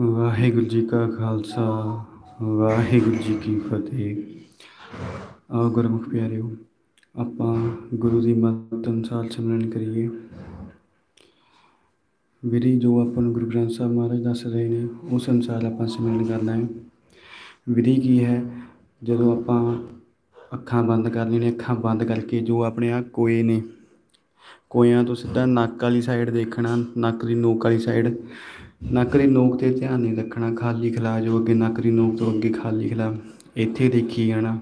ਵਾਹਿਗੁਰੂ ਜੀ ਕਾ ਖਾਲਸਾ ਵਾਹਿਗੁਰੂ ਜੀ ਕੀ ਫਤਿਹ ਆ ਗੁਰਮੁਖ ਪਿਆਰਿਓ ਆਪਾਂ ਗੁਰੂ ਦੀ ਮੱਤ ਅਨਸਾਰ ਸਿਮਰਨ ਕਰੀਏ ਵੀਰੀ ਜੋ ਆਪਾਂ ਗੁਰੂ ਗ੍ਰੰਥ ਸਾਹਿਬ ਮਹਾਰਾਜ ਦੱਸ ਰਹੇ ਨੇ ਉਸ ਅਨਸਾਰ ਆਪਾਂ ਸਿਮਰਨ ਕਰਨਾ ਹੈ ਵਿਰੀ ਕੀ ਹੈ ਜਦੋਂ ਆਪਾਂ ਅੱਖਾਂ ਬੰਦ ਕਰ ਲੈਣੇ ਅੱਖਾਂ ਬੰਦ ਕਰਕੇ ਜੋ ਆਪਣੇ ਆ ਕੋਏ ਨੇ ਕੋਇਆਂ ਤੋਂ ਸਿੱਧਾ ਨੱਕ ਵਾਲੀ ਸਾਈਡ ਦੇਖਣਾ ਨੱਕ ਦੀ ਨੋਕ ਵਾਲੀ ਸਾਈਡ ਨਕਰੀ ਨੋਕ ਤੇ ਧਿਆਨ ਨਹੀਂ ਰੱਖਣਾ ਖਾਲੀ ਖਲਾ ਜੋ ਅੱਗੇ ਨਕਰੀ ਨੋਕ ਤੋਂ ਅੱਗੇ ਖਾਲੀ ਖਲਾ ਇੱਥੇ ਦੇਖੀ ਜਾਣਾ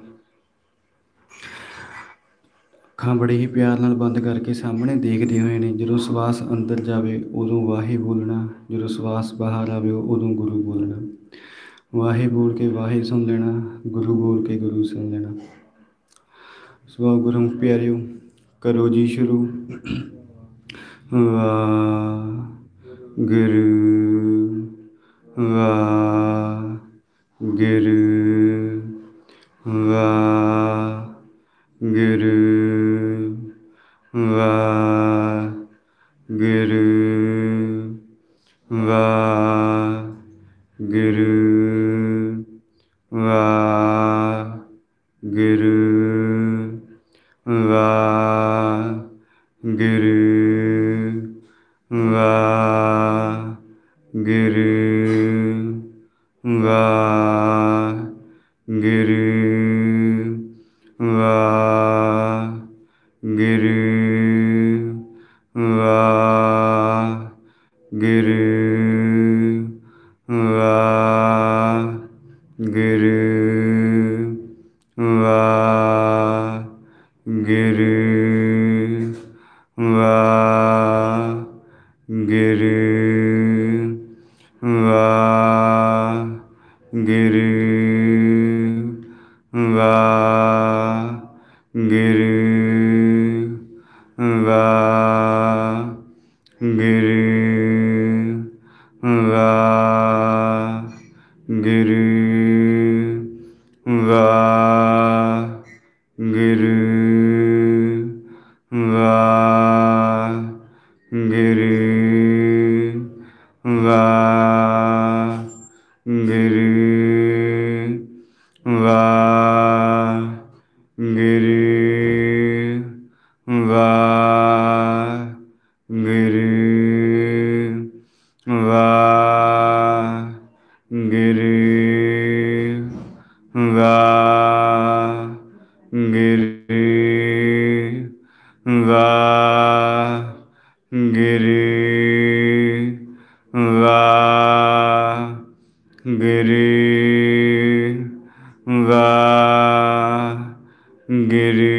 ਅੱਖਾਂ ਬੜੇ ਹੀ ਪਿਆਰ ਨਾਲ ਬੰਦ ਕਰਕੇ ਸਾਹਮਣੇ ਦੇਖਦੇ ਹੋਏ ਨੇ ਜਦੋਂ ਸਵਾਸ ਅੰਦਰ ਜਾਵੇ ਉਦੋਂ ਵਾਹੇ ਬੋਲਣਾ ਜਦੋਂ ਸਵਾਸ ਬਾਹਰ ਆਵੇ ਉਦੋਂ ਗੁਰੂ ਬੋਲਣਾ ਵਾਹੇ ਬੋਲ ਕੇ ਵਾਹੇ ਸੁਣ ਲੈਣਾ ਗੁਰੂ ਬੋਲ ਕੇ ਗੁਰੂ ਸੁਣ ਲੈਣਾ ਸਵਾ ਗੁਰੂ ਪਿਆਰਿਓ ਕਰੋ ਜੀ ਸ਼ੁਰੂ ਵਾਹ Guru Va Guru Va Guru Va Guru Va Guru 가, 그, va giri va giri va giri va giri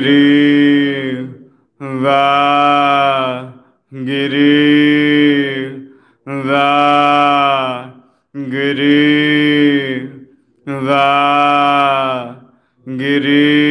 Giri वा गिरि वा गिरि वा गिरी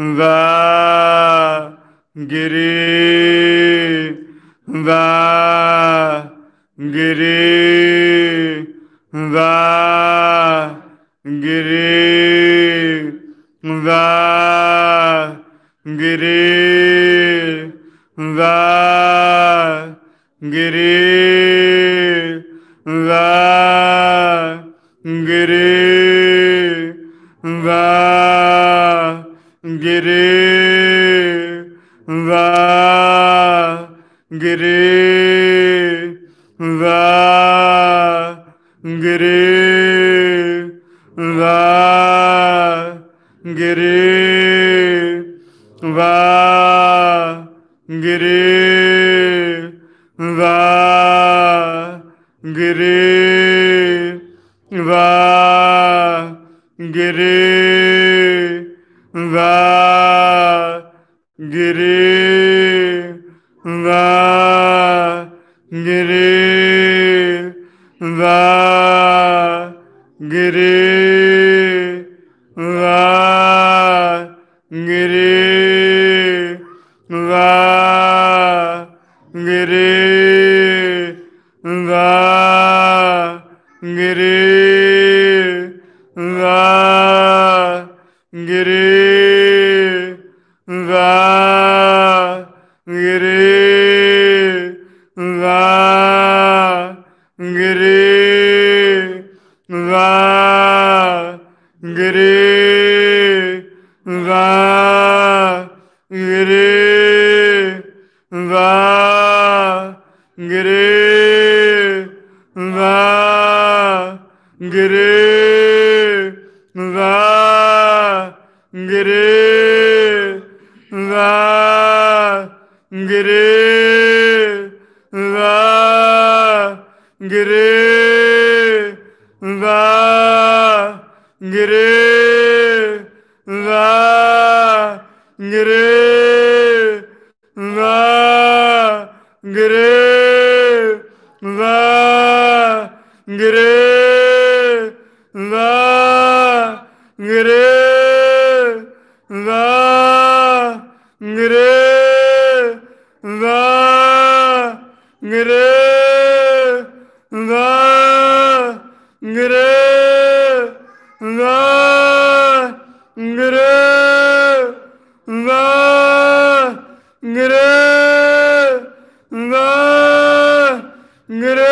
वा गिरी Good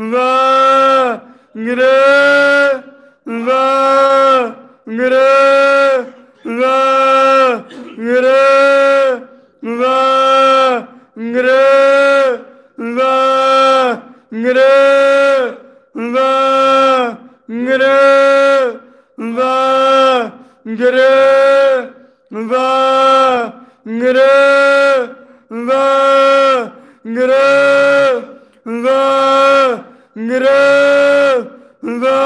Va, va, va, va, va, Vangre, Vangre, Vangre, Vangre, Vangre, Vangre, Vangre, Vangre, Vangre, Vangre, ngre the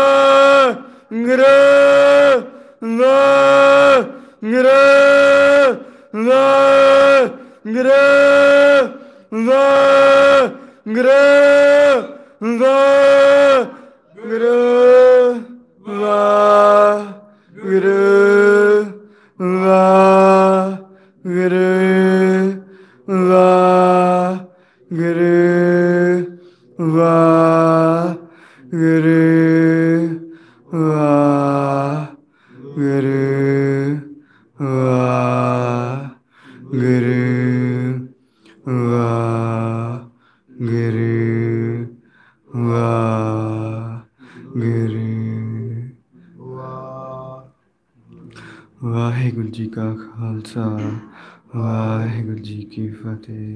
ngre the ngre the ngre the ngre the ngre the ngre the ngre the ngre the Shakti.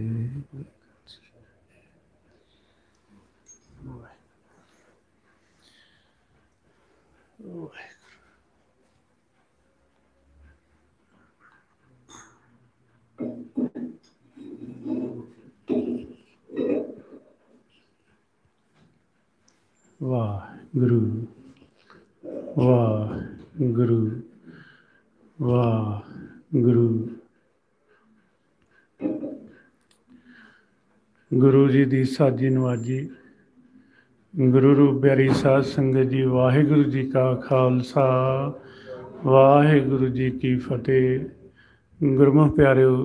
ਜੀ ਦੀ ਸਾਜੀ ਨਵਾਜੀ ਗੁਰੂ ਰੂਪ ਬਿਆਰੀ ਸਾਧ ਸੰਗਤ ਜੀ ਵਾਹਿਗੁਰੂ ਜੀ ਕਾ ਖਾਲਸਾ ਵਾਹਿਗੁਰੂ ਜੀ ਕੀ ਫਤਿਹ ਗੁਰਮੁਖ ਪਿਆਰਿਓ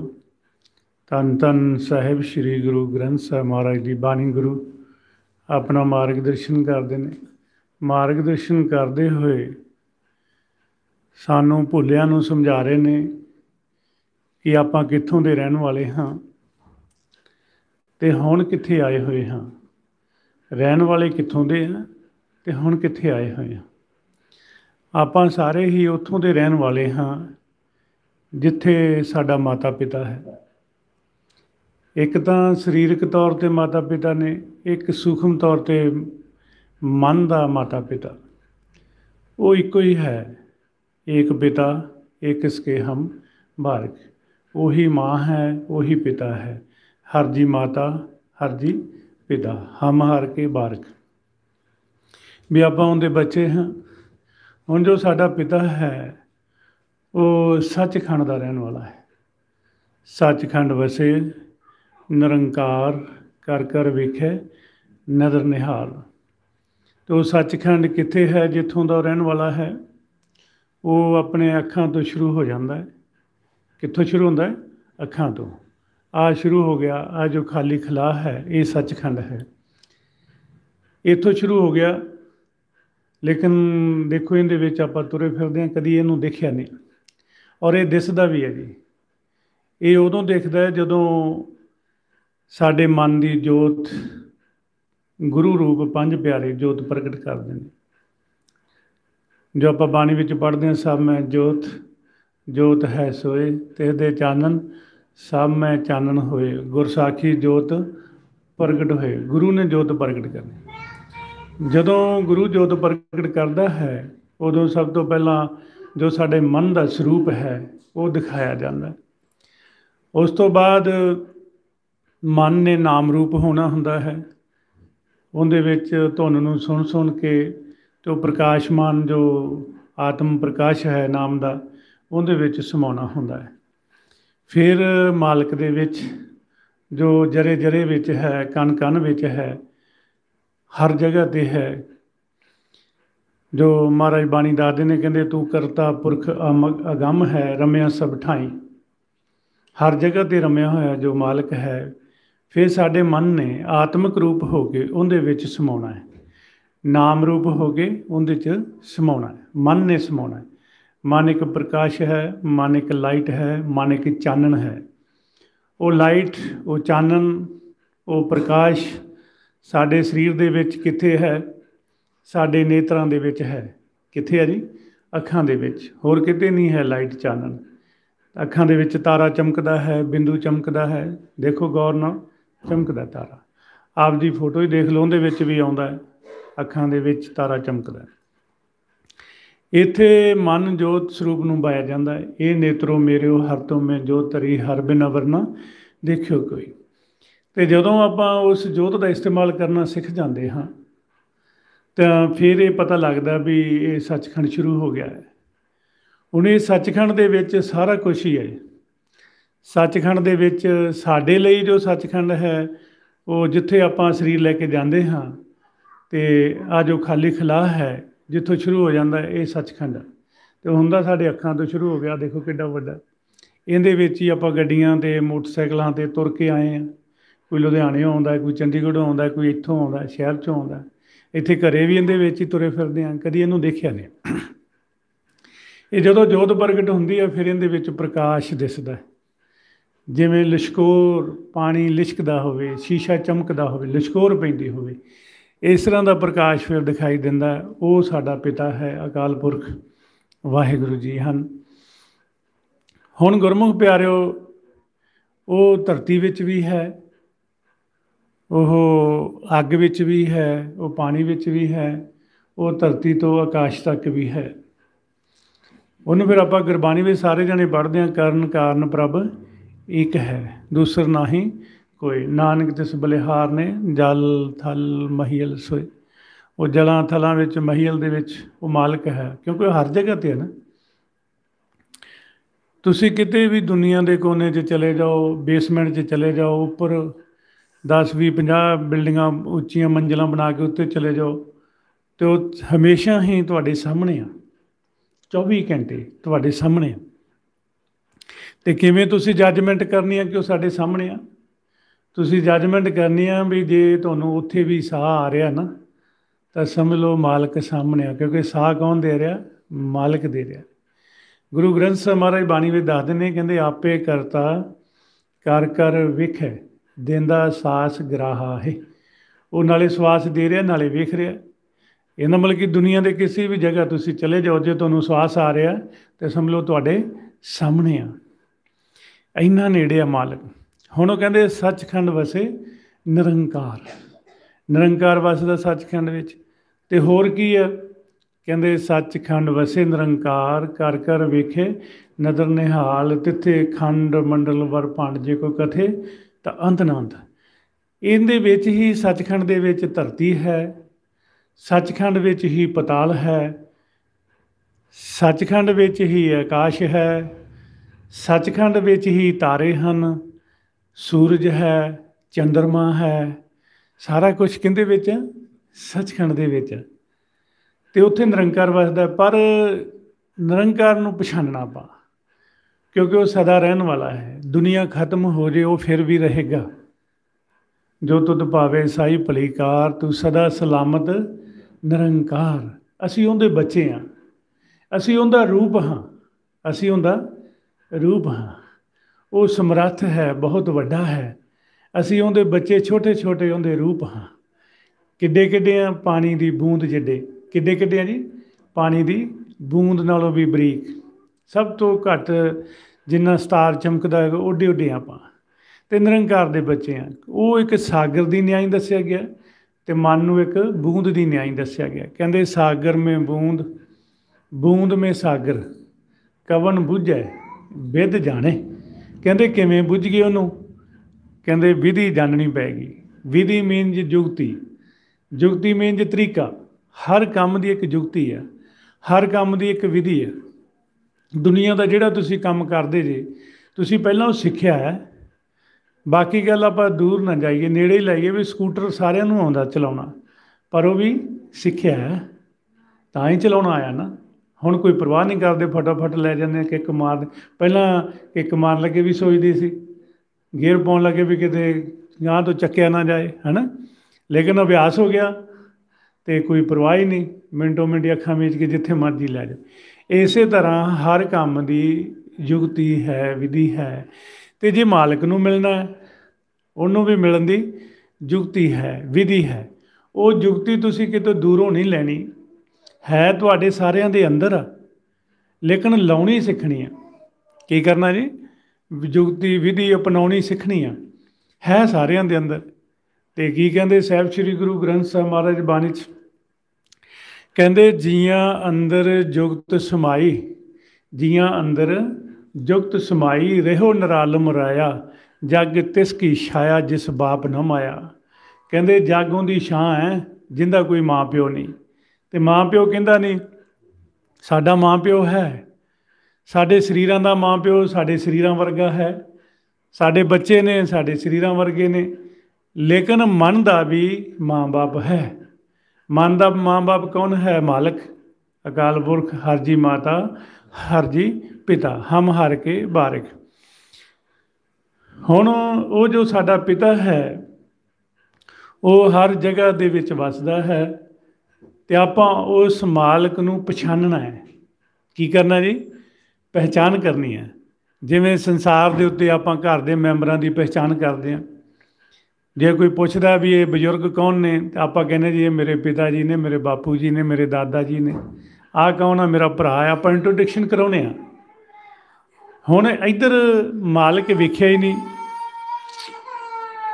ਤਨ ਤਨ ਸਾਹਿਬ ਸ੍ਰੀ ਗੁਰੂ ਗ੍ਰੰਥ ਸਾਹਿਬ ਮਹਾਰਾਜ ਦੀ ਬਾਣੀ ਗੁਰੂ ਆਪਣਾ ਮਾਰਗਦਰਸ਼ਨ ਕਰਦੇ ਨੇ ਮਾਰਗਦਰਸ਼ਨ ਕਰਦੇ ਹੋਏ ਸਾਨੂੰ ਭੁੱਲਿਆਂ ਨੂੰ ਸਮਝਾ ਰਹੇ ਨੇ ਕਿ ਆਪਾਂ ਕਿੱਥੋਂ ਦੇ ਰਹਿਣ ਵਾਲੇ ਹਾਂ ਤੇ ਹੁਣ ਕਿੱਥੇ ਆਏ ਹੋਏ ਹਾਂ ਰਹਿਣ ਵਾਲੇ ਕਿੱਥੋਂ ਦੇ ਆ ਤੇ ਹੁਣ ਕਿੱਥੇ ਆਏ ਹੋਏ ਆ ਆਪਾਂ ਸਾਰੇ ਹੀ ਉੱਥੋਂ ਦੇ ਰਹਿਣ ਵਾਲੇ ਹਾਂ ਜਿੱਥੇ ਸਾਡਾ ਮਾਤਾ ਪਿਤਾ ਹੈ ਇੱਕ ਤਾਂ ਸਰੀਰਕ ਤੌਰ ਤੇ ਮਾਤਾ ਪਿਤਾ ਨੇ ਇੱਕ ਸੂਖਮ ਤੌਰ ਤੇ ਮਨ ਦਾ ਮਾਤਾ ਪਿਤਾ ਉਹ ਇੱਕੋ ਹੀ ਹੈ ਇੱਕ ਪਿਤਾ ਇੱਕ ਸਕੇ ਹਮ ਬਾਰਕ ਉਹੀ ਮਾਂ ਹੈ ਉਹੀ ਪਿਤਾ ਹੈ ਹਰ ਜੀ ਮਾਤਾ ਹਰ ਜੀ ਪਿਤਾ ਹਮ ਹਰ ਕੇ ਬਾਰਕ ਵੀ ਆਪਾਂ ਉਹਦੇ ਬੱਚੇ ਹਾਂ ਹੁਣ ਜੋ ਸਾਡਾ ਪਿਤਾ ਹੈ ਉਹ ਸੱਚਖੰਡ ਦਾ ਰਹਿਣ ਵਾਲਾ ਹੈ ਸੱਚਖੰਡ ਵਸੇ ਨਿਰੰਕਾਰ ਕਰ ਕਰ ਵੇਖੇ ਨਦਰ ਨਿਹਾਲ ਤੇ ਉਹ ਸੱਚਖੰਡ ਕਿੱਥੇ ਹੈ ਜਿੱਥੋਂ ਦਾ ਰਹਿਣ ਵਾਲਾ ਹੈ ਉਹ ਆਪਣੇ ਅੱਖਾਂ ਤੋਂ ਸ਼ੁਰੂ ਹੋ ਜਾਂਦਾ ਹੈ ਕਿੱਥੋਂ ਸ਼ੁਰੂ ਹੁੰਦਾ ਹੈ ਅੱਖਾਂ ਤੋਂ ਆ ਸ਼ੁਰੂ ਹੋ ਗਿਆ ਆ ਜੋ ਖਾਲੀ ਖਲਾ ਹੈ ਇਹ ਸੱਚਖੰਡ ਹੈ ਇੱਥੋਂ ਸ਼ੁਰੂ ਹੋ ਗਿਆ ਲੇਕਿਨ ਦੇਖੋ ਇਹਦੇ ਵਿੱਚ ਆਪਾਂ ਤੁਰੇ ਫਿਰਦੇ ਹਾਂ ਕਦੀ ਇਹਨੂੰ ਦੇਖਿਆ ਨਹੀਂ ਔਰ ਇਹ ਦਿਸਦਾ ਵੀ ਹੈ ਜੀ ਇਹ ਉਦੋਂ ਹੈ ਜਦੋਂ ਸਾਡੇ ਮਨ ਦੀ ਜੋਤ ਗੁਰੂ ਰੂਪ ਪੰਜ ਪਿਆਰੇ ਜੋਤ ਪ੍ਰਗਟ ਕਰਦੇ ਨੇ ਜੋ ਆਪਾਂ ਬਾਣੀ ਵਿੱਚ ਪੜ੍ਹਦੇ ਹਾਂ ਸਭ ਮੈਂ ਜੋਤ ਜੋਤ ਹੈ ਸੋਏ ਤੇ ਦੇ ਚਾਨਣ ਸਭ ਮੈਂ ਚਾਨਣ ਹੋਏ ਗੁਰਸਾਖੀ ਜੋਤ ਪ੍ਰਗਟ ਹੋਏ ਗੁਰੂ ਨੇ ਜੋਤ ਪ੍ਰਗਟ ਕਰਨੀ ਜਦੋਂ ਗੁਰੂ ਜੋਤ ਪ੍ਰਗਟ ਕਰਦਾ ਹੈ ਉਦੋਂ ਸਭ ਤੋਂ ਪਹਿਲਾਂ ਜੋ ਸਾਡੇ ਮਨ ਦਾ ਸਰੂਪ ਹੈ ਉਹ ਦਿਖਾਇਆ ਜਾਂਦਾ ਉਸ ਤੋਂ ਬਾਅਦ ਮਨ ਨੇ ਨਾਮ ਰੂਪ ਹੋਣਾ ਹੁੰਦਾ ਹੈ ਉਹਦੇ ਵਿੱਚ ਧੁਨ ਨੂੰ ਸੁਣ ਸੁਣ ਕੇ ਤੇ ਉਹ ਪ੍ਰਕਾਸ਼ਮਾਨ ਜੋ ਆਤਮ ਪ੍ਰਕਾਸ਼ ਹੈ ਨਾਮ ਦਾ ਉਹਦੇ ਵਿੱਚ ਸਮਾਉਣਾ ਹੁੰਦਾ ਹੈ ਫਿਰ ਮਾਲਕ ਦੇ ਵਿੱਚ ਜੋ ਜਰੇ ਜਰੇ ਵਿੱਚ ਹੈ ਕਣ ਕਣ ਵਿੱਚ ਹੈ ਹਰ ਜਗ੍ਹਾ ਤੇ ਹੈ ਜੋ ਮਹਾਰਾਜ ਬਾਣੀ ਦਾਦੇ ਨੇ ਕਹਿੰਦੇ ਤੂੰ ਕਰਤਾ ਪੁਰਖ ਅਗੰਮ ਹੈ ਰਮਿਆ ਸਭ ਠਾਈ ਹਰ ਜਗ੍ਹਾ ਤੇ ਰਮਿਆ ਹੋਇਆ ਜੋ ਮਾਲਕ ਹੈ ਫਿਰ ਸਾਡੇ ਮਨ ਨੇ ਆਤਮਿਕ ਰੂਪ ਹੋ ਕੇ ਉਹਦੇ ਵਿੱਚ ਸਮਾਉਣਾ ਹੈ ਨਾਮ ਰੂਪ ਹੋ ਕੇ ਉਹਦੇ ਚ ਸਮਾਉਣਾ ਹੈ ਮਨ ਨੇ ਸਮਾਉਣਾ ਹੈ ਮਨ ਇੱਕ ਪ੍ਰਕਾਸ਼ ਹੈ ਮਨ ਇੱਕ ਲਾਈਟ ਹੈ ਮਨ ਇੱਕ ਚਾਨਣ ਹੈ ਉਹ ਲਾਈਟ ਉਹ ਚਾਨਣ ਉਹ ਪ੍ਰਕਾਸ਼ ਸਾਡੇ ਸਰੀਰ ਦੇ ਵਿੱਚ ਕਿੱਥੇ ਹੈ ਸਾਡੇ ਨੇਤਰਾਂ ਦੇ ਵਿੱਚ ਹੈ ਕਿੱਥੇ ਹੈ ਜੀ ਅੱਖਾਂ ਦੇ ਵਿੱਚ ਹੋਰ ਕਿਤੇ ਨਹੀਂ ਹੈ ਲਾਈਟ ਚਾਨਣ ਅੱਖਾਂ ਦੇ ਵਿੱਚ ਤਾਰਾ ਚਮਕਦਾ ਹੈ ਬਿੰਦੂ ਚਮਕਦਾ ਹੈ ਦੇਖੋ ਗੌਰ ਨਾਲ ਚਮਕਦਾ ਤਾਰਾ ਆਪ ਦੀ ਫੋਟੋ ਹੀ ਦੇਖ ਲਓ ਉਹਦੇ ਵਿੱਚ ਵੀ ਆਉਂਦਾ ਹੈ ਅੱਖਾਂ ਦੇ ਵਿੱਚ ਤਾਰਾ ਚਮਕਦਾ ਹੈ ਇਥੇ ਮਨ ਜੋਤ ਸਰੂਪ ਨੂੰ ਬਾਇਆ ਜਾਂਦਾ ਹੈ ਇਹ ਨੇਤਰੋ ਮੇਰੇ ਹਰ ਤੋਂ ਮੈਂ ਜੋ ਤਰੀ ਹਰ ਬਿਨ ਵਰਨਾ ਦੇਖਿਓ ਕੋਈ ਤੇ ਜਦੋਂ ਆਪਾਂ ਉਸ ਜੋਤ ਦਾ ਇਸਤੇਮਾਲ ਕਰਨਾ ਸਿੱਖ ਜਾਂਦੇ ਹਾਂ ਤਾਂ ਫਿਰ ਇਹ ਪਤਾ ਲੱਗਦਾ ਵੀ ਇਹ ਸੱਚਖੰਡ ਸ਼ੁਰੂ ਹੋ ਗਿਆ ਹੈ ਹੁਣ ਇਹ ਸੱਚਖੰਡ ਦੇ ਵਿੱਚ ਸਾਰਾ ਕੁਝ ਹੀ ਹੈ ਸੱਚਖੰਡ ਦੇ ਵਿੱਚ ਸਾਡੇ ਲਈ ਜੋ ਸੱਚਖੰਡ ਹੈ ਉਹ ਜਿੱਥੇ ਆਪਾਂ ਸਰੀਰ ਲੈ ਕੇ ਜਾਂਦੇ ਹਾਂ ਤੇ ਆ ਜੋ ਖਾਲੀ ਖਲਾਹ ਹੈ ਜਿੱਥੋਂ ਸ਼ੁਰੂ ਹੋ ਜਾਂਦਾ ਇਹ ਸੱਚਖੰਡ ਤੇ ਹੁੰਦਾ ਸਾਡੇ ਅੱਖਾਂ ਤੋਂ ਸ਼ੁਰੂ ਹੋ ਗਿਆ ਦੇਖੋ ਕਿੱਡਾ ਵੱਡਾ ਇਹਦੇ ਵਿੱਚ ਹੀ ਆਪਾਂ ਗੱਡੀਆਂ ਤੇ ਮੋਟਰਸਾਈਕਲਾਂ ਤੇ ਤੁਰ ਕੇ ਆਏ ਆ ਕੋਈ ਲੁਧਿਆਣੇ ਆਉਂਦਾ ਕੋਈ ਚੰਡੀਗੜ੍ਹੋਂ ਆਉਂਦਾ ਕੋਈ ਇੱਥੋਂ ਆਉਂਦਾ ਸ਼ਹਿਰ ਚੋਂ ਆਉਂਦਾ ਇੱਥੇ ਘਰੇ ਵੀ ਇਹਦੇ ਵਿੱਚ ਹੀ ਤੁਰੇ ਫਿਰਦੇ ਆ ਕਦੀ ਇਹਨੂੰ ਦੇਖਿਆ ਨਹੀਂ ਇਹ ਜਦੋਂ ਜੋਤ ਪ੍ਰਗਟ ਹੁੰਦੀ ਆ ਫਿਰ ਇਹਦੇ ਵਿੱਚ ਪ੍ਰਕਾਸ਼ ਦਿਸਦਾ ਜਿਵੇਂ ਲਿਸ਼ਕੋਰ ਪਾਣੀ ਲਿਸ਼ਕਦਾ ਹੋਵੇ ਸ਼ੀਸ਼ਾ ਚਮਕਦਾ ਹੋਵੇ ਲਿਸ਼ਕੋਰ ਪੈਂਦੀ ਹੋਵੇ ਇਸ ਤਰ੍ਹਾਂ ਦਾ ਪ੍ਰਕਾਸ਼ ਫਿਰ ਦਿਖਾਈ ਦਿੰਦਾ ਉਹ ਸਾਡਾ ਪਿਤਾ ਹੈ ਅਕਾਲ ਪੁਰਖ ਵਾਹਿਗੁਰੂ ਜੀ ਹਨ ਹੁਣ ਗੁਰਮੁਖ ਪਿਆਰਿਓ ਉਹ ਧਰਤੀ ਵਿੱਚ ਵੀ ਹੈ ਉਹ ਅੱਗ ਵਿੱਚ ਵੀ ਹੈ ਉਹ ਪਾਣੀ ਵਿੱਚ ਵੀ ਹੈ ਉਹ ਧਰਤੀ ਤੋਂ ਆਕਾਸ਼ ਤੱਕ ਵੀ ਹੈ ਉਹਨੂੰ ਫਿਰ ਆਪਾਂ ਗੁਰਬਾਣੀ ਵਿੱਚ ਸਾਰੇ ਜਣੇ ਪੜ੍ਹਦੇ ਆ ਕਰਨ ਕਾਰਨ ਪ੍ਰਭ ਇੱਕ ਹੈ ਦੂਸਰ ਨਹੀਂ ਕੋਈ ਨਾਨਕ ਤਿਸ ਬਲਿਹਾਰ ਨੇ ਜਲ ਥਲ ਮਹੀਲ ਸੋਏ ਉਹ ਜਲਾਂ ਥਲਾਂ ਵਿੱਚ ਮਹੀਲ ਦੇ ਵਿੱਚ ਉਹ ਮਾਲਕ ਹੈ ਕਿਉਂਕਿ ਉਹ ਹਰ ਜਗ੍ਹਾ ਤੇ ਹੈ ਨਾ ਤੁਸੀਂ ਕਿਤੇ ਵੀ ਦੁਨੀਆ ਦੇ ਕੋਨੇ 'ਚ ਚਲੇ ਜਾਓ ਬੇਸਮੈਂਟ 'ਚ ਚਲੇ ਜਾਓ ਉੱਪਰ 10 20 50 ਬਿਲਡਿੰਗਾਂ ਉੱਚੀਆਂ ਮੰਜ਼ਲਾਂ ਬਣਾ ਕੇ ਉੱਤੇ ਚਲੇ ਜਾਓ ਤੇ ਉਹ ਹਮੇਸ਼ਾ ਹੀ ਤੁਹਾਡੇ ਸਾਹਮਣੇ ਆ 24 ਘੰਟੇ ਤੁਹਾਡੇ ਸਾਹਮਣੇ ਆ ਤੇ ਕਿਵੇਂ ਤੁਸੀਂ ਜੱਜਮੈਂਟ ਕਰਨੀ ਆ ਕਿ ਉਹ ਸਾਡੇ ਸਾਹਮਣੇ ਆ ਤੁਸੀਂ ਜਜਮੈਂਟ ਕਰਨੀ ਆ ਵੀ ਜੇ ਤੁਹਾਨੂੰ ਉੱਥੇ ਵੀ ਸਾਹ ਆ ਰਿਹਾ ਨਾ ਤਾਂ ਸਮਝ ਲਓ ਮਾਲਕ ਸਾਹਮਣੇ ਆ ਕਿਉਂਕਿ ਸਾਹ ਕੌਣ ਦੇ ਰਿਹਾ ਮਾਲਕ ਦੇ ਰਿਹਾ ਗੁਰੂ ਗ੍ਰੰਥ ਸਾਹਿਬ ਮਹਾਰਾਜ ਬਾਣੀ ਵਿੱਚ ਦੱਸਦੇ ਨੇ ਕਹਿੰਦੇ ਆਪੇ ਕਰਤਾ ਕਰ ਕਰ ਵਿਖੇ ਦਿੰਦਾ ਸਾਸ ਗਰਾਹਾ ਹੈ ਉਹ ਨਾਲੇ ਸਵਾਸ ਦੇ ਰਿਹਾ ਨਾਲੇ ਵੇਖ ਰਿਹਾ ਇਹਨਾਂ ਮਤਲਬ ਕਿ ਦੁਨੀਆ ਦੇ ਕਿਸੇ ਵੀ ਜਗ੍ਹਾ ਤੁਸੀਂ ਚਲੇ ਜਾਓ ਜੇ ਤੁਹਾਨੂੰ ਸਵਾਸ ਆ ਰਿਹਾ ਤੇ ਸਮਝ ਲਓ ਤੁਹਾਡੇ ਸਾਹਮਣੇ ਆ ਇੰਨਾ ਨੇੜੇ ਆ ਮਾਲਕ ਹੁਣ ਉਹ ਕਹਿੰਦੇ ਸੱਚਖੰਡ ਵਸੇ ਨਿਰੰਕਾਰ ਨਿਰੰਕਾਰ ਵਸਦਾ ਸੱਚਖੰਡ ਵਿੱਚ ਤੇ ਹੋਰ ਕੀ ਹੈ ਕਹਿੰਦੇ ਸੱਚਖੰਡ ਵਸੇ ਨਿਰੰਕਾਰ ਕਰ ਕਰ ਵੇਖੇ ਨਦਰ ਨਿਹਾਲ ਤਿੱਥੇ ਖੰਡ ਮੰਡਲ ਵਰ ਭੰਡ ਜੇ ਕੋ ਕਥੇ ਤਾਂ ਅੰਤ ਨਾ ਹੁੰਦਾ ਇਹਦੇ ਵਿੱਚ ਹੀ ਸੱਚਖੰਡ ਦੇ ਵਿੱਚ ਧਰਤੀ ਹੈ ਸੱਚਖੰਡ ਵਿੱਚ ਹੀ ਪਤਾਲ ਹੈ ਸੱਚਖੰਡ ਵਿੱਚ ਹੀ ਆਕਾਸ਼ ਹੈ ਸੱਚਖੰਡ ਵਿੱਚ ਹੀ ਤਾਰੇ ਹਨ ਸੂਰਜ ਹੈ ਚੰ드ਰਮਾ ਹੈ ਸਾਰਾ ਕੁਝ ਕਿੰਦੇ ਵਿੱਚ ਸੱਚਖੰਡ ਦੇ ਵਿੱਚ ਤੇ ਉੱਥੇ ਨਿਰੰਕਾਰ ਵਸਦਾ ਪਰ ਨਿਰੰਕਾਰ ਨੂੰ ਪਛਾਨਣਾ ਪਾ ਕਿਉਂਕਿ ਉਹ ਸਦਾ ਰਹਿਣ ਵਾਲਾ ਹੈ ਦੁਨੀਆ ਖਤਮ ਹੋ ਜੇ ਉਹ ਫਿਰ ਵੀ ਰਹੇਗਾ ਜੋ ਤੁਧ ਭਾਵੇ ਸਾਈ ਭਲੀਕਾਰ ਤੂੰ ਸਦਾ ਸਲਾਮਤ ਨਿਰੰਕਾਰ ਅਸੀਂ ਉਹਦੇ ਬੱਚੇ ਆ ਅਸੀਂ ਉਹਦਾ ਰੂਪ ਹਾਂ ਅਸੀਂ ਉਹਦਾ ਰੂਪ ਹਾਂ ਉਹ ਸਮਰੱਥ ਹੈ ਬਹੁਤ ਵੱਡਾ ਹੈ ਅਸੀਂ ਉਹਦੇ ਬੱਚੇ ਛੋਟੇ ਛੋਟੇ ਉਹਦੇ ਰੂਪ ਹਾਂ ਕਿੱਡੇ ਕਿੱਡੇ ਆ ਪਾਣੀ ਦੀ ਬੂੰਦ ਜਿੱਡੇ ਕਿੱਡੇ ਕਿੱਡੇ ਆ ਜੀ ਪਾਣੀ ਦੀ ਬੂੰਦ ਨਾਲੋਂ ਵੀ ਬਰੀਕ ਸਭ ਤੋਂ ਘੱਟ ਜਿੰਨਾ ਸਟਾਰ ਚਮਕਦਾ ਹੈ ਓਡੇ ਓਡੇ ਆਪਾਂ ਤੇ ਨਿਰੰਕਾਰ ਦੇ ਬੱਚੇ ਆ ਉਹ ਇੱਕ ਸਾਗਰ ਦੀ ਨਿਆਂ ਦੱਸਿਆ ਗਿਆ ਤੇ ਮਨ ਨੂੰ ਇੱਕ ਬੂੰਦ ਦੀ ਨਿਆਂ ਦੱਸਿਆ ਗਿਆ ਕਹਿੰਦੇ ਸਾਗਰ ਮੇ ਬੂੰਦ ਬੂੰਦ ਮੇ ਸਾਗਰ ਕਵਨ ਬੁਝੈ ਵਿਦ ਜਾਣੇ ਕਹਿੰਦੇ ਕਿਵੇਂ ਬੁੱਝ ਗਏ ਉਹਨੂੰ ਕਹਿੰਦੇ ਵਿਧੀ ਜਾਣਨੀ ਪੈਗੀ ਵਿਧੀ ਮੀਨਜ ਜੁਗਤੀ ਜੁਗਤੀ ਮੀਨਜ ਤਰੀਕਾ ਹਰ ਕੰਮ ਦੀ ਇੱਕ ਜੁਗਤੀ ਹੈ ਹਰ ਕੰਮ ਦੀ ਇੱਕ ਵਿਧੀ ਹੈ ਦੁਨੀਆ ਦਾ ਜਿਹੜਾ ਤੁਸੀਂ ਕੰਮ ਕਰਦੇ ਜੇ ਤੁਸੀਂ ਪਹਿਲਾਂ ਉਹ ਸਿੱਖਿਆ ਹੈ ਬਾਕੀ ਗੱਲ ਆਪਾਂ ਦੂਰ ਨਾ ਜਾਈਏ ਨੇੜੇ ਹੀ ਲਾਈਏ ਵੀ ਸਕੂਟਰ ਸਾਰਿਆਂ ਨੂੰ ਆਉਂਦਾ ਚਲਾਉਣਾ ਪਰ ਉਹ ਵੀ ਸਿੱਖਿਆ ਹੈ ਤਾਂ ਹੀ ਚਲਾਉਣਾ ਆਇਆ ਨਾ ਹੁਣ ਕੋਈ ਪਰਵਾਹ ਨਹੀਂ ਕਰਦੇ ਫਟਾਫਟ ਲੈ ਜਾਂਦੇ ਕਿੱਕ ਮਾਰ ਪਹਿਲਾਂ ਕਿੱਕ ਮਾਰ ਲੱਗੇ ਵੀ ਸੋਚਦੀ ਸੀ ਗੇਅਰ ਪਾਉਣ ਲੱਗੇ ਵੀ ਕਿਤੇ ਗਾਂ ਤੋਂ ਚੱਕਿਆ ਨਾ ਜਾਏ ਹਨਾ ਲੇਕਿਨ ਅਭਿਆਸ ਹੋ ਗਿਆ ਤੇ ਕੋਈ ਪਰਵਾਹ ਹੀ ਨਹੀਂ ਮਿੰਟੋ ਮਿੰਟ ਅੱਖਾਂ ਵਿੱਚ ਕਿ ਜਿੱਥੇ ਮਰਜ਼ੀ ਲੈ ਜਾ ਇਸੇ ਤਰ੍ਹਾਂ ਹਰ ਕੰਮ ਦੀ ਯੁਗਤੀ ਹੈ ਵਿਧੀ ਹੈ ਤੇ ਜੇ ਮਾਲਕ ਨੂੰ ਮਿਲਣਾ ਹੈ ਉਹਨੂੰ ਵੀ ਮਿਲਣ ਦੀ ਯੁਗਤੀ ਹੈ ਵਿਧੀ ਹੈ ਉਹ ਯੁਗਤੀ ਤੁਸੀਂ ਕਿਤੇ ਦੂਰੋਂ ਨਹੀਂ ਲੈਣੀ ਹੈ ਤੁਹਾਡੇ ਸਾਰਿਆਂ ਦੇ ਅੰਦਰ ਲੇਕਿਨ ਲਾਉਣੀ ਸਿੱਖਣੀ ਆ ਕੀ ਕਰਨਾ ਜੀ ਵਿਜੁਗਤੀ ਵਿਧੀ ਅਪਣਾਉਣੀ ਸਿੱਖਣੀ ਆ ਹੈ ਸਾਰਿਆਂ ਦੇ ਅੰਦਰ ਤੇ ਕੀ ਕਹਿੰਦੇ ਸਹਿਬ ਸ੍ਰੀ ਗੁਰੂ ਗ੍ਰੰਥ ਸਾਹਿਬ ਮਹਾਰਾਜ ਬਾਣੀ ਚ ਕਹਿੰਦੇ ਜੀਆਂ ਅੰਦਰ ਜੁਗਤ ਸਮਾਈ ਜੀਆਂ ਅੰਦਰ ਜੁਗਤ ਸਮਾਈ ਰਹਿਓ ਨਰਾਲਮ ਰਾਇਆ ਜਗ ਤਿਸ ਕੀ ਛਾਇਆ ਜਿਸ ਬਾਪ ਨਾ ਮਾਇਆ ਕਹਿੰਦੇ ਜਾਗੋਂ ਦੀ ਛਾਂ ਹੈ ਜਿੰਦਾ ਕੋਈ ਮਾਂ ਪਿਓ ਨਹੀਂ ਤੇ ਮਾਂ ਪਿਓ ਕਹਿੰਦਾ ਨਹੀਂ ਸਾਡਾ ਮਾਂ ਪਿਓ ਹੈ ਸਾਡੇ ਸਰੀਰਾਂ ਦਾ ਮਾਂ ਪਿਓ ਸਾਡੇ ਸਰੀਰਾਂ ਵਰਗਾ ਹੈ ਸਾਡੇ ਬੱਚੇ ਨੇ ਸਾਡੇ ਸਰੀਰਾਂ ਵਰਗੇ ਨੇ ਲੇਕਿਨ ਮਨ ਦਾ ਵੀ ਮਾਂ-ਬਾਪ ਹੈ ਮਨ ਦਾ ਮਾਂ-ਬਾਪ ਕੌਣ ਹੈ ਮਾਲਕ ਅਕਾਲ ਪੁਰਖ ਹਰਜੀ ਮਾਤਾ ਹਰਜੀ ਪਿਤਾ ਹਮ ਹਰ ਕੇ ਬਾਰਿਕ ਹੁਣ ਉਹ ਜੋ ਸਾਡਾ ਪਿਤਾ ਹੈ ਉਹ ਹਰ ਜਗ੍ਹਾ ਦੇ ਵਿੱਚ ਵੱਸਦਾ ਹੈ ਤੇ ਆਪਾਂ ਉਸ ਮਾਲਕ ਨੂੰ ਪਛਾਣਨਾ ਹੈ ਕੀ ਕਰਨਾ ਜੀ ਪਹਿਚਾਨ ਕਰਨੀ ਹੈ ਜਿਵੇਂ ਸੰਸਾਰ ਦੇ ਉੱਤੇ ਆਪਾਂ ਘਰ ਦੇ ਮੈਂਬਰਾਂ ਦੀ ਪਹਿਚਾਨ ਕਰਦੇ ਆਂ ਜੇ ਕੋਈ ਪੁੱਛਦਾ ਵੀ ਇਹ ਬਜ਼ੁਰਗ ਕੌਣ ਨੇ ਤਾਂ ਆਪਾਂ ਕਹਿੰਦੇ ਜੀ ਇਹ ਮੇਰੇ ਪਿਤਾ ਜੀ ਨੇ ਮੇਰੇ ਬਾਪੂ ਜੀ ਨੇ ਮੇਰੇ ਦਾਦਾ ਜੀ ਨੇ ਆਹ ਕੌਣ ਆ ਮੇਰਾ ਭਰਾ ਆ ਆਪਾਂ ਇੰਟਰੋਡਕਸ਼ਨ ਕਰਾਉਨੇ ਆ ਹੁਣ ਇੱਧਰ ਮਾਲਕ ਵੇਖਿਆ ਹੀ ਨਹੀਂ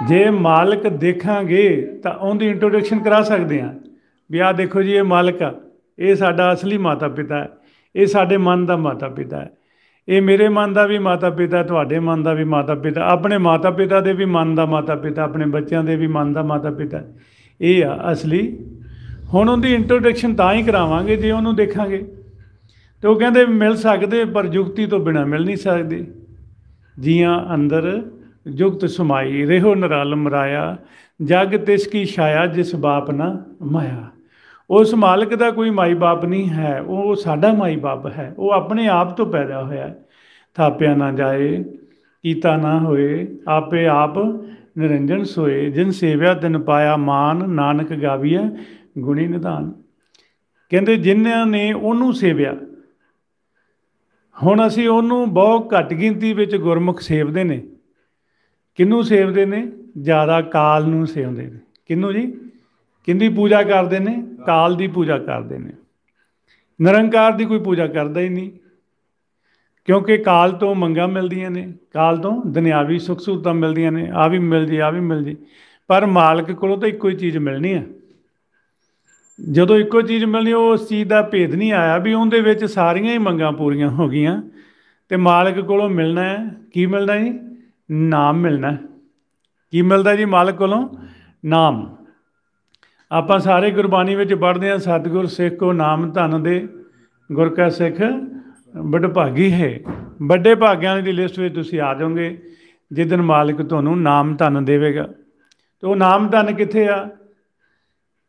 ਜੇ ਮਾਲਕ ਦੇਖਾਂਗੇ ਤਾਂ ਉਹਦੀ ਇੰਟਰੋਡਕਸ਼ਨ ਕਰਾ ਸਕਦੇ ਆ ਵੀ ਆ ਦੇਖੋ ਜੀ ਇਹ ਮਾਲਕ ਆ ਇਹ ਸਾਡਾ ਅਸਲੀ ਮਾਤਾ ਪਿਤਾ ਹੈ ਇਹ ਸਾਡੇ ਮਨ ਦਾ ਮਾਤਾ ਪਿਤਾ ਹੈ ਇਹ ਮੇਰੇ ਮਨ ਦਾ ਵੀ ਮਾਤਾ ਪਿਤਾ ਤੁਹਾਡੇ ਮਨ ਦਾ ਵੀ ਮਾਤਾ ਪਿਤਾ ਆਪਣੇ ਮਾਤਾ ਪਿਤਾ ਦੇ ਵੀ ਮਨ ਦਾ ਮਾਤਾ ਪਿਤਾ ਆਪਣੇ ਬੱਚਿਆਂ ਦੇ ਵੀ ਮਨ ਦਾ ਮਾਤਾ ਪਿਤਾ ਇਹ ਆ ਅਸਲੀ ਹੁਣ ਉਹਦੀ ਇੰਟਰੋਡਕਸ਼ਨ ਤਾਂ ਹੀ ਕਰਾਵਾਂਗੇ ਜੇ ਉਹਨੂੰ ਦੇਖਾਂਗੇ ਤੇ ਉਹ ਕਹਿੰਦੇ ਮਿਲ ਸਕਦੇ ਪਰ ਜੁਗਤੀ ਤੋਂ ਬਿਨਾ ਮਿਲ ਨਹੀਂ ਸਕਦੇ ਜੀਆਂ ਅੰਦਰ ਜੁਗਤ ਸਮਾਈ ਰਹੋ ਨਰਾਲਮ ਰਾਇਆ ਜਗ ਤਿਸ ਕੀ ਛਾਇਆ ਜਿਸ ਬਾਪ ਨਾ ਮਾਇਆ ਉਸ ਮਾਲਕ ਦਾ ਕੋਈ ਮਾਈ ਬਾਪ ਨਹੀਂ ਹੈ ਉਹ ਸਾਡਾ ਮਾਈ ਬਾਪ ਹੈ ਉਹ ਆਪਣੇ ਆਪ ਤੋਂ ਪੈਦਾ ਹੋਇਆ ਥਾਪਿਆ ਨਾ ਜਾਏ ਕੀਤਾ ਨਾ ਹੋਏ ਆਪੇ ਆਪ ਨਿਰੰਜਨ ਸੋਏ ਜਿਨ ਸੇਵਿਆ ਦਿਨ ਪਾਇਆ ਮਾਨ ਨਾਨਕ ਗਾਵੀਐ ਗੁਣੀ ਨਿਧਾਨ ਕਹਿੰਦੇ ਜਿਨ੍ਹਾਂ ਨੇ ਉਹਨੂੰ ਸੇਵਿਆ ਹੁਣ ਅਸੀਂ ਉਹਨੂੰ ਬਹੁਤ ਘੱਟ ਗਿਣਤੀ ਵਿੱਚ ਗੁਰਮੁਖ ਸੇਵਦੇ ਨੇ ਕਿੰਨੂੰ ਸੇਵਦੇ ਨੇ ਜ਼ਿਆਦਾ ਕਾਲ ਨੂੰ ਸੇਵਦੇ ਨੇ ਕਿੰਨੂੰ ਜੀ ਕਿੰਦੀ ਪੂਜਾ ਕਰਦੇ ਨੇ ਕਾਲ ਦੀ ਪੂਜਾ ਕਰਦੇ ਨੇ ਨਿਰੰਕਾਰ ਦੀ ਕੋਈ ਪੂਜਾ ਕਰਦਾ ਹੀ ਨਹੀਂ ਕਿਉਂਕਿ ਕਾਲ ਤੋਂ ਮੰਗਾ ਮਿਲਦੀਆਂ ਨੇ ਕਾਲ ਤੋਂ ਦੁਨਿਆਵੀ ਸੁੱਖ ਸਹੂਲਤਾਂ ਮਿਲਦੀਆਂ ਨੇ ਆ ਵੀ ਮਿਲ ਜੀ ਆ ਵੀ ਮਿਲ ਜੀ ਪਰ ਮਾਲਕ ਕੋਲੋਂ ਤਾਂ ਇੱਕੋ ਹੀ ਚੀਜ਼ ਮਿਲਣੀ ਆ ਜਦੋਂ ਇੱਕੋ ਚੀਜ਼ ਮਿਲਣੀ ਉਹ ਉਸ ਚੀਜ਼ ਦਾ ਭੇਦ ਨਹੀਂ ਆਇਆ ਵੀ ਉਹਦੇ ਵਿੱਚ ਸਾਰੀਆਂ ਹੀ ਮੰਗਾਂ ਪੂਰੀਆਂ ਹੋ ਗਈਆਂ ਤੇ ਮਾਲਕ ਕੋਲੋਂ ਮਿਲਣਾ ਹੈ ਕੀ ਮਿਲਣਾ ਜੀ ਨਾਮ ਮਿਲਣਾ ਕੀ ਮਿਲਦਾ ਜੀ ਮਾਲਕ ਕੋਲੋਂ ਨਾਮ ਆਪਾਂ ਸਾਰੇ ਗੁਰਬਾਣੀ ਵਿੱਚ ਪੜਦੇ ਆ ਸਤਿਗੁਰ ਸਿੱਖ ਕੋ ਨਾਮ ਧਨ ਦੇ ਗੁਰ ਕਾ ਸਿੱਖ ਵਡਭਾਗੀ ਭਾਗੀ ਹੈ ਵੱਡੇ ਭਾਗਿਆਂ ਦੀ ਲਿਸਟ ਵਿੱਚ ਤੁਸੀਂ ਆ ਜਾਓਗੇ ਜਿੱਦਨ ਮਾਲਕ ਤੁਹਾਨੂੰ ਨਾਮ ਧਨ ਦੇਵੇਗਾ ਤੇ ਉਹ ਨਾਮ ਧਨ ਕਿੱਥੇ ਆ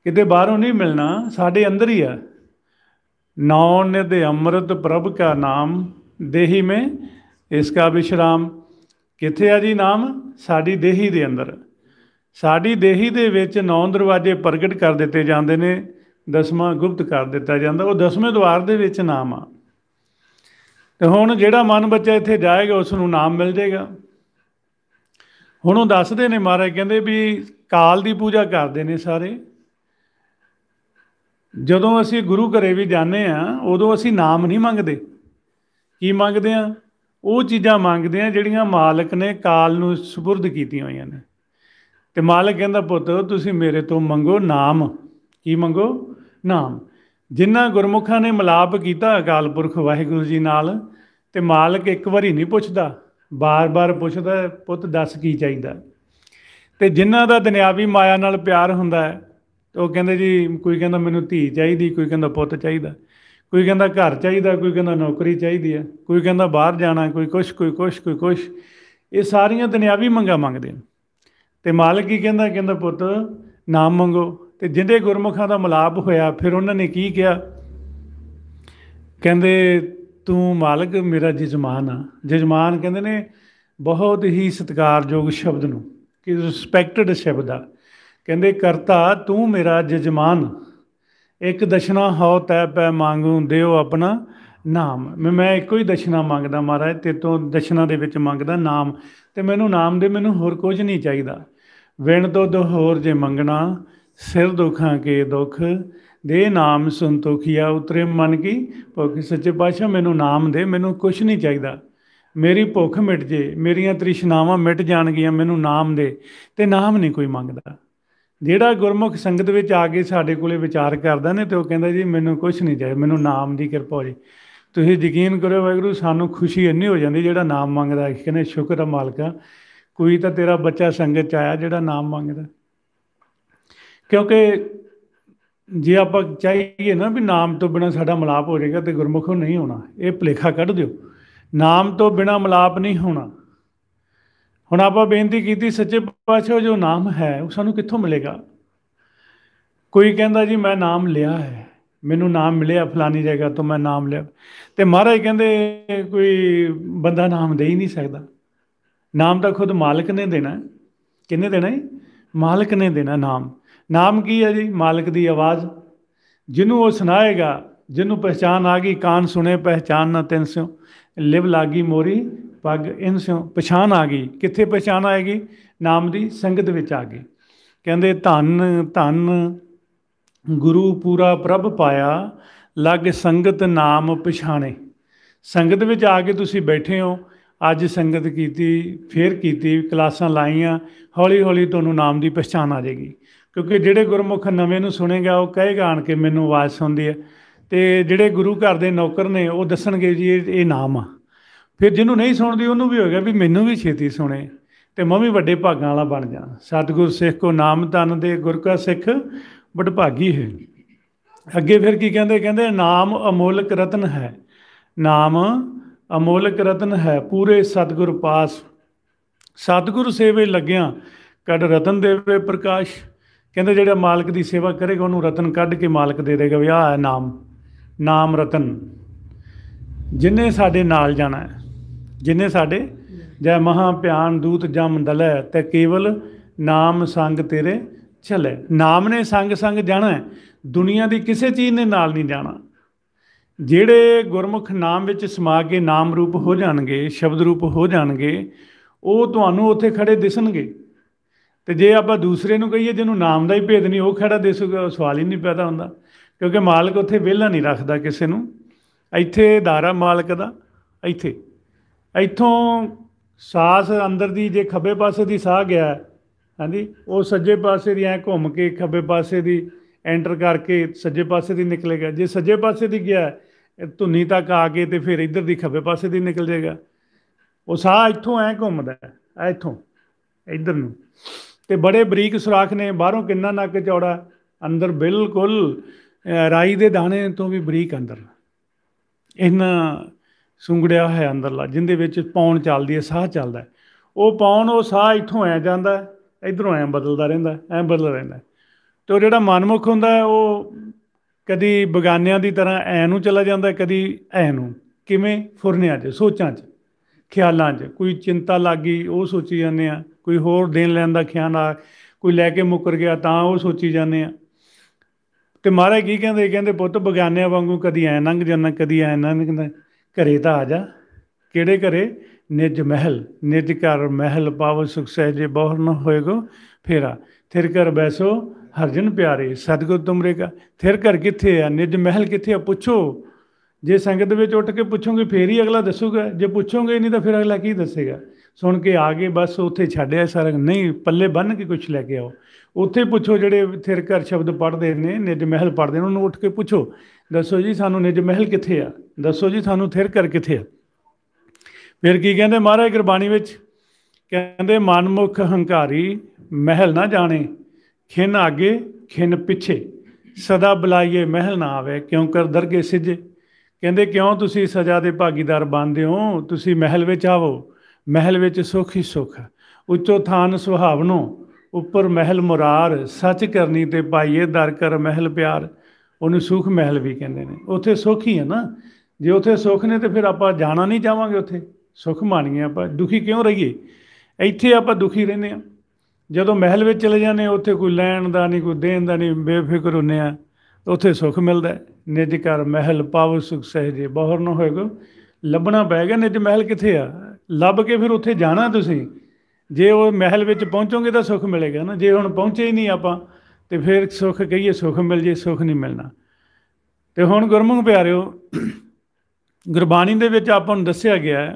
ਕਿਤੇ ਬਾਹਰੋਂ ਨਹੀਂ ਮਿਲਣਾ ਸਾਡੇ ਅੰਦਰ ਹੀ ਆ ਨੌ ਨਿਧਿ ਅੰਮ੍ਰਿਤ ਪ੍ਰਭ ਕਾ ਨਾਮ ਦੇਹੀ ਮੇ ਇਸ ਕਾ ਵਿਸ਼ਰਾਮ ਕਿੱਥੇ ਆ ਜੀ ਨਾਮ ਸਾਡੀ ਦੇਹੀ ਦੇ ਅੰਦਰ ਸਾਡੀ ਦੇਹੀ ਦੇ ਵਿੱਚ ਨੌ ਦਰਵਾਜ਼ੇ ਪ੍ਰਗਟ ਕਰ ਦਿੱਤੇ ਜਾਂਦੇ ਨੇ ਦਸਵਾਂ ਗੁਪਤ ਕਰ ਦਿੱਤਾ ਜਾਂਦਾ ਉਹ ਦਸਵੇਂ ਦਵਾਰ ਦੇ ਵਿੱਚ ਨਾਮ ਆ ਤੇ ਹੁਣ ਜਿਹੜਾ ਮਨ ਬੱਚਾ ਇੱਥੇ ਜਾਏਗਾ ਉਸ ਨੂੰ ਨਾਮ ਮਿਲ ਜਾਏਗਾ ਹੁਣ ਉਹ ਦੱਸਦੇ ਨੇ ਮਹਾਰਾਜ ਕਹਿੰਦੇ ਵੀ ਕਾਲ ਦੀ ਪੂਜਾ ਕਰਦੇ ਨੇ ਸਾਰੇ ਜਦੋਂ ਅਸੀਂ ਗੁਰੂ ਘਰੇ ਵੀ ਜਾਂਦੇ ਆ ਉਦੋਂ ਅਸੀਂ ਨਾਮ ਨਹੀਂ ਮੰਗਦੇ ਕੀ ਮੰਗਦੇ ਆ ਉਹ ਚੀਜ਼ਾਂ ਮੰਗਦੇ ਆ ਜਿਹੜੀਆਂ ਮਾਲਕ ਨੇ ਕਾਲ ਨੂੰ ਸਪੁਰਦ ਕੀਤੀਆਂ ਹੋਈਆਂ ਨੇ ਤੇ ਮਾਲਕ ਕਹਿੰਦਾ ਪੁੱਤ ਤੁਸੀਂ ਮੇਰੇ ਤੋਂ ਮੰਗੋ ਨਾਮ ਕੀ ਮੰਗੋ ਨਾਮ ਜਿਨ੍ਹਾਂ ਗੁਰਮੁਖਾਂ ਨੇ ਮਲਾਪ ਕੀਤਾ ਅਕਾਲ ਪੁਰਖ ਵਾਹਿਗੁਰੂ ਜੀ ਨਾਲ ਤੇ ਮਾਲਕ ਇੱਕ ਵਾਰੀ ਨਹੀਂ ਪੁੱਛਦਾ ਬਾਰ-ਬਾਰ ਪੁੱਛਦਾ ਪੁੱਤ ਦੱਸ ਕੀ ਚਾਹੀਦਾ ਤੇ ਜਿਨ੍ਹਾਂ ਦਾ ਦੁਨਿਆਵੀ ਮਾਇਆ ਨਾਲ ਪਿਆਰ ਹੁੰਦਾ ਹੈ ਉਹ ਕਹਿੰਦੇ ਜੀ ਕੋਈ ਕਹਿੰਦਾ ਮੈਨੂੰ ਧੀ ਚਾਹੀਦੀ ਕੋਈ ਕਹਿੰਦਾ ਪੁੱਤ ਚਾਹੀਦਾ ਕੋਈ ਕਹਿੰਦਾ ਘਰ ਚਾਹੀਦਾ ਕੋਈ ਕਹਿੰਦਾ ਨੌਕਰੀ ਚਾਹੀਦੀ ਹੈ ਕੋਈ ਕਹਿੰਦਾ ਬਾਹਰ ਜਾਣਾ ਕੋਈ ਕੁਛ ਕੋਈ ਕੁਛ ਕੋਈ ਕੁਛ ਇਹ ਸਾਰੀਆਂ ਦੁਨਿਆਵੀ ਮੰਗਾਂ ਮੰਗਦੇ ਨੇ ਤੇ ਮਾਲਕ ਕੀ ਕਹਿੰਦਾ ਕਹਿੰਦਾ ਪੁੱਤ ਨਾਮ ਮੰਗੋ ਤੇ ਜਿੰਦੇ ਗੁਰਮੁਖਾਂ ਦਾ ਮਲਾਪ ਹੋਇਆ ਫਿਰ ਉਹਨਾਂ ਨੇ ਕੀ ਕਿਹਾ ਕਹਿੰਦੇ ਤੂੰ ਮਾਲਕ ਮੇਰਾ ਜਜਮਾਨ ਆ ਜਜਮਾਨ ਕਹਿੰਦੇ ਨੇ ਬਹੁਤ ਹੀ ਸਤਿਕਾਰਯੋਗ ਸ਼ਬਦ ਨੂੰ ਕਿ ਰਿਸਪੈਕਟਡ ਸ਼ਬਦ ਆ ਕਹਿੰਦੇ ਕਰਤਾ ਤੂੰ ਮੇਰਾ ਜਜਮਾਨ ਇੱਕ ਦਸ਼ਨਾ ਹਉ ਤੈ ਪੈ ਮੰਗੂ ਦਿਓ ਆਪਣਾ ਨਾਮ ਮੈਂ ਮੈਂ ਇੱਕੋ ਹੀ ਦਸ਼ਨਾ ਮੰਗਦਾ ਮਹਾਰਾਜ ਤੇ ਤੋਂ ਦਸ਼ਨਾ ਦੇ ਵਿੱਚ ਮੰਗਦਾ ਨਾਮ ਤੇ ਮੈਨੂੰ ਨਾਮ ਦੇ ਮੈਨੂੰ ਹੋਰ ਕੁਝ ਨਹੀਂ ਚਾਹੀਦਾ ਵਿਣ ਤੋਂ ਦੋ ਹੋਰ ਜੇ ਮੰਗਣਾ ਸਿਰ ਦੁਖਾਂ ਕੇ ਦੁੱਖ ਦੇ ਨਾਮ ਸੰਤੋਖਿਆ ਉਤਰੇ ਮਨ ਕੀ ਭੁੱਖ ਸੱਚੇ ਪਾਤਸ਼ਾਹ ਮੈਨੂੰ ਨਾਮ ਦੇ ਮੈਨੂੰ ਕੁਝ ਨਹੀਂ ਚਾਹੀਦਾ ਮੇਰੀ ਭੁੱਖ ਮਿਟ ਜੇ ਮੇਰੀਆਂ ਤ੍ਰਿਸ਼ਨਾਵਾਂ ਮਿਟ ਜਾਣਗੀਆਂ ਮੈਨੂੰ ਨਾਮ ਦੇ ਤੇ ਨਾਮ ਨਹੀਂ ਕੋਈ ਮੰਗਦਾ ਜਿਹੜਾ ਗੁਰਮੁਖ ਸੰਗਤ ਵਿੱਚ ਆ ਕੇ ਸਾਡੇ ਕੋਲੇ ਵਿਚਾਰ ਕਰਦਾ ਨੇ ਤੇ ਉਹ ਕਹਿੰਦਾ ਜੀ ਮੈਨੂੰ ਕੁਝ ਨਹੀਂ ਚਾਹੀਦਾ ਮੈਨੂੰ ਨਾਮ ਦੀ ਕਿਰਪਾ ਹੋ ਜੇ ਤੁਸੀਂ ਯਕੀਨ ਕਰੋ ਵੈਗਰੂ ਸਾਨੂੰ ਖੁਸ਼ੀ ਇੰਨੀ ਹੋ ਜਾਂਦੀ ਜਿਹੜਾ ਨਾਮ ਮੰਗਦਾ ਹੈ ਕਹਿੰਦੇ ਸ਼ੁਕਰ ਹੈ ਮਾਲਕਾ ਕੋਈ ਤਾਂ ਤੇਰਾ ਬੱਚਾ ਸੰਗਤ ਚ ਆਇਆ ਜਿਹੜਾ ਨਾਮ ਮੰਗਦਾ ਕਿਉਂਕਿ ਜੇ ਆਪਾਂ ਚਾਹੀਏ ਨਾ ਵੀ ਨਾਮ ਤੋਂ ਬਿਨਾ ਸਾਡਾ ਮਲਾਪ ਹੋ ਜਾਏਗਾ ਤੇ ਗੁਰਮੁਖੋਂ ਨਹੀਂ ਹੋਣਾ ਇਹ ਭਲੇਖਾ ਕੱਢ ਦਿਓ ਨਾਮ ਤੋਂ ਬਿਨਾ ਮਲਾਪ ਨਹੀਂ ਹੋਣਾ ਹੁਣ ਆਪਾਂ ਬੇਨਤੀ ਕੀਤੀ ਸੱਚੇ ਪਾਤਸ਼ਾਹ ਜੋ ਨਾਮ ਹੈ ਉਹ ਸਾਨੂੰ ਕਿੱਥੋਂ ਮਿਲੇਗਾ ਕੋਈ ਕਹਿੰਦਾ ਜੀ ਮੈਂ ਨਾਮ ਲਿਆ ਹੈ ਮੈਨੂੰ ਨਾਮ ਮਿਲਿਆ ਫਲਾਨੀ ਜਗ੍ਹਾ ਤੋਂ ਮੈਂ ਨਾਮ ਲਿਆ ਤੇ ਮਹਾਰਾਜ ਕਹਿੰਦੇ ਕੋਈ ਬੰਦਾ ਨਾਮ ਦੇ ਹੀ ਨਹੀਂ ਸਕਦਾ ਨਾਮ ਤਾਂ ਖੁਦ ਮਾਲਕ ਨੇ ਦੇਣਾ ਕਿੰਨੇ ਦੇਣਾ ਹੈ ਮਾਲਕ ਨੇ ਦੇਣਾ ਨਾਮ ਨਾਮ ਕੀ ਹੈ ਜੀ ਮਾਲਕ ਦੀ ਆਵਾਜ਼ ਜਿਹਨੂੰ ਉਹ ਸੁਣਾਏਗਾ ਜਿਹਨੂੰ ਪਛਾਣ ਆ ਗਈ ਕਾਨ ਸੁਣੇ ਪਛਾਣ ਨਾ ਤਿੰਨ ਸਿਓ ਲਿਵ ਲਾਗੀ ਮੋਰੀ ਪੱਗ ਇਨ ਸਿਓ ਪਛਾਣ ਆ ਗਈ ਕਿੱਥੇ ਪਛਾਣ ਆਏਗੀ ਨਾਮ ਦੀ ਸੰਗਤ ਵਿੱਚ ਆ ਗਈ ਕਹਿੰਦੇ ਧੰਨ ਧੰਨ ਗੁਰੂ ਪੂਰਾ ਪ੍ਰਭ ਪਾਇਆ ਲੱਗ ਸੰਗਤ ਨਾਮ ਪਛਾਣੇ ਸੰਗਤ ਵਿੱਚ ਆ ਕੇ ਤੁਸੀਂ ਬੈਠੇ ਹੋ ਅੱਜ ਸੰਗਤ ਕੀਤੀ ਫੇਰ ਕੀਤੀ ਕਲਾਸਾਂ ਲਾਈਆਂ ਹੌਲੀ ਹੌਲੀ ਤੁਹਾਨੂੰ ਨਾਮ ਦੀ ਪਛਾਣ ਆ ਜਾਏਗੀ ਕਿਉਂਕਿ ਜਿਹੜੇ ਗੁਰਮੁਖ ਨਵੇਂ ਨੂੰ ਸੁਣੇਗਾ ਉਹ ਕਹੇਗਾ ਆਣ ਕੇ ਮੈਨੂੰ ਆਵਾਜ਼ ਸੁਣਦੀ ਹੈ ਤੇ ਜਿਹੜੇ ਗੁਰੂ ਘਰ ਦੇ ਨੌਕਰ ਨੇ ਉਹ ਦੱਸਣਗੇ ਜੀ ਇਹ ਨਾਮ ਆ ਫਿਰ ਜਿਹਨੂੰ ਨਹੀਂ ਸੁਣਦੀ ਉਹਨੂੰ ਵੀ ਹੋਏਗਾ ਵੀ ਮੈਨੂੰ ਵੀ ਛੇਤੀ ਸੁਣੇ ਤੇ ਮੈਂ ਵੀ ਵੱਡੇ ਭਾਗਾਂ ਵਾਲਾ ਬਣ ਜਾ ਸਤਿਗੁਰ ਸਿੱਖ ਕੋ ਨਾਮ ਤਨ ਦੇ ਗੁਰ ਕਾ ਸਿੱਖ ਵਡਭਾਗੀ ਹੈ ਅੱਗੇ ਫਿਰ ਕੀ ਕਹਿੰਦੇ ਕਹਿੰਦੇ ਨਾਮ ਅਮੋਲਕ ਰਤਨ ਹੈ ਨਾਮ ਅਮੋਲਕ ਰਤਨ ਹੈ ਪੂਰੇ ਸਤਿਗੁਰ ਪਾਸ ਸਤਿਗੁਰ ਸੇਵੇ ਲੱਗਿਆਂ ਕੱਢ ਰਤਨ ਦੇਵੇ ਪ੍ਰਕਾਸ਼ ਕਹਿੰਦੇ ਜਿਹੜਾ ਮਾਲਕ ਦੀ ਸੇਵਾ ਕਰੇਗਾ ਉਹਨੂੰ ਰਤਨ ਕੱਢ ਕੇ ਮਾਲਕ ਦੇ ਦੇਗਾ ਵੀ ਆਹ ਨਾਮ ਨਾਮ ਰਤਨ ਜਿਨੇ ਸਾਡੇ ਨਾਲ ਜਾਣਾ ਹੈ ਜਿਨੇ ਸਾਡੇ ਜੈ ਮਹਾ ਭਿਆਨ ਦੂਤ ਜਮ ਦਲੈ ਤੇ ਕੇਵਲ ਨਾਮ ਸੰਗ ਤੇਰੇ ਚਲੇ ਨਾਮ ਨੇ ਸੰਗ ਸੰਗ ਜਾਣਾ ਹੈ ਦੁਨੀਆ ਦੀ ਕਿਸੇ ਚੀਜ਼ ਨੇ ਨਾਲ ਨਹੀਂ ਜਾਣਾ ਜਿਹੜੇ ਗੁਰਮੁਖ ਨਾਮ ਵਿੱਚ ਸਮਾ ਕੇ ਨਾਮ ਰੂਪ ਹੋ ਜਾਣਗੇ ਸ਼ਬਦ ਰੂਪ ਹੋ ਜਾਣਗੇ ਉਹ ਤੁਹਾਨੂੰ ਉੱਥੇ ਖੜੇ ਦਿਸਣਗੇ ਤੇ ਜੇ ਆਪਾਂ ਦੂਸਰੇ ਨੂੰ ਕਹੀਏ ਜਿਹਨੂੰ ਨਾਮ ਦਾ ਹੀ ਭੇਦ ਨਹੀਂ ਉਹ ਖੜਾ ਦਿਸੂਗਾ ਸਵਾਲ ਹੀ ਨਹੀਂ ਪੈਦਾ ਹੁੰਦਾ ਕਿਉਂਕਿ ਮਾਲਕ ਉੱਥੇ ਵਿਹਲਾ ਨਹੀਂ ਰੱਖਦਾ ਕਿਸੇ ਨੂੰ ਇੱਥੇ ਧਾਰਾ ਮਾਲਕ ਦਾ ਇੱਥੇ ਇੱਥੋਂ ਸਾਸ ਅੰਦਰ ਦੀ ਜੇ ਖੱਬੇ ਪਾਸੇ ਦੀ ਸਾਹ ਗਿਆ ਹਾਂਜੀ ਉਹ ਸੱਜੇ ਪਾਸੇ ਦੀ ਐ ਘੁੰਮ ਕੇ ਖੱਬੇ ਪਾਸੇ ਦੀ ਐਂਟਰ ਕਰਕੇ ਸੱਜੇ ਪਾਸੇ ਦੀ ਨਿਕਲੇਗਾ ਜੇ ਸੱਜੇ ਪਾਸੇ ਦੀ ਗਿਆ ਧੁੰਨੀ ਤੱਕ ਆ ਕੇ ਤੇ ਫਿਰ ਇੱਧਰ ਦੀ ਖੱਬੇ ਪਾਸੇ ਦੀ ਨਿਕਲ ਜਾਏਗਾ ਉਹ ਸਾਹ ਇੱਥੋਂ ਐ ਘੁੰਮਦਾ ਐ ਇੱਥੋਂ ਇੱਧਰ ਨੂੰ ਤੇ ਬੜੇ ਬਰੀਕ ਸੁਰਾਖ ਨੇ ਬਾਹਰੋਂ ਕਿੰਨਾ ਨੱਕ ਚੌੜਾ ਅੰਦਰ ਬਿਲਕੁਲ ਰਾਈ ਦੇ ਦਾਣੇ ਤੋਂ ਵੀ ਬਰੀਕ ਅੰਦਰ ਇਹਨਾਂ ਸੁੰਗੜਿਆ ਹੈ ਅੰਦਰਲਾ ਜਿੰਦੇ ਵਿੱਚ ਪੌਣ ਚੱਲਦੀ ਹੈ ਸਾਹ ਚੱਲਦਾ ਉਹ ਪੌਣ ਉਹ ਸਾਹ ਇੱਥੋਂ ਐ ਜਾਂਦਾ ਇਧਰੋਂ ਐ ਬਦਲਦਾ ਰਹਿੰਦਾ ਐ ਬਦਲਦਾ ਰਹਿੰਦਾ ਤੇ ਉਹ ਜਿਹੜਾ ਮਨਮੁਖ ਹੁੰਦਾ ਹੈ ਉਹ ਕਦੀ ਬਗਾਨਿਆਂ ਦੀ ਤਰ੍ਹਾਂ ਐ ਨੂੰ ਚਲਾ ਜਾਂਦਾ ਕਦੀ ਐ ਨੂੰ ਕਿਵੇਂ ਫੁਰਨੇ ਆਜੇ ਸੋਚਾਂ 'ਚ ਖਿਆਲਾਂ 'ਚ ਕੋਈ ਚਿੰਤਾ ਲੱਗੀ ਉਹ ਸੋਚੀ ਜਾਂਦੇ ਆ ਕੋਈ ਹੋਰ ਦੇਣ ਲੈਣ ਦਾ ਖਿਆਲ ਆ ਕੋਈ ਲੈ ਕੇ ਮੁੱਕਰ ਗਿਆ ਤਾਂ ਉਹ ਸੋਚੀ ਜਾਂਦੇ ਆ ਤੇ ਮਹਾਰਾਜ ਕੀ ਕਹਿੰਦੇ ਕਹਿੰਦੇ ਪੁੱਤ ਬਗਾਨਿਆਂ ਵਾਂਗੂ ਕਦੀ ਐ ਨੰਗ ਜਾਂਦਾ ਕਦੀ ਐ ਨਾ ਕਹਿੰਦਾ ਘਰੇ ਤਾਂ ਆ ਜਾ ਕਿਹੜੇ ਘਰੇ ਨਿਜ ਮਹਿਲ ਨਿਜ ਘਰ ਮਹਿਲ ਪਾਵ ਸੁਖ ਸਹਿਜੇ ਬਹੁਰ ਨ ਹੋਏਗੋ ਫੇਰਾ ਥਿਰ ਕਰ ਬੈਸੋ ਹਰਜਨ ਪਿਆਰੇ ਸਤਿਗੁਰ ਤੁਮਰੇ ਕਾ ਫਿਰ ਘਰ ਕਿੱਥੇ ਆ ਨਿਜ ਮਹਿਲ ਕਿੱਥੇ ਆ ਪੁੱਛੋ ਜੇ ਸੰਗਤ ਵਿੱਚ ਉੱਠ ਕੇ ਪੁੱਛੋਗੇ ਫੇਰ ਹੀ ਅਗਲਾ ਦੱਸੂਗਾ ਜੇ ਪੁੱਛੋਗੇ ਨਹੀਂ ਤਾਂ ਫਿਰ ਅਗਲਾ ਕੀ ਦੱਸੇਗਾ ਸੁਣ ਕੇ ਆ ਗਏ ਬਸ ਉੱਥੇ ਛੱਡਿਆ ਸਾਰਾ ਨਹੀਂ ਪੱਲੇ ਬੰਨ ਕੇ ਕੁਝ ਲੈ ਕੇ ਆਓ ਉੱਥੇ ਪੁੱਛੋ ਜਿਹੜੇ ਫਿਰ ਘਰ ਸ਼ਬਦ ਪੜ੍ਹਦੇ ਨੇ ਨਿਜ ਮਹਿਲ ਪੜ੍ਹਦੇ ਨੇ ਨੂੰ ਉੱਠ ਕੇ ਪੁੱਛੋ ਦੱਸੋ ਜੀ ਸਾਨੂੰ ਨਿਜ ਮਹਿਲ ਕਿੱਥੇ ਆ ਦੱਸੋ ਜੀ ਸਾਨੂੰ ਫਿਰ ਘਰ ਕਿੱਥੇ ਆ ਫਿਰ ਕੀ ਕਹਿੰਦੇ ਮਹਾਰਾਜ ਗੁਰਬਾਣੀ ਵਿੱਚ ਕਹਿੰਦੇ ਮਨਮੁਖ ਹੰਕਾਰੀ ਮਹਿਲ ਨਾ ਜਾਣੇ ਖਿੰਨ ਅੱਗੇ ਖਿੰਨ ਪਿੱਛੇ ਸਦਾ ਬੁਲਾਈਏ ਮਹਿਲ ਨਾ ਆਵੇ ਕਿਉਂ ਕਰ ਦਰਗੇ ਸਿਜੇ ਕਹਿੰਦੇ ਕਿਉਂ ਤੁਸੀਂ ਸਜ਼ਾ ਦੇ ਭਾਗੀਦਾਰ ਬਣਦੇ ਹੋ ਤੁਸੀਂ ਮਹਿਲ ਵਿੱਚ ਆਵੋ ਮਹਿਲ ਵਿੱਚ ਸੁਖ ਹੀ ਸੁਖ ਉੱਚੋ ਥਾਨ ਸੁਹਾਵਨੋ ਉੱਪਰ ਮਹਿਲ ਮੁਰਾਰ ਸੱਚ ਕਰਨੀ ਤੇ ਪਾਈਏ ਦਰ ਕਰ ਮਹਿਲ ਪਿਆਰ ਉਹਨੂੰ ਸੁਖ ਮਹਿਲ ਵੀ ਕਹਿੰਦੇ ਨੇ ਉੱਥੇ ਸੁਖ ਹੀ ਹੈ ਨਾ ਜੇ ਉੱਥੇ ਸੁਖ ਨੇ ਤੇ ਫਿਰ ਆਪਾਂ ਜਾਣਾ ਨਹੀਂ ਚਾਹਾਂਗੇ ਉੱਥੇ ਸੁਖ ਮਾਣੀਏ ਆਪਾਂ ਦੁਖੀ ਕਿਉਂ ਰਹੀਏ ਇੱਥੇ ਆਪਾਂ ਦੁਖੀ ਰਹਿੰਦੇ ਆ ਜਦੋਂ ਮਹਿਲ ਵਿੱਚ ਚਲੇ ਜਾਂਦੇ ਉੱਥੇ ਕੋਈ ਲੈਣ ਦਾ ਨਹੀਂ ਕੋਈ ਦੇਣ ਦਾ ਨਹੀਂ ਬੇਫਿਕਰ ਹੁੰਨੇ ਆ ਉੱਥੇ ਸੁੱਖ ਮਿਲਦਾ ਨਿਜ ਘਰ ਮਹਿਲ ਪਾਵ ਸੁਖ ਸਹਿਜੇ ਬਾਹਰ ਨਾ ਹੋਏਗਾ ਲੱਭਣਾ ਪੈਗਾ ਨਿਜ ਮਹਿਲ ਕਿੱਥੇ ਆ ਲੱਭ ਕੇ ਫਿਰ ਉੱਥੇ ਜਾਣਾ ਤੁਸੀਂ ਜੇ ਉਹ ਮਹਿਲ ਵਿੱਚ ਪਹੁੰਚੋਗੇ ਤਾਂ ਸੁੱਖ ਮਿਲੇਗਾ ਨਾ ਜੇ ਹੁਣ ਪਹੁੰਚੇ ਹੀ ਨਹੀਂ ਆਪਾਂ ਤੇ ਫਿਰ ਸੁੱਖ ਕਹੀਏ ਸੁੱਖ ਮਿਲ ਜੇ ਸੁੱਖ ਨਹੀਂ ਮਿਲਣਾ ਤੇ ਹੁਣ ਗੁਰਮੁਖ ਪਿਆਰਿਓ ਗੁਰਬਾਣੀ ਦੇ ਵਿੱਚ ਆਪਾਂ ਨੂੰ ਦੱਸਿਆ ਗਿਆ ਹੈ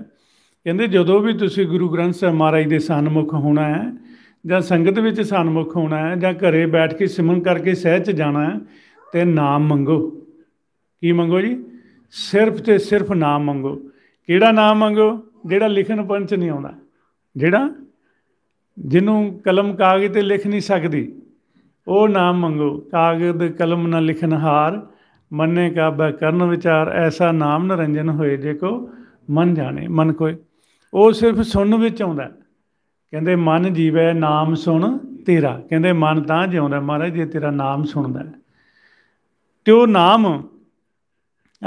ਕਹਿੰਦੇ ਜਦੋਂ ਵੀ ਤੁਸੀਂ ਗੁਰੂ ਗ੍ਰੰਥ ਸਾਹਿਬ ਮਹਾਰਾਜ ਦੇ ਸਨਮੁਖ ਹੋਣਾ ਹੈ ਜਾਂ ਸੰਗਤ ਵਿੱਚ ਸਨਮੁਖ ਹੋਣਾ ਹੈ ਜਾਂ ਘਰੇ ਬੈਠ ਕੇ ਸਿਮਰਨ ਕਰਕੇ ਸਹਿਜ ਚ ਜਾਣਾ ਹੈ ਤੇ ਨਾਮ ਮੰਗੋ ਕੀ ਮੰਗੋ ਜੀ ਸਿਰਫ ਤੇ ਸਿਰਫ ਨਾਮ ਮੰਗੋ ਕਿਹੜਾ ਨਾਮ ਮੰਗੋ ਜਿਹੜਾ ਲਿਖਣ ਪੰਚ ਨਹੀਂ ਆਉਂਦਾ ਜਿਹੜਾ ਜਿਹਨੂੰ ਕਲਮ ਕਾਗਜ਼ ਤੇ ਲਿਖ ਨਹੀਂ ਸਕਦੀ ਉਹ ਨਾਮ ਮੰਗੋ ਕਾਗਜ਼ ਕਲਮ ਨਾ ਲਿਖਨ ਹਾਰ ਮੰਨੇ ਕਾਬਾ ਕਰਨ ਵਿਚਾਰ ਐਸਾ ਨਾਮ ਨਰੰਜਨ ਹੋਏ ਜੇ ਕੋ ਮਨ ਜਾਣੇ ਮਨ ਕੋਈ ਉਹ ਸਿਰਫ ਸੁਣਨ ਵਿੱਚ ਆਉਂਦਾ ਕਹਿੰਦੇ ਮਨ ਜੀਵੇ ਨਾਮ ਸੁਣ ਤੇਰਾ ਕਹਿੰਦੇ ਮਨ ਤਾਂ ਜਿਉਂਦਾ ਮਹਾਰਾਜ ਜੇ ਤੇਰਾ ਨਾਮ ਸੁਣਦਾ ਤੇ ਉਹ ਨਾਮ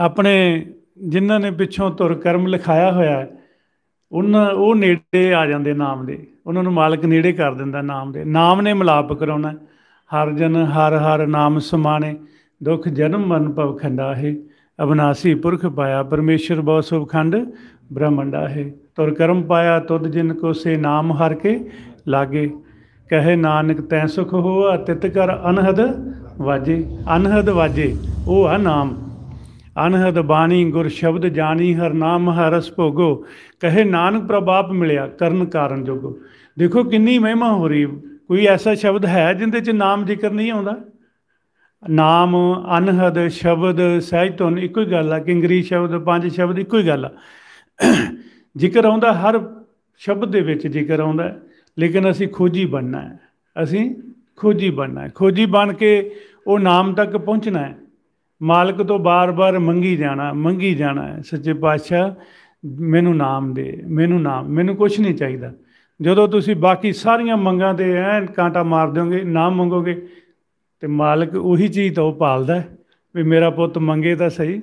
ਆਪਣੇ ਜਿਨ੍ਹਾਂ ਨੇ ਪਿੱਛੋਂ ਤੁਰ ਕਰਮ ਲਿਖਾਇਆ ਹੋਇਆ ਉਹਨਾਂ ਉਹ ਨੇੜੇ ਆ ਜਾਂਦੇ ਨਾਮ ਦੇ ਉਹਨਾਂ ਨੂੰ ਮਾਲਕ ਨੇੜੇ ਕਰ ਦਿੰਦਾ ਨਾਮ ਦੇ ਨਾਮ ਨੇ ਮਲਾਪ ਕਰਾਉਣਾ ਹਰ ਜਨ ਹਰ ਹਰ ਨਾਮ ਸਮਾਣੇ ਦੁਖ ਜਨਮ ਮਨ ਭਵ ਖੰਡਾ ਹੈ ਅਬਨਾਸੀ ਪੁਰਖ ਪਾਇਆ ਪਰਮੇਸ਼ਰ ਬਹੁ ਸੁਭਖੰਡ ਬ੍ਰਹਮੰਡਾ ਹੈ ਤੁਰ ਕਰਮ ਪਾਇਆ ਤੁਧ ਜਿਨ ਕੋ ਸੇ ਨਾਮ ਹਰ ਕੇ ਲਾਗੇ ਕਹੇ ਨਾਨਕ ਤੈ ਸੁਖ ਹੋਆ ਤਿਤ ਕਰ ਅਨਹਦ ਵਾਜੇ ਅਨਹਦ ਵਾਜੇ ਉਹ ਆ ਨਾਮ ਅਨਹਦ ਬਾਣੀ ਗੁਰ ਸ਼ਬਦ ਜਾਣੀ ਹਰ ਨਾਮ ਹਰਸ ਭੋਗੋ ਕਹੇ ਨਾਨਕ ਪ੍ਰਭਾਪ ਮਿਲਿਆ ਕਰਨ ਕਾਰਨ ਜੋਗੋ ਦੇਖੋ ਕਿੰਨੀ ਮਹਿਮਾ ਹੋ ਰਹੀ ਕੋਈ ਐਸਾ ਸ਼ਬਦ ਹੈ ਜਿੰਦੇ ਚ ਨਾਮ ਜ਼ਿਕਰ ਨਹੀਂ ਆਉਂਦਾ ਨਾਮ ਅਨਹਦ ਸ਼ਬਦ ਸਹਿਜ ਤੋਂ ਇੱਕੋ ਹੀ ਗੱਲ ਆ ਕਿੰਗਰੀ ਸ਼ਬਦ ਪੰਜ ਸ਼ਬਦ ਇੱਕੋ ਹੀ ਗੱਲ ਆ ਜ਼ਿਕਰ ਆਉਂਦਾ ਹਰ ਸ਼ਬਦ ਦੇ ਵਿੱਚ ਜ਼ਿਕਰ ਆਉਂਦਾ ਲੇਕਿਨ ਅਸੀਂ ਖੋਜੀ ਬਣਨਾ ਹੈ ਅਸੀਂ ਖੋਜੀ ਬਣਨਾ ਹੈ ਖੋਜੀ ਬਣ ਕੇ ਉਹ ਨਾਮ ਤੱਕ ਪਹੁੰਚਣਾ ਹੈ ਮਾਲਕ ਤੋਂ ਬਾਰ-ਬਾਰ ਮੰਗੀ ਜਾਣਾ ਮੰਗੀ ਜਾਣਾ ਹੈ ਸੱਚੇ ਪਾਤਸ਼ਾਹ ਮੈਨੂੰ ਨਾਮ ਦੇ ਮੈਨੂੰ ਨਾਮ ਮੈਨੂੰ ਕੁਝ ਨਹੀਂ ਚਾਹੀਦਾ ਜਦੋਂ ਤੁਸੀਂ ਬਾਕੀ ਸਾਰੀਆਂ ਮੰਗਾਂ ਦੇ ਐਨ ਕਾਂਟਾ ਮਾਰ ਦਿਓਗੇ ਨਾਮ ਮੰਗੋਗੇ ਤੇ ਮਾਲਕ ਉਹੀ ਚੀਜ਼ ਤੋਂ ਪਾਲਦਾ ਵੀ ਮੇਰਾ ਪੁੱਤ ਮੰਗੇ ਤਾਂ ਸਹੀ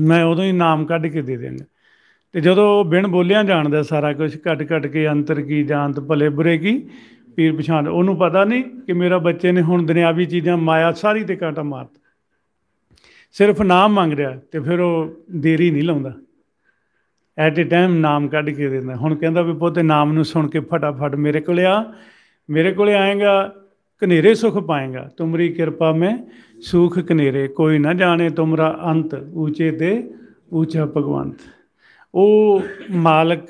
ਮੈਂ ਉਦੋਂ ਹੀ ਨਾਮ ਕੱਢ ਕੇ ਦੇ ਦਿਆਂਗਾ ਤੇ ਜਦੋਂ ਬਿਨ ਬੋਲਿਆਂ ਜਾਣਦਾ ਸਾਰਾ ਕੁਝ ਘਟ ਘਟ ਕੇ ਅੰਤਰ ਕੀ ਜਾਣਤ ਭਲੇ ਬੁਰੇ ਕੀ ਪੀਰ ਪਛਾਣ ਉਹਨੂੰ ਪਤਾ ਨਹੀਂ ਕਿ ਮੇਰਾ ਬੱਚੇ ਨੇ ਹੁਣ ਦੁਨਿਆਵੀ ਚੀਜ਼ਾਂ ਮਾਇਆ ਸਾਰੀ ਤੇ ਕਾਟਾ ਮਾਰਤਾ ਸਿਰਫ ਨਾਮ ਮੰਗ ਰਿਹਾ ਤੇ ਫਿਰ ਉਹ ਦੇਰੀ ਨਹੀਂ ਲਾਉਂਦਾ ਐਟ ਅ ਟਾਈਮ ਨਾਮ ਕੱਢ ਕੇ ਦਿੰਦਾ ਹੁਣ ਕਹਿੰਦਾ ਵੀ ਪੁੱਤੇ ਨਾਮ ਨੂੰ ਸੁਣ ਕੇ ਫਟਾਫਟ ਮੇਰੇ ਕੋਲੇ ਆ ਮੇਰੇ ਕੋਲੇ ਆਏਗਾ ਕਨੇਰੇ ਸੁਖ ਪਾਏਗਾ ਤੁਮਰੀ ਕਿਰਪਾ ਮੈਂ ਸੁਖ ਕਨੇਰੇ ਕੋਈ ਨਾ ਜਾਣੇ ਤੁਮਰਾ ਅੰਤ ਉੱਚੇ ਤੇ ਉੱਚਾ ਭਗਵੰਤ ਉਹ ਮਾਲਕ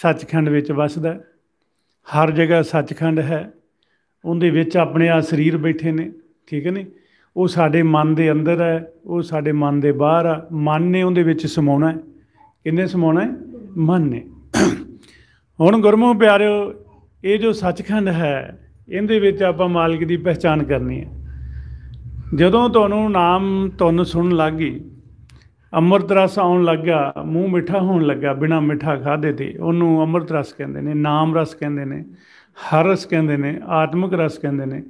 ਸੱਚਖੰਡ ਵਿੱਚ ਵੱਸਦਾ ਹਰ ਜਗ੍ਹਾ ਸੱਚਖੰਡ ਹੈ ਉਹਦੇ ਵਿੱਚ ਆਪਣੇ ਆ ਸਰੀਰ ਬੈਠੇ ਨੇ ਠੀਕ ਹੈ ਨਹੀਂ ਉਹ ਸਾਡੇ ਮਨ ਦੇ ਅੰਦਰ ਹੈ ਉਹ ਸਾਡੇ ਮਨ ਦੇ ਬਾਹਰ ਆ ਮਨ ਨੇ ਉਹਦੇ ਵਿੱਚ ਸਮਾਉਣਾ ਹੈ ਕਿੰਨੇ ਸਮਾਉਣਾ ਹੈ ਮਨ ਨੇ ਹੁਣ ਗੁਰਮੁਖ ਪਿਆਰਿਓ ਇਹ ਜੋ ਸੱਚਖੰਡ ਹੈ ਇਹਦੇ ਵਿੱਚ ਆਪਾਂ ਮਾਲਕ ਦੀ ਪਛਾਣ ਕਰਨੀ ਹੈ ਜਦੋਂ ਤੁਹਾਨੂੰ ਨਾਮ ਤੁਨ ਸੁਣਨ ਲੱਗੀ ਅੰਮ੍ਰਿਤ ਰਸ ਆਉਣ ਲੱਗਾ ਮੂੰਹ ਮਿੱਠਾ ਹੋਣ ਲੱਗਾ ਬਿਨਾ ਮਿੱਠਾ ਖਾਦੇ ਤੇ ਉਹਨੂੰ ਅੰਮ੍ਰਿਤ ਰਸ ਕਹਿੰਦੇ ਨੇ ਨਾਮ ਰਸ ਕਹਿੰਦੇ ਨੇ ਹਰ ਰਸ ਕਹਿੰਦੇ ਨੇ ਆਤਮਿਕ ਰਸ ਕਹਿੰਦੇ ਨੇ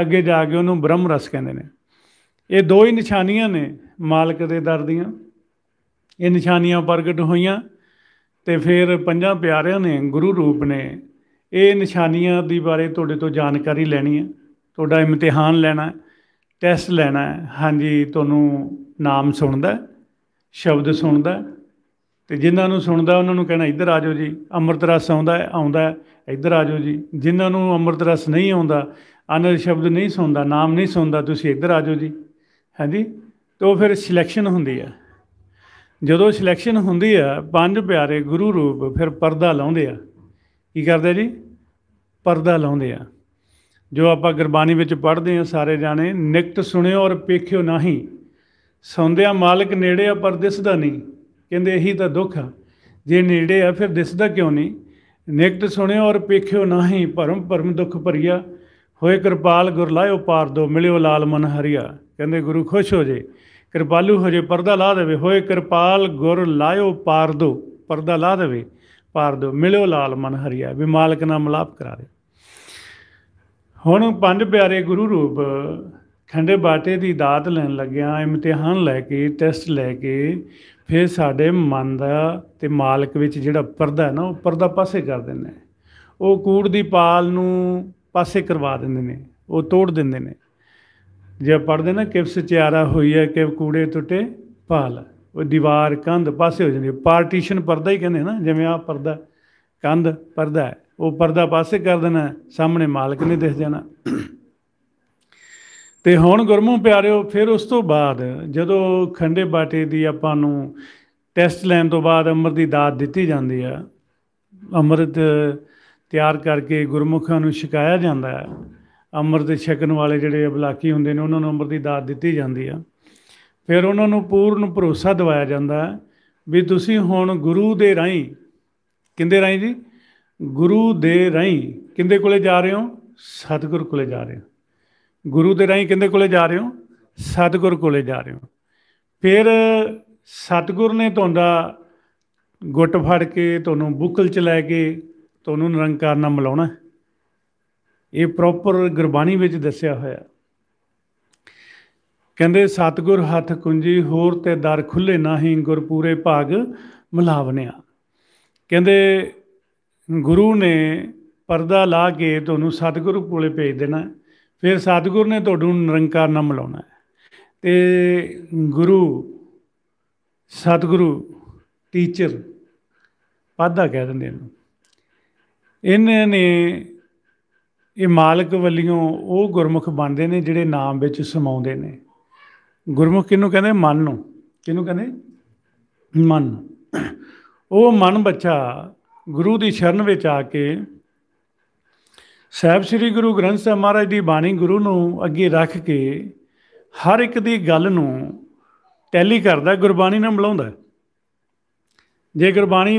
ਅੱਗੇ ਜਾ ਕੇ ਉਹਨੂੰ ਬ੍ਰਹਮ ਰਸ ਕਹਿੰਦੇ ਨੇ ਇਹ ਦੋ ਹੀ ਨਿਸ਼ਾਨੀਆਂ ਨੇ ਮਾਲਕ ਦੇ ਦਰ ਦੀਆਂ ਇਹ ਨਿਸ਼ਾਨੀਆਂ ਪ੍ਰਗਟ ਹੋਈਆਂ ਤੇ ਫਿਰ ਪੰਜਾਂ ਪਿਆਰਿਆਂ ਨੇ ਗੁਰੂ ਰੂਪ ਨੇ ਇਹ ਨਿਸ਼ਾਨੀਆਂ ਦੀ ਬਾਰੇ ਤੁਹਾਡੇ ਤੋਂ ਜਾਣਕਾਰੀ ਲੈਣੀ ਹੈ ਤੁਹਾਡਾ ਇਮਤਿਹਾਨ ਲੈਣਾ ਹੈ ਟੈਸਟ ਲੈਣਾ ਹੈ ਹਾਂਜੀ ਤੁਹਾਨੂੰ ਨਾਮ ਸੁਣਦਾ ਹੈ ਸ਼ਬਦ ਸੁਣਦਾ ਤੇ ਜਿਨ੍ਹਾਂ ਨੂੰ ਸੁਣਦਾ ਉਹਨਾਂ ਨੂੰ ਕਹਿਣਾ ਇੱਧਰ ਆ ਜਾਓ ਜੀ ਅੰਮ੍ਰਿਤ ਰਸ ਆਉਂਦਾ ਆਉਂਦਾ ਇੱਧਰ ਆ ਜਾਓ ਜੀ ਜਿਨ੍ਹਾਂ ਨੂੰ ਅੰਮ੍ਰਿਤ ਰਸ ਨਹੀਂ ਆਉਂਦਾ ਅਨਰ ਸ਼ਬਦ ਨਹੀਂ ਸੁਣਦਾ ਨਾਮ ਨਹੀਂ ਸੁਣਦਾ ਤੁਸੀਂ ਇੱਧਰ ਆ ਜਾਓ ਜੀ ਹਾਂਜੀ ਉਹ ਫਿਰ ਸਿਲੈਕਸ਼ਨ ਹੁੰਦੀ ਆ ਜਦੋਂ ਸਿਲੈਕਸ਼ਨ ਹੁੰਦੀ ਆ ਪੰਜ ਪਿਆਰੇ ਗੁਰੂ ਰੂਪ ਫਿਰ ਪਰਦਾ ਲਾਉਂਦੇ ਆ ਕੀ ਕਰਦੇ ਜੀ ਪਰਦਾ ਲਾਉਂਦੇ ਆ ਜੋ ਆਪਾਂ ਗੁਰਬਾਣੀ ਵਿੱਚ ਪੜ੍ਹਦੇ ਆ ਸਾਰੇ ਜਾਣੇ ਨਿਕਟ ਸੁਣਿਓ ਔਰ ਪੇਖਿਓ ਨਹੀਂ ਸੌਂਦਿਆਂ ਮਾਲਕ ਨੇੜੇ ਆ ਪਰ ਦਿਸਦਾ ਨਹੀਂ ਕਹਿੰਦੇ ਇਹੀ ਤਾਂ ਦੁੱਖ ਆ ਜੇ ਨੇੜੇ ਆ ਫਿਰ ਦਿਸਦਾ ਕਿਉਂ ਨਹੀਂ ਨਿਕਟ ਸੁਣਿਓ ਔਰ ਪੇਖਿਓ ਨਹੀਂ ਭਰਮ ਭਰਮ ਦੁੱਖ ਭਰੀਆ ਹੋਏ ਕਿਰਪਾਲ ਗੁਰ ਲਾਇਓ ਪਾਰ ਦੋ ਮਿਲਿਓ ਲਾਲ ਮਨ ਹਰੀਆ ਕਹਿੰਦੇ ਗੁਰੂ ਖੁਸ਼ ਹੋ ਜੇ ਕਿਰਪਾਲੂ ਹੋ ਜੇ ਪਰਦਾ ਲਾ ਦੇਵੇ ਹੋਏ ਕਿਰਪਾਲ ਗੁਰ ਲਾਇਓ ਪਾਰ ਦੋ ਪਰਦਾ ਲਾ ਦੇਵੇ ਪਾਰ ਦੋ ਮਿਲਿਓ ਲਾਲ ਮਨ ਹਰੀਆ ਵੀ ਮਾਲਕ ਨਾਲ ਮਲਾਪ ਕਰਾ ਦੇ ਹੁਣ ਪੰਜ ਪਿਆਰੇ ਗੁਰੂ ਰੂਪ ਖੰਡੇ ਬਾਟੇ ਦੀ ਦਾਤ ਲੈਣ ਲੱਗਿਆ ਇਮਤਿਹਾਨ ਲੈ ਕੇ ਟੈਸਟ ਲੈ ਕੇ ਫਿਰ ਸਾਡੇ ਮਨ ਦਾ ਤੇ ਮਾਲਕ ਵਿੱਚ ਜਿਹੜਾ ਪਰਦਾ ਹੈ ਨਾ ਉਹ ਪਰਦਾ ਪਾਸੇ ਕਰ ਦਿੰਦੇ ਨੇ ਉਹ ਕੂੜ ਦੀ ਪਾਲ ਨੂੰ ਪਾਸੇ ਕਰਵਾ ਦਿੰਦੇ ਨੇ ਉਹ ਤੋੜ ਦਿੰਦੇ ਨੇ ਜੇ ਪੜਦੇ ਨਾ ਕਿਵ ਸਚਿਆਰਾ ਹੋਈ ਹੈ ਕਿ ਕੂੜੇ ਟੁੱਟੇ ਪਾਲ ਉਹ ਦੀਵਾਰ ਕੰਧ ਪਾਸੇ ਹੋ ਜਾਂਦੀ ਹੈ ਪਾਰਟੀਸ਼ਨ ਪਰਦਾ ਹੀ ਕਹਿੰਦੇ ਨਾ ਜਿਵੇਂ ਆ ਪਰਦਾ ਕੰਧ ਪਰਦਾ ਉਹ ਪਰਦਾ ਪਾਸੇ ਕਰ ਦੇਣਾ ਸਾਹਮਣੇ ਮਾਲਕ ਨੇ ਦਿਖ ਜਾਣਾ ਤੇ ਹੁਣ ਗੁਰਮੁਖ ਪਿਆਰਿਓ ਫਿਰ ਉਸ ਤੋਂ ਬਾਅਦ ਜਦੋਂ ਖੰਡੇ ਬਾਟੇ ਦੀ ਆਪਾਂ ਨੂੰ ਟੈਸਟ ਲੈਣ ਤੋਂ ਬਾਅਦ ਅੰਮ੍ਰਿਤ ਦੀ ਦਾਤ ਦਿੱਤੀ ਜਾਂਦੀ ਆ ਅੰਮ੍ਰਿਤ ਤਿਆਰ ਕਰਕੇ ਗੁਰਮੁਖਾਂ ਨੂੰ ਛਕਾਇਆ ਜਾਂਦਾ ਹੈ ਅੰਮ੍ਰਿਤ ਛਕਣ ਵਾਲੇ ਜਿਹੜੇ ਅਬਲਾਕੀ ਹੁੰਦੇ ਨੇ ਉਹਨਾਂ ਨੂੰ ਅੰਮ੍ਰਿਤ ਦੀ ਦਾਤ ਦਿੱਤੀ ਜਾਂਦੀ ਆ ਫਿਰ ਉਹਨਾਂ ਨੂੰ ਪੂਰਨ ਭਰੋਸਾ ਦਿਵਾਇਆ ਜਾਂਦਾ ਹੈ ਵੀ ਤੁਸੀਂ ਹੁਣ ਗੁਰੂ ਦੇ ਰਾਹੀਂ ਕਿੰਦੇ ਰਾਹੀਂ ਜੀ ਗੁਰੂ ਦੇ ਰਾਹੀਂ ਕਿੰਦੇ ਕੋਲੇ ਜਾ ਰਹੇ ਹੋ ਸਤਿਗੁਰ ਕੋਲੇ ਜਾ ਰਹੇ ਹੋ ਗੁਰੂ ਦੇ ਰਾਹੀਂ ਕਿੰਦੇ ਕੋਲੇ ਜਾ ਰਹੇ ਹੋ ਸਤਗੁਰ ਕੋਲੇ ਜਾ ਰਹੇ ਹੋ ਫਿਰ ਸਤਗੁਰ ਨੇ ਤੁਹਾਡਾ ਗੁੱਟ ਫੜ ਕੇ ਤੁਹਾਨੂੰ ਬੁੱਕਲ ਚ ਲੈ ਕੇ ਤੁਹਾਨੂੰ ਨਿਰੰਕਾਰ ਨਾਲ ਮਿਲਾਉਣਾ ਇਹ ਪ੍ਰੋਪਰ ਗੁਰਬਾਣੀ ਵਿੱਚ ਦੱਸਿਆ ਹੋਇਆ ਕਹਿੰਦੇ ਸਤਗੁਰ ਹੱਥ ਕੁੰਜੀ ਹੋਰ ਤੇ ਦਰ ਖੁੱਲੇ ਨਾਹੀਂ ਗੁਰ ਪੂਰੇ ਭਾਗ ਮਲਾਵਨਿਆ ਕਹਿੰਦੇ ਗੁਰੂ ਨੇ ਪਰਦਾ ਲਾ ਕੇ ਤੁਹਾਨੂੰ ਸਤਗੁਰੂ ਕੋਲੇ ਭੇਜ ਦੇਣਾ ਫਿਰ ਸਤਿਗੁਰ ਨੇ ਤੁਹਾਨੂੰ ਨਿਰੰਕਾਰ ਨਾਮ ਲਾਉਣਾ ਤੇ ਗੁਰੂ ਸਤਿਗੁਰੂ ਟੀਚਰ ਪਾਦਾ ਕਹਿ ਦਿੰਦੇ ਇਹਨੂੰ ਇਹਨੇ ਨੇ ਇਹ ਮਾਲਕ ਵੱਲੋਂ ਉਹ ਗੁਰਮੁਖ ਬਣਦੇ ਨੇ ਜਿਹੜੇ ਨਾਮ ਵਿੱਚ ਸਮਾਉਂਦੇ ਨੇ ਗੁਰਮੁਖ ਕਿਹਨੂੰ ਕਹਿੰਦੇ ਮਨ ਨੂੰ ਕਿਹਨੂੰ ਕਹਿੰਦੇ ਮਨ ਉਹ ਮਨ ਬੱਚਾ ਗੁਰੂ ਦੀ ਸ਼ਰਨ ਵਿੱਚ ਆ ਕੇ ਸਾਹਿਬ ਸ੍ਰੀ ਗੁਰੂ ਗ੍ਰੰਥ ਸਾਹਿਬ ਮਹਾਰਾਜ ਦੀ ਬਾਣੀ ਗੁਰੂ ਨੂੰ ਅੱਗੇ ਰੱਖ ਕੇ ਹਰ ਇੱਕ ਦੀ ਗੱਲ ਨੂੰ ਟੈਲੀ ਕਰਦਾ ਗੁਰਬਾਣੀ ਨਾਲ ਮਿਲਾਉਂਦਾ ਜੇ ਗੁਰਬਾਣੀ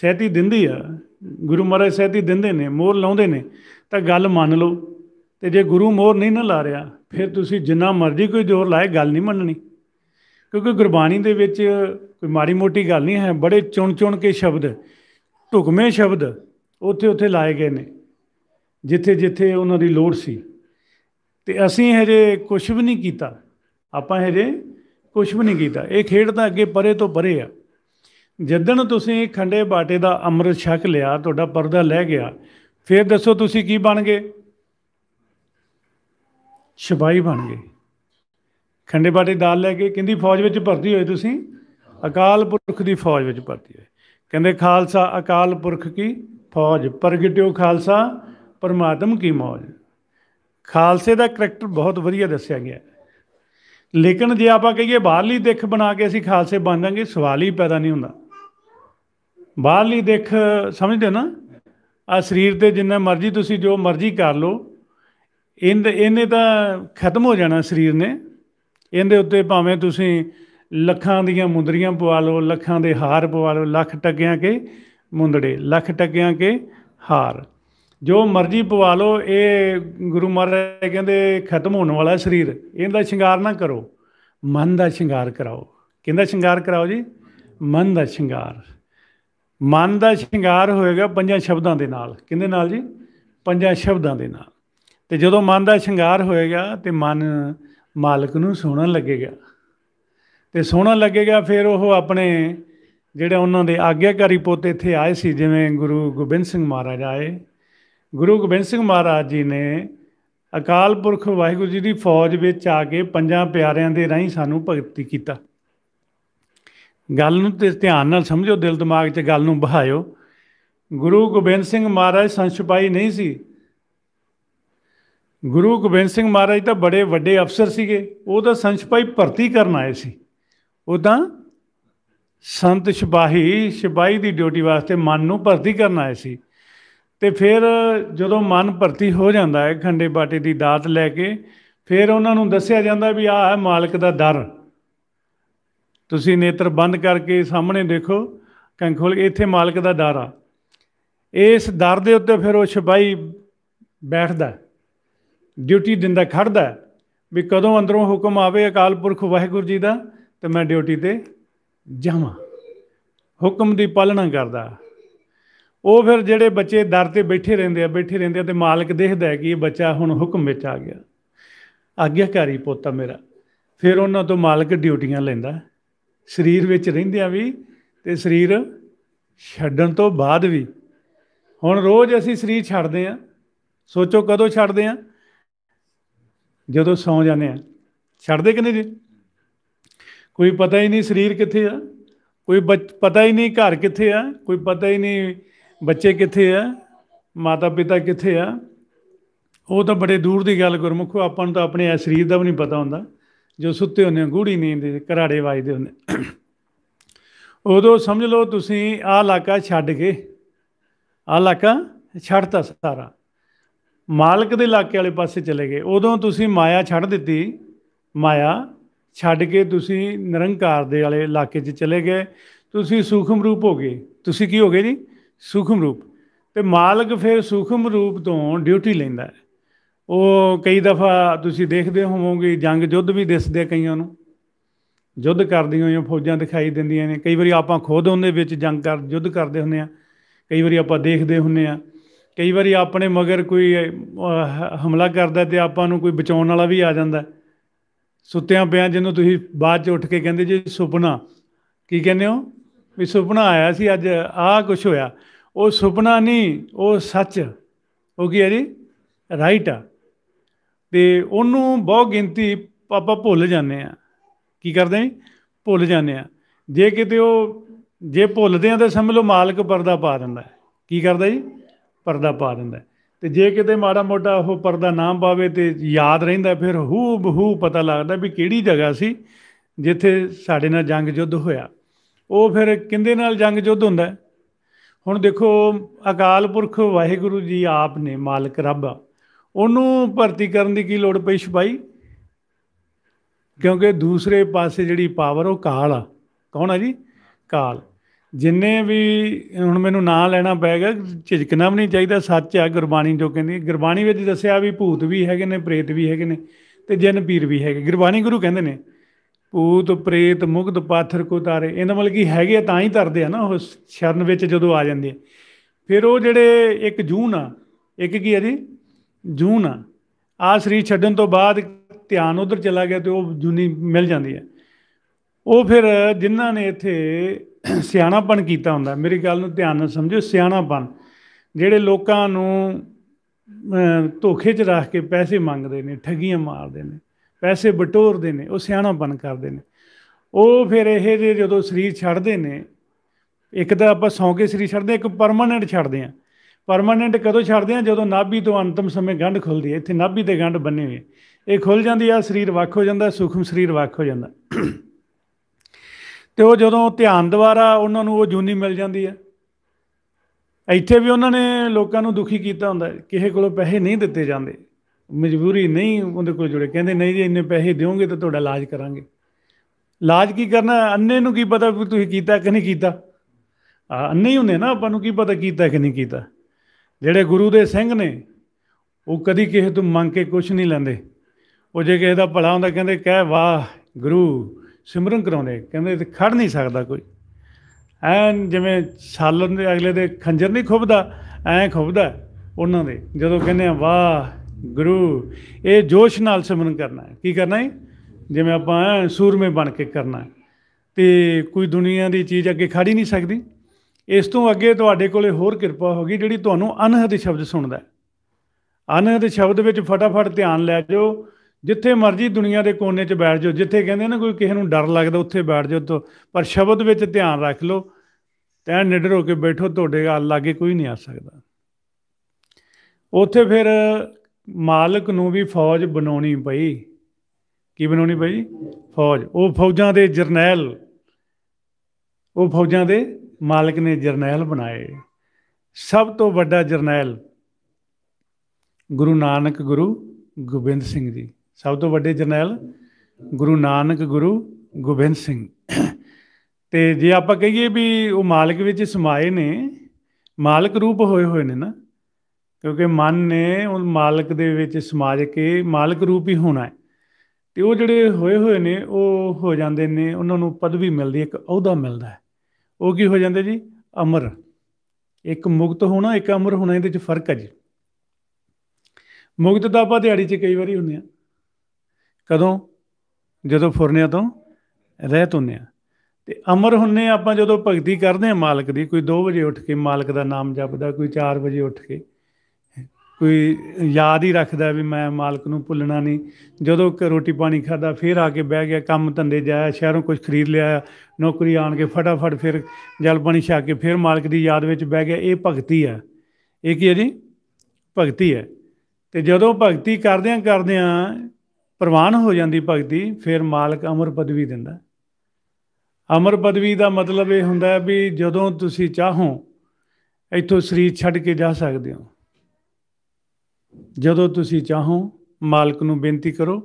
ਸਹਿਤੀ ਦਿੰਦੀ ਆ ਗੁਰੂ ਮਹਾਰਾਜ ਸਹਿਤੀ ਦਿੰਦੇ ਨੇ ਮੋਹਰ ਲਾਉਂਦੇ ਨੇ ਤਾਂ ਗੱਲ ਮੰਨ ਲਓ ਤੇ ਜੇ ਗੁਰੂ ਮੋਹਰ ਨਹੀਂ ਨਾ ਲਾ ਰਿਹਾ ਫਿਰ ਤੁਸੀਂ ਜਿੰਨਾ ਮਰਜ਼ੀ ਕੋਈ ਜ਼ੋਰ ਲਾਏ ਗੱਲ ਨਹੀਂ ਮੰਨਣੀ ਕਿਉਂਕਿ ਗੁਰਬਾਣੀ ਦੇ ਵਿੱਚ ਕੋਈ ਮਾੜੀ ਮੋਟੀ ਗੱਲ ਨਹੀਂ ਹੈ ਬੜੇ ਚੁਣ ਚੁਣ ਕੇ ਸ਼ਬਦ ਢੁਕਵੇਂ ਸ਼ਬਦ ਉੱਥੇ ਉੱਥੇ ਲਾਏ ਗਏ ਨੇ ਜਿੱਥੇ ਜਿੱਥੇ ਉਹਨਾਂ ਦੀ ਲੋੜ ਸੀ ਤੇ ਅਸੀਂ ਹਜੇ ਕੁਝ ਵੀ ਨਹੀਂ ਕੀਤਾ ਆਪਾਂ ਹਜੇ ਕੁਝ ਵੀ ਨਹੀਂ ਕੀਤਾ ਇਹ ਖੇਡ ਤਾਂ ਅੱਗੇ ਪਰੇ ਤੋਂ ਪਰੇ ਆ ਜਦੋਂ ਤੁਸੀਂ ਖੰਡੇ ਬਾਟੇ ਦਾ ਅੰਮ੍ਰਿਤ ਛਕ ਲਿਆ ਤੁਹਾਡਾ ਪਰਦਾ ਲੈ ਗਿਆ ਫਿਰ ਦੱਸੋ ਤੁਸੀਂ ਕੀ ਬਣ ਗਏ ਸ਼ਬਾਈ ਬਣ ਗਏ ਖੰਡੇ ਬਾਟੇ ਦਾਲ ਲੈ ਕੇ ਕਹਿੰਦੀ ਫੌਜ ਵਿੱਚ ਭਰਤੀ ਹੋਏ ਤੁਸੀਂ ਅਕਾਲ ਪੁਰਖ ਦੀ ਫੌਜ ਵਿੱਚ ਭਰਤੀ ਹੋਏ ਕਹਿੰਦੇ ਖਾਲਸਾ ਅਕਾਲ ਪੁਰਖ ਕੀ ਫੌਜ ਪ੍ਰਗਟਿਓ ਖਾਲਸਾ ਪਰਮਾਤਮ ਕੀ ਮੌਜ ਖਾਲਸੇ ਦਾ ਕੈਰੈਕਟਰ ਬਹੁਤ ਵਧੀਆ ਦੱਸਿਆ ਗਿਆ ਲੇਕਿਨ ਜੇ ਆਪਾਂ ਕਹੀਏ ਬਾਹਰਲੀ ਦਿੱਖ ਬਣਾ ਕੇ ਅਸੀਂ ਖਾਲਸੇ ਬਣ ਜਾਾਂਗੇ ਸਵਾਲ ਹੀ ਪੈਦਾ ਨਹੀਂ ਹੁੰਦਾ ਬਾਹਰਲੀ ਦਿੱਖ ਸਮਝਦੇ ਨਾ ਆ ਸਰੀਰ ਤੇ ਜਿੰਨਾ ਮਰਜ਼ੀ ਤੁਸੀਂ ਜੋ ਮਰਜ਼ੀ ਕਰ ਲਓ ਇਹ ਇਹਨੇ ਤਾਂ ਖਤਮ ਹੋ ਜਾਣਾ ਸਰੀਰ ਨੇ ਇਹਦੇ ਉੱਤੇ ਭਾਵੇਂ ਤੁਸੀਂ ਲੱਖਾਂ ਦੀਆਂ ਮੁੰਦਰੀਆਂ ਪਵਾ ਲਓ ਲੱਖਾਂ ਦੇ ਹਾਰ ਪਵਾ ਲਓ ਲੱਖ ਟੱਕਿਆਂ ਕੇ ਮੁੰਦੜੇ ਲੱਖ ਟੱਕਿਆਂ ਕੇ ਹਾਰ ਜੋ ਮਰਜ਼ੀ ਪਵਾ ਲਓ ਇਹ ਗੁਰੂ ਮਹਾਰਾਜ ਕਹਿੰਦੇ ਖਤਮ ਹੋਣ ਵਾਲਾ ਸਰੀਰ ਇਹਦਾ ਸ਼ਿੰਗਾਰ ਨਾ ਕਰੋ ਮਨ ਦਾ ਸ਼ਿੰਗਾਰ ਕਰਾਓ ਕਹਿੰਦਾ ਸ਼ਿੰਗਾਰ ਕਰਾਓ ਜੀ ਮਨ ਦਾ ਸ਼ਿੰਗਾਰ ਮਨ ਦਾ ਸ਼ਿੰਗਾਰ ਹੋਏਗਾ ਪੰਜਾਂ ਸ਼ਬਦਾਂ ਦੇ ਨਾਲ ਕਿੰਦੇ ਨਾਲ ਜੀ ਪੰਜਾਂ ਸ਼ਬਦਾਂ ਦੇ ਨਾਲ ਤੇ ਜਦੋਂ ਮਨ ਦਾ ਸ਼ਿੰਗਾਰ ਹੋਏਗਾ ਤੇ ਮਨ ਮਾਲਕ ਨੂੰ ਸੋਹਣਾ ਲੱਗੇਗਾ ਤੇ ਸੋਹਣਾ ਲੱਗੇਗਾ ਫਿਰ ਉਹ ਆਪਣੇ ਜਿਹੜੇ ਉਹਨਾਂ ਦੇ ਆਗਿਆਕਾਰੀ ਪੋਤੇ ਇੱਥੇ ਆਏ ਸੀ ਜਿਵੇਂ ਗੁਰੂ ਗੋਬਿੰਦ ਸਿੰਘ ਮਹਾਰਾਜ ਆਏ ਗੁਰੂ ਗੋਬਿੰਦ ਸਿੰਘ ਮਹਾਰਾਜ ਜੀ ਨੇ ਅਕਾਲ ਪੁਰਖ ਵਾਹਿਗੁਰੂ ਜੀ ਦੀ ਫੌਜ ਵਿੱਚ ਆ ਕੇ ਪੰਜਾਂ ਪਿਆਰਿਆਂ ਦੇ ਰਾਹੀਂ ਸਾਨੂੰ ਭਗਤੀ ਕੀਤਾ ਗੱਲ ਨੂੰ ਤੇ ਧਿਆਨ ਨਾਲ ਸਮਝੋ ਦਿਲ ਦਿਮਾਗ 'ਚ ਗੱਲ ਨੂੰ ਬਹਾਇਓ ਗੁਰੂ ਗੋਬਿੰਦ ਸਿੰਘ ਮਹਾਰਾਜ ਸੰਸ਼ਪਾਈ ਨਹੀਂ ਸੀ ਗੁਰੂ ਗੋਬਿੰਦ ਸਿੰਘ ਮਹਾਰਾਜ ਤਾਂ ਬੜੇ ਵੱਡੇ ਅਫਸਰ ਸੀਗੇ ਉਹ ਤਾਂ ਸੰਸ਼ਪਾਈ ਭਰਤੀ ਕਰਨ ਆਏ ਸੀ ਉਹ ਤਾਂ ਸੰਤ ਸਿਪਾਹੀ ਸਿਪਾਹੀ ਦੀ ਡਿਊਟੀ ਵਾਸਤੇ ਮਨ ਨੂੰ ਭਰਤੀ ਕਰਨ ਆਏ ਸੀ ਤੇ ਫਿਰ ਜਦੋਂ ਮਨ ਭਰਤੀ ਹੋ ਜਾਂਦਾ ਹੈ ਖੰਡੇ ਬਾਟੇ ਦੀ ਦਾਤ ਲੈ ਕੇ ਫਿਰ ਉਹਨਾਂ ਨੂੰ ਦੱਸਿਆ ਜਾਂਦਾ ਵੀ ਆਹ ਹੈ ਮਾਲਕ ਦਾ ਦਰ ਤੁਸੀਂ ਨੇਤਰ ਬੰਦ ਕਰਕੇ ਸਾਹਮਣੇ ਦੇਖੋ ਕੰਖੋਲ ਇੱਥੇ ਮਾਲਕ ਦਾ ਦਰ ਆ ਇਸ ਦਰ ਦੇ ਉੱਤੇ ਫਿਰ ਉਹ ਸਿਪਾਈ ਬੈਠਦਾ ਡਿਊਟੀ ਦਿੰਦਾ ਖੜਦਾ ਵੀ ਕਦੋਂ ਅੰਦਰੋਂ ਹੁਕਮ ਆਵੇ ਅਕਾਲ ਪੁਰਖ ਵਾਹਿਗੁਰੂ ਜੀ ਦਾ ਤੇ ਮੈਂ ਡਿਊਟੀ ਤੇ ਜਾਵਾਂ ਹੁਕਮ ਦੀ ਪਾਲਣਾ ਕਰਦਾ ਉਹ ਫਿਰ ਜਿਹੜੇ ਬੱਚੇ ਦਰ ਤੇ ਬੈਠੇ ਰਹਿੰਦੇ ਆ ਬੈਠੇ ਰਹਿੰਦੇ ਆ ਤੇ ਮਾਲਕ ਦੇਖਦਾ ਹੈ ਕਿ ਇਹ ਬੱਚਾ ਹੁਣ ਹੁਕਮ ਵਿੱਚ ਆ ਗਿਆ ਆਗਿਆਕਾਰੀ ਪੋਤਾ ਮੇਰਾ ਫਿਰ ਉਹਨਾਂ ਤੋਂ ਮਾਲਕ ਡਿਊਟੀਆਂ ਲੈਂਦਾ ਸਰੀਰ ਵਿੱਚ ਰਹਿੰਦਿਆਂ ਵੀ ਤੇ ਸਰੀਰ ਛੱਡਣ ਤੋਂ ਬਾਅਦ ਵੀ ਹੁਣ ਰੋਜ਼ ਅਸੀਂ ਸਰੀਰ ਛੱਡਦੇ ਆ ਸੋਚੋ ਕਦੋਂ ਛੱਡਦੇ ਆ ਜਦੋਂ ਸੌਂ ਜਾਂਦੇ ਆ ਛੱਡਦੇ ਕਿ ਨਹੀਂ ਜੀ ਕੋਈ ਪਤਾ ਹੀ ਨਹੀਂ ਸਰੀਰ ਕਿੱਥੇ ਆ ਕੋਈ ਪਤਾ ਹੀ ਨਹੀਂ ਘਰ ਕਿੱਥੇ ਆ ਕੋਈ ਪਤਾ ਹੀ ਨਹੀਂ ਬੱਚੇ ਕਿੱਥੇ ਆ ਮਾਤਾ ਪਿਤਾ ਕਿੱਥੇ ਆ ਉਹ ਤਾਂ ਬੜੇ ਦੂਰ ਦੀ ਗੱਲ ਗੁਰਮੁਖੋ ਆਪਾਂ ਨੂੰ ਤਾਂ ਆਪਣੇ ਐ ਸਰੀਰ ਦਾ ਵੀ ਨਹੀਂ ਪਤਾ ਹੁੰਦਾ ਜੋ ਸੁੱਤੇ ਹੁੰਦੇ ਗੂੜੀ ਨੀਂਦ ਦੇ ਘਰਾੜੇ ਵਾਜਦੇ ਹੁੰਦੇ ਉਦੋਂ ਸਮਝ ਲਓ ਤੁਸੀਂ ਆ ਇਲਾਕਾ ਛੱਡ ਕੇ ਆ ਇਲਾਕਾ ਛੱਡਤਾ ਸਾਰਾ ਮਾਲਕ ਦੇ ਇਲਾਕੇ ਵਾਲੇ ਪਾਸੇ ਚਲੇ ਗਏ ਉਦੋਂ ਤੁਸੀਂ ਮਾਇਆ ਛੱਡ ਦਿੱਤੀ ਮਾਇਆ ਛੱਡ ਕੇ ਤੁਸੀਂ ਨਿਰੰਕਾਰ ਦੇ ਵਾਲੇ ਇਲਾਕੇ 'ਚ ਚਲੇ ਗਏ ਤੁਸੀਂ ਸੂਖਮ ਰੂਪ ਹੋ ਗਏ ਤੁਸੀਂ ਕੀ ਹੋ ਗਏ ਜੀ ਸੂਖਮ ਰੂਪ ਤੇ ਮਾਲਕ ਫਿਰ ਸੂਖਮ ਰੂਪ ਤੋਂ ਡਿਊਟੀ ਲੈਂਦਾ ਹੈ ਉਹ ਕਈ ਦਫਾ ਤੁਸੀਂ ਦੇਖਦੇ ਹੋਵੋਗੇ ਜੰਗ ਜੁੱਧ ਵੀ ਦਿਸਦੇ ਕਈਆਂ ਨੂੰ ਜੁੱਧ ਕਰਦੀਆਂ ਹੋਈਆਂ ਫੌਜਾਂ ਦਿਖਾਈ ਦਿੰਦੀਆਂ ਨੇ ਕਈ ਵਾਰੀ ਆਪਾਂ ਖੁਦ ਉਹਦੇ ਵਿੱਚ ਜੰਗ ਕਰ ਜੁੱਧ ਕਰਦੇ ਹੁੰਦੇ ਆ ਕਈ ਵਾਰੀ ਆਪਾਂ ਦੇਖਦੇ ਹੁੰਦੇ ਆ ਕਈ ਵਾਰੀ ਆਪਣੇ ਮਗਰ ਕੋਈ ਹਮਲਾ ਕਰਦਾ ਤੇ ਆਪਾਂ ਨੂੰ ਕੋਈ ਬਚਾਉਣ ਵਾਲਾ ਵੀ ਆ ਜਾਂਦਾ ਸੁੱਤਿਆਂ ਪਿਆ ਜਿਹਨੂੰ ਤੁਸੀਂ ਬਾਅਦ ਚ ਉੱਠ ਕੇ ਕਹਿੰਦੇ ਜੀ ਸੁਪਨਾ ਕੀ ਕਹਿੰਦੇ ਹੋ ਵੀ ਸੁਪਨਾ ਆਇਆ ਸੀ ਅੱਜ ਆਹ ਕੁਝ ਹੋਇਆ ਉਹ ਸੁਪਨਾ ਨਹੀਂ ਉਹ ਸੱਚ ਉਹ ਕੀ ਹੈ ਜੀ ਰਾਈਟ ਆ ਤੇ ਉਹਨੂੰ ਬਹੁ ਗਿਣਤੀ ਆਪਾਂ ਭੁੱਲ ਜਾਂਦੇ ਆ ਕੀ ਕਰਦੇ ਆ ਭੁੱਲ ਜਾਂਦੇ ਆ ਜੇ ਕਿਤੇ ਉਹ ਜੇ ਭੁੱਲਦੇ ਆ ਤਾਂ ਸਮਝ ਲਓ ਮਾਲਕ ਪਰਦਾ ਪਾ ਦਿੰਦਾ ਕੀ ਕਰਦਾ ਜੀ ਪਰਦਾ ਪਾ ਦਿੰਦਾ ਤੇ ਜੇ ਕਿਤੇ ਮਾੜਾ ਮੋਟਾ ਉਹ ਪਰਦਾ ਨਾ ਪਾਵੇ ਤੇ ਯਾਦ ਰਹਿੰਦਾ ਫਿਰ ਹੂ ਬਹੂ ਪਤਾ ਲੱਗਦਾ ਵੀ ਕਿਹੜੀ ਜਗ੍ਹਾ ਸੀ ਜਿੱਥੇ ਸਾਡੇ ਨਾਲ ਜੰਗ ਜੁੱਧ ਹੋਇਆ ਉਹ ਫਿਰ ਕਿੰਦੇ ਨਾਲ ਜੰਗ ਜੁੱਧ ਹੁੰਦਾ ਹੁਣ ਦੇਖੋ ਅਕਾਲ ਪੁਰਖ ਵਾਹਿਗੁਰੂ ਜੀ ਆਪ ਨੇ ਮਾਲਕ ਰੱਬ ਉਹਨੂੰ ਭਰਤੀ ਕਰਨ ਦੀ ਕੀ ਲੋੜ ਪਈ ਸ਼ਬਾਈ ਕਿਉਂਕਿ ਦੂਸਰੇ ਪਾਸੇ ਜਿਹੜੀ ਪਾਵਰ ਉਹ ਕਾਲ ਆ ਕੌਣ ਆ ਜੀ ਕਾਲ ਜਿੰਨੇ ਵੀ ਹੁਣ ਮੈਨੂੰ ਨਾਂ ਲੈਣਾ ਪੈਗਾ ਝਿਜਕਣਾ ਵੀ ਨਹੀਂ ਚਾਹੀਦਾ ਸੱਚ ਆ ਗੁਰਬਾਣੀ ਜੋ ਕਹਿੰਦੀ ਗੁਰਬਾਣੀ ਵਿੱਚ ਦੱਸਿਆ ਵੀ ਭੂਤ ਵੀ ਹੈਗੇ ਨੇ ਪ੍ਰੇਤ ਵੀ ਹੈਗੇ ਨੇ ਤੇ ਜਨ ਪੀਰ ਵੀ ਹੈਗੇ ਗੁਰਬਾਣੀ ਗੁਰੂ ਕਹਿੰਦੇ ਨੇ ਪੂਤ ਪ੍ਰੇਤ ਮੁਗਧ ਪਾਥਰ ਕੋ ਤਾਰੇ ਇਹਨਾਂ ਮਤਲਬ ਕੀ ਹੈਗੇ ਤਾਂ ਹੀ ਤਰਦੇ ਆ ਨਾ ਉਹ ਸ਼ਰਨ ਵਿੱਚ ਜਦੋਂ ਆ ਜਾਂਦੇ ਫਿਰ ਉਹ ਜਿਹੜੇ ਇੱਕ ਜੂਨ ਆ ਇੱਕ ਕੀ ਆ ਜੀ ਜੂਨ ਆ ਆ ਸਰੀਰ ਛੱਡਣ ਤੋਂ ਬਾਅਦ ਧਿਆਨ ਉਧਰ ਚਲਾ ਗਿਆ ਤੇ ਉਹ ਜੁਨੀ ਮਿਲ ਜਾਂਦੀ ਹੈ ਉਹ ਫਿਰ ਜਿਨ੍ਹਾਂ ਨੇ ਇੱਥੇ ਸਿਆਣਾਪਣ ਕੀਤਾ ਹੁੰਦਾ ਮੇਰੀ ਗੱਲ ਨੂੰ ਧਿਆਨ ਨਾਲ ਸਮਝੋ ਸਿਆਣਾਪਣ ਜਿਹੜੇ ਲੋਕਾਂ ਨੂੰ ਧੋਖੇ 'ਚ ਰੱਖ ਕੇ ਪੈਸੇ ਮੰਗਦੇ ਨੇ ਠੱਗੀਆਂ ਮਾਰਦੇ ਨੇ ਪੈਸੇ ਬਟੋਰਦੇ ਨੇ ਉਹ ਸਿਆਣਾ ਬਣ ਕਰਦੇ ਨੇ ਉਹ ਫਿਰ ਇਹ ਜੇ ਜਦੋਂ ਸਰੀਰ ਛੱਡਦੇ ਨੇ ਇੱਕ ਤਾਂ ਆਪਾਂ ਸੌਂ ਕੇ ਸਰੀਰ ਛੱਡਦੇ ਇੱਕ ਪਰਮਾਨੈਂਟ ਛੱਡਦੇ ਆ ਪਰਮਾਨੈਂਟ ਕਦੋਂ ਛੱਡਦੇ ਆ ਜਦੋਂ ਨਾਭੀ ਤੋਂ ਅੰਤਮ ਸਮੇਂ ਗੰਢ ਖੁੱਲਦੀ ਹੈ ਇੱਥੇ ਨਾਭੀ ਤੇ ਗੰਢ ਬੰਨੀ ਹੋਈ ਹੈ ਇਹ ਖੁੱਲ ਜਾਂਦੀ ਆ ਸਰੀਰ ਵੱਖ ਹੋ ਜਾਂਦਾ ਸੂਖਮ ਸਰੀਰ ਵੱਖ ਹੋ ਜਾਂਦਾ ਤੇ ਉਹ ਜਦੋਂ ਧਿਆਨ ਦੁਆਰਾ ਉਹਨਾਂ ਨੂੰ ਉਹ ਜੁਨੀ ਮਿਲ ਜਾਂਦੀ ਹੈ ਇੱਥੇ ਵੀ ਉਹਨਾਂ ਨੇ ਲੋਕਾਂ ਨੂੰ ਦੁਖੀ ਕੀਤਾ ਹੁੰਦਾ ਕਿਸੇ ਕੋਲੋਂ ਪੈਸੇ ਨਹੀਂ ਦਿੱਤੇ ਜਾਂਦੇ ਮਜਬੂਰੀ ਨਹੀਂ ਉਹਦੇ ਕੋਲ ਜੁੜੇ ਕਹਿੰਦੇ ਨਹੀਂ ਜੀ ਇੰਨੇ ਪੈਸੇ ਦਿਓਗੇ ਤਾਂ ਤੁਹਾਡਾ ਇਲਾਜ ਕਰਾਂਗੇ ਇਲਾਜ ਕੀ ਕਰਨਾ ਅੰਨੇ ਨੂੰ ਕੀ ਪਤਾ ਵੀ ਤੁਸੀਂ ਕੀਤਾ ਕਿ ਨਹੀਂ ਕੀਤਾ ਆ ਅੰਨੇ ਹੀ ਹੁੰਦੇ ਨਾ ਆਪਾਂ ਨੂੰ ਕੀ ਪਤਾ ਕੀਤਾ ਕਿ ਨਹੀਂ ਕੀਤਾ ਜਿਹੜੇ ਗੁਰੂ ਦੇ ਸਿੰਘ ਨੇ ਉਹ ਕਦੀ ਕਿਸੇ ਤੋਂ ਮੰਗ ਕੇ ਕੁਝ ਨਹੀਂ ਲੈਂਦੇ ਉਹ ਜੇ ਕਿਸੇ ਦਾ ਭਲਾ ਹੁੰਦਾ ਕਹਿੰਦੇ ਕਹਿ ਵਾਹ ਗੁਰੂ ਸਿਮਰਨ ਕਰਾਉਂਦੇ ਕਹਿੰਦੇ ਤੇ ਖੜ ਨਹੀਂ ਸਕਦਾ ਕੋਈ ਐਨ ਜਿਵੇਂ ਛਾਲਨ ਦੇ ਅਗਲੇ ਦੇ ਖੰਜਰ ਨਹੀਂ ਖੁੱਬਦਾ ਐ ਖੁੱਬਦਾ ਉਹਨਾਂ ਦੇ ਜਦੋਂ ਕਹਿੰਦੇ ਆ ਵਾਹ ਗੁਰੂ ਇਹ ਜੋਸ਼ ਨਾਲ ਸਿਮਰਨ ਕਰਨਾ ਹੈ ਕੀ ਕਰਨਾ ਹੈ ਜਿਵੇਂ ਆਪਾਂ ਸੂਰਮੇ ਬਣ ਕੇ ਕਰਨਾ ਹੈ ਤੇ ਕੋਈ ਦੁਨੀਆ ਦੀ ਚੀਜ਼ ਅੱਗੇ ਖੜੀ ਨਹੀਂ ਸਕਦੀ ਇਸ ਤੋਂ ਅੱਗੇ ਤੁਹਾਡੇ ਕੋਲੇ ਹੋਰ ਕਿਰਪਾ ਹੋਗੀ ਜਿਹੜੀ ਤੁਹਾਨੂੰ ਅਨਹਦ ਸ਼ਬਦ ਸੁਣਦਾ ਅਨਹਦ ਸ਼ਬਦ ਵਿੱਚ ਫਟਾਫਟ ਧਿਆਨ ਲੈ ਜਾਓ ਜਿੱਥੇ ਮਰਜ਼ੀ ਦੁਨੀਆ ਦੇ ਕੋਨੇ 'ਚ ਬੈਠ ਜਾਓ ਜਿੱਥੇ ਕਹਿੰਦੇ ਨਾ ਕੋਈ ਕਿਸੇ ਨੂੰ ਡਰ ਲੱਗਦਾ ਉੱਥੇ ਬੈਠ ਜਾਓ ਪਰ ਸ਼ਬਦ ਵਿੱਚ ਧਿਆਨ ਰੱਖ ਲਓ ਤੈਨ ਨਿਡਰ ਹੋ ਕੇ ਬੈਠੋ ਤੁਹਾਡੇ ਨਾਲ ਲਾਗੇ ਕੋਈ ਨਹੀਂ ਆ ਸਕਦਾ ਉੱਥੇ ਫਿਰ ਮਾਲਕ ਨੂੰ ਵੀ ਫੌਜ ਬਣਾਉਣੀ ਪਈ ਕੀ ਬਣਾਉਣੀ ਪਈ ਫੌਜ ਉਹ ਫੌਜਾਂ ਦੇ ਜਰਨੈਲ ਉਹ ਫੌਜਾਂ ਦੇ ਮਾਲਕ ਨੇ ਜਰਨੈਲ ਬਣਾਏ ਸਭ ਤੋਂ ਵੱਡਾ ਜਰਨੈਲ ਗੁਰੂ ਨਾਨਕ ਗੁਰੂ ਗੋਬਿੰਦ ਸਿੰਘ ਜੀ ਸਭ ਤੋਂ ਵੱਡੇ ਜਰਨੈਲ ਗੁਰੂ ਨਾਨਕ ਗੁਰੂ ਗੋਬਿੰਦ ਸਿੰਘ ਤੇ ਜੇ ਆਪਾਂ ਕਹੀਏ ਵੀ ਉਹ ਮਾਲਕ ਵਿੱਚ ਸਮਾਏ ਨੇ ਮਾਲਕ ਰੂਪ ਹੋਏ ਹੋਏ ਨੇ ਨਾ ਕਿਉਂਕਿ ਮਨ ਨੇ ਉਹ ਮਾਲਕ ਦੇ ਵਿੱਚ ਸਮਾਜ ਕੇ ਮਾਲਕ ਰੂਪ ਹੀ ਹੋਣਾ ਹੈ ਤੇ ਉਹ ਜਿਹੜੇ ਹੋਏ ਹੋਏ ਨੇ ਉਹ ਹੋ ਜਾਂਦੇ ਨੇ ਉਹਨਾਂ ਨੂੰ ਪਦਵੀ ਮਿਲਦੀ ਹੈ ਇੱਕ ਅਹੁਦਾ ਮਿਲਦਾ ਹੈ ਉਹ ਕੀ ਹੋ ਜਾਂਦੇ ਜੀ ਅਮਰ ਇੱਕ ਮੁਕਤ ਹੋਣਾ ਇੱਕ ਅਮਰ ਹੋਣਾ ਇਹਦੇ ਵਿੱਚ ਫਰਕ ਹੈ ਜੀ ਮੁਕਤ ਦਾ ਆਪਾਂ ਦਿਹਾੜੀ 'ਚ ਕਈ ਵਾਰੀ ਹੁੰਦੇ ਆ ਕਦੋਂ ਜਦੋਂ ਫੁਰਨਿਆਂ ਤੋਂ ਰਹਿਤ ਹੁੰਨੇ ਆ ਤੇ ਅਮਰ ਹੁੰਨੇ ਆਪਾਂ ਜਦੋਂ ਭਗਤੀ ਕਰਦੇ ਆ ਮਾਲਕ ਦੀ ਕੋਈ 2 ਵਜੇ ਉੱਠ ਕੇ ਮਾਲਕ ਦਾ ਨਾਮ ਜਪਦਾ ਕੋਈ 4 ਵਜੇ ਉੱਠ ਕੇ ਕੋਈ ਯਾਦ ਹੀ ਰੱਖਦਾ ਵੀ ਮੈਂ ਮਾਲਕ ਨੂੰ ਭੁੱਲਣਾ ਨਹੀਂ ਜਦੋਂ ਰੋਟੀ ਪਾਣੀ ਖਾਦਾ ਫਿਰ ਆ ਕੇ ਬਹਿ ਗਿਆ ਕੰਮ ਧੰਦੇ ਜਾਇਆ ਸ਼ਹਿਰੋਂ ਕੁਝ ਖਰੀਦ ਲਿਆ ਨੌਕਰੀ ਆਣ ਕੇ ਫਟਾਫਟ ਫਿਰ ਜਲ ਪਾਣੀ ਛਾ ਕੇ ਫਿਰ ਮਾਲਕ ਦੀ ਯਾਦ ਵਿੱਚ ਬਹਿ ਗਿਆ ਇਹ ਭਗਤੀ ਹੈ ਇਹ ਕੀ ਹੈ ਜੀ ਭਗਤੀ ਹੈ ਤੇ ਜਦੋਂ ਭਗਤੀ ਕਰਦੇ ਕਰਦੇ ਆਂ ਪ੍ਰਵਾਨ ਹੋ ਜਾਂਦੀ ਭਗਤੀ ਫਿਰ ਮਾਲਕ ਅਮਰ ਪਦਵੀ ਦਿੰਦਾ ਅਮਰ ਪਦਵੀ ਦਾ ਮਤਲਬ ਇਹ ਹੁੰਦਾ ਵੀ ਜਦੋਂ ਤੁਸੀਂ ਚਾਹੋ ਇੱਥੋਂ ਸਰੀਰ ਛੱਡ ਕੇ ਜਾ ਸਕਦੇ ਹੋ ਜਦੋਂ ਤੁਸੀਂ ਚਾਹੋ ਮਾਲਕ ਨੂੰ ਬੇਨਤੀ ਕਰੋ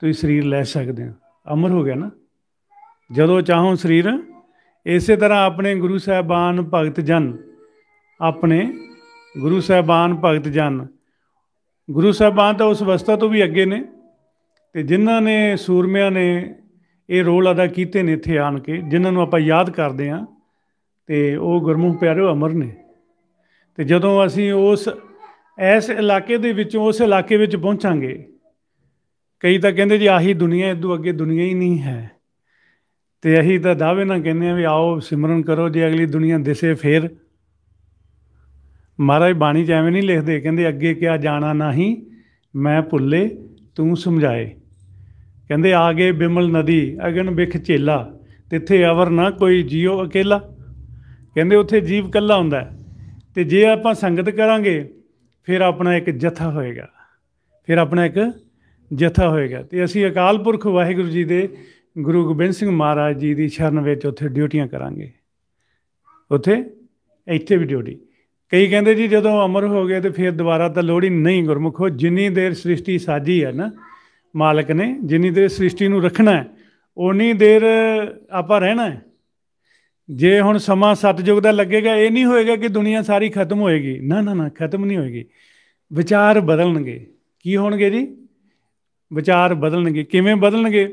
ਤੁਸੀਂ ਸਰੀਰ ਲੈ ਸਕਦੇ ਹੋ ਅਮਰ ਹੋ ਗਿਆ ਨਾ ਜਦੋਂ ਚਾਹੋ ਸਰੀਰ ਇਸੇ ਤਰ੍ਹਾਂ ਆਪਣੇ ਗੁਰੂ ਸਾਹਿਬਾਨ ਭਗਤ ਜਨ ਆਪਣੇ ਗੁਰੂ ਸਾਹਿਬਾਨ ਭਗਤ ਜਨ ਗੁਰੂ ਸਾਹਿਬਾਨ ਤਾਂ ਉਸ ਅਵਸਥਾ ਤੋਂ ਵੀ ਅੱਗੇ ਨੇ ਤੇ ਜਿਨ੍ਹਾਂ ਨੇ ਸੂਰਮਿਆਂ ਨੇ ਇਹ ਰੋਲ ਅਦਾ ਕੀਤੇ ਨੇ ਇੱਥੇ ਆਣ ਕੇ ਜਿਨ੍ਹਾਂ ਨੂੰ ਆਪਾਂ ਯਾਦ ਕਰਦੇ ਆਂ ਤੇ ਉਹ ਗੁਰਮੁਖ ਪਿਆਰਿਓ ਅਮਰ ਨੇ ਤੇ ਜਦੋਂ ਅਸੀਂ ਉਸ ਇਸ ਇਲਾਕੇ ਦੇ ਵਿੱਚੋਂ ਉਸ ਇਲਾਕੇ ਵਿੱਚ ਪਹੁੰਚਾਂਗੇ ਕਈ ਤਾਂ ਕਹਿੰਦੇ ਜੀ ਆਹੀ ਦੁਨੀਆ ਇਦੋਂ ਅੱਗੇ ਦੁਨੀਆ ਹੀ ਨਹੀਂ ਹੈ ਤੇ ਇਹੀ ਤਾਂ ਦਾਅਵੇ ਨਾਲ ਕਹਿੰਦੇ ਆ ਵੀ ਆਓ ਸਿਮਰਨ ਕਰੋ ਜੇ ਅਗਲੀ ਦੁਨੀਆ ਦਿਸੇ ਫੇਰ ਮਹਾਰਾਜ ਬਾਣੀ ਚ ਐਵੇਂ ਨਹੀਂ ਲਿਖਦੇ ਕਹਿੰਦੇ ਅੱਗੇ ਕਿਆ ਜਾਣਾ ਨਹੀਂ ਮੈਂ ਭੁੱਲੇ ਤੂੰ ਸਮਝਾਏ ਕਹਿੰਦੇ ਆਗੇ ਬਿਮਲ ਨਦੀ ਅਗਨ ਵਿਖ ਚੇਲਾ ਤਿੱਥੇ ਅਵਰ ਨਾ ਕੋਈ ਜੀਉ ਅਕੇਲਾ ਕਹਿੰਦੇ ਉੱਥੇ ਜੀਵ ਕੱਲਾ ਹੁੰਦਾ ਤੇ ਜੇ ਆਪਾਂ ਸੰਗਤ ਕਰਾਂਗੇ ਫਿਰ ਆਪਣਾ ਇੱਕ ਜਥਾ ਹੋਏਗਾ ਫਿਰ ਆਪਣਾ ਇੱਕ ਜਥਾ ਹੋਏਗਾ ਤੇ ਅਸੀਂ ਅਕਾਲ ਪੁਰਖ ਵਾਹਿਗੁਰੂ ਜੀ ਦੇ ਗੁਰੂ ਗੋਬਿੰਦ ਸਿੰਘ ਮਹਾਰਾਜ ਜੀ ਦੀ ਸ਼ਰਨ ਵਿੱਚ ਉੱਥੇ ਡਿਊਟੀਆਂ ਕਰਾਂਗੇ ਉੱਥੇ ਇੱਥੇ ਵੀ ਡਿਊਟੀ ਕਈ ਕਹਿੰਦੇ ਜੀ ਜਦੋਂ ਅਮਰ ਹੋ ਗਏ ਤੇ ਫਿਰ ਦੁਬਾਰਾ ਤਾਂ ਲੋੜ ਹੀ ਨਹੀਂ ਗੁਰਮੁਖੋ ਜਿੰਨੀ ਦੇਰ ਸ੍ਰਿਸ਼ਟੀ ਸਾਜੀ ਹੈ ਨਾ ਮਾਲਕ ਨੇ ਜਿੰਨੀ ਦੇਰ ਸ੍ਰਿਸ਼ਟੀ ਨੂੰ ਰੱਖਣਾ ਹੈ ਉਨੀ ਦੇਰ ਆਪਾਂ ਰਹਿਣਾ ਹੈ ਜੇ ਹੁਣ ਸਮਾਂ ਸਤਜੁਗ ਦਾ ਲੱਗੇਗਾ ਇਹ ਨਹੀਂ ਹੋਏਗਾ ਕਿ ਦੁਨੀਆ ਸਾਰੀ ਖਤਮ ਹੋਏਗੀ ਨਾ ਨਾ ਨਾ ਖਤਮ ਨਹੀਂ ਹੋਏਗੀ ਵਿਚਾਰ ਬਦਲਣਗੇ ਕੀ ਹੋਣਗੇ ਜੀ ਵਿਚਾਰ ਬਦਲਣਗੇ ਕਿਵੇਂ ਬਦਲਣਗੇ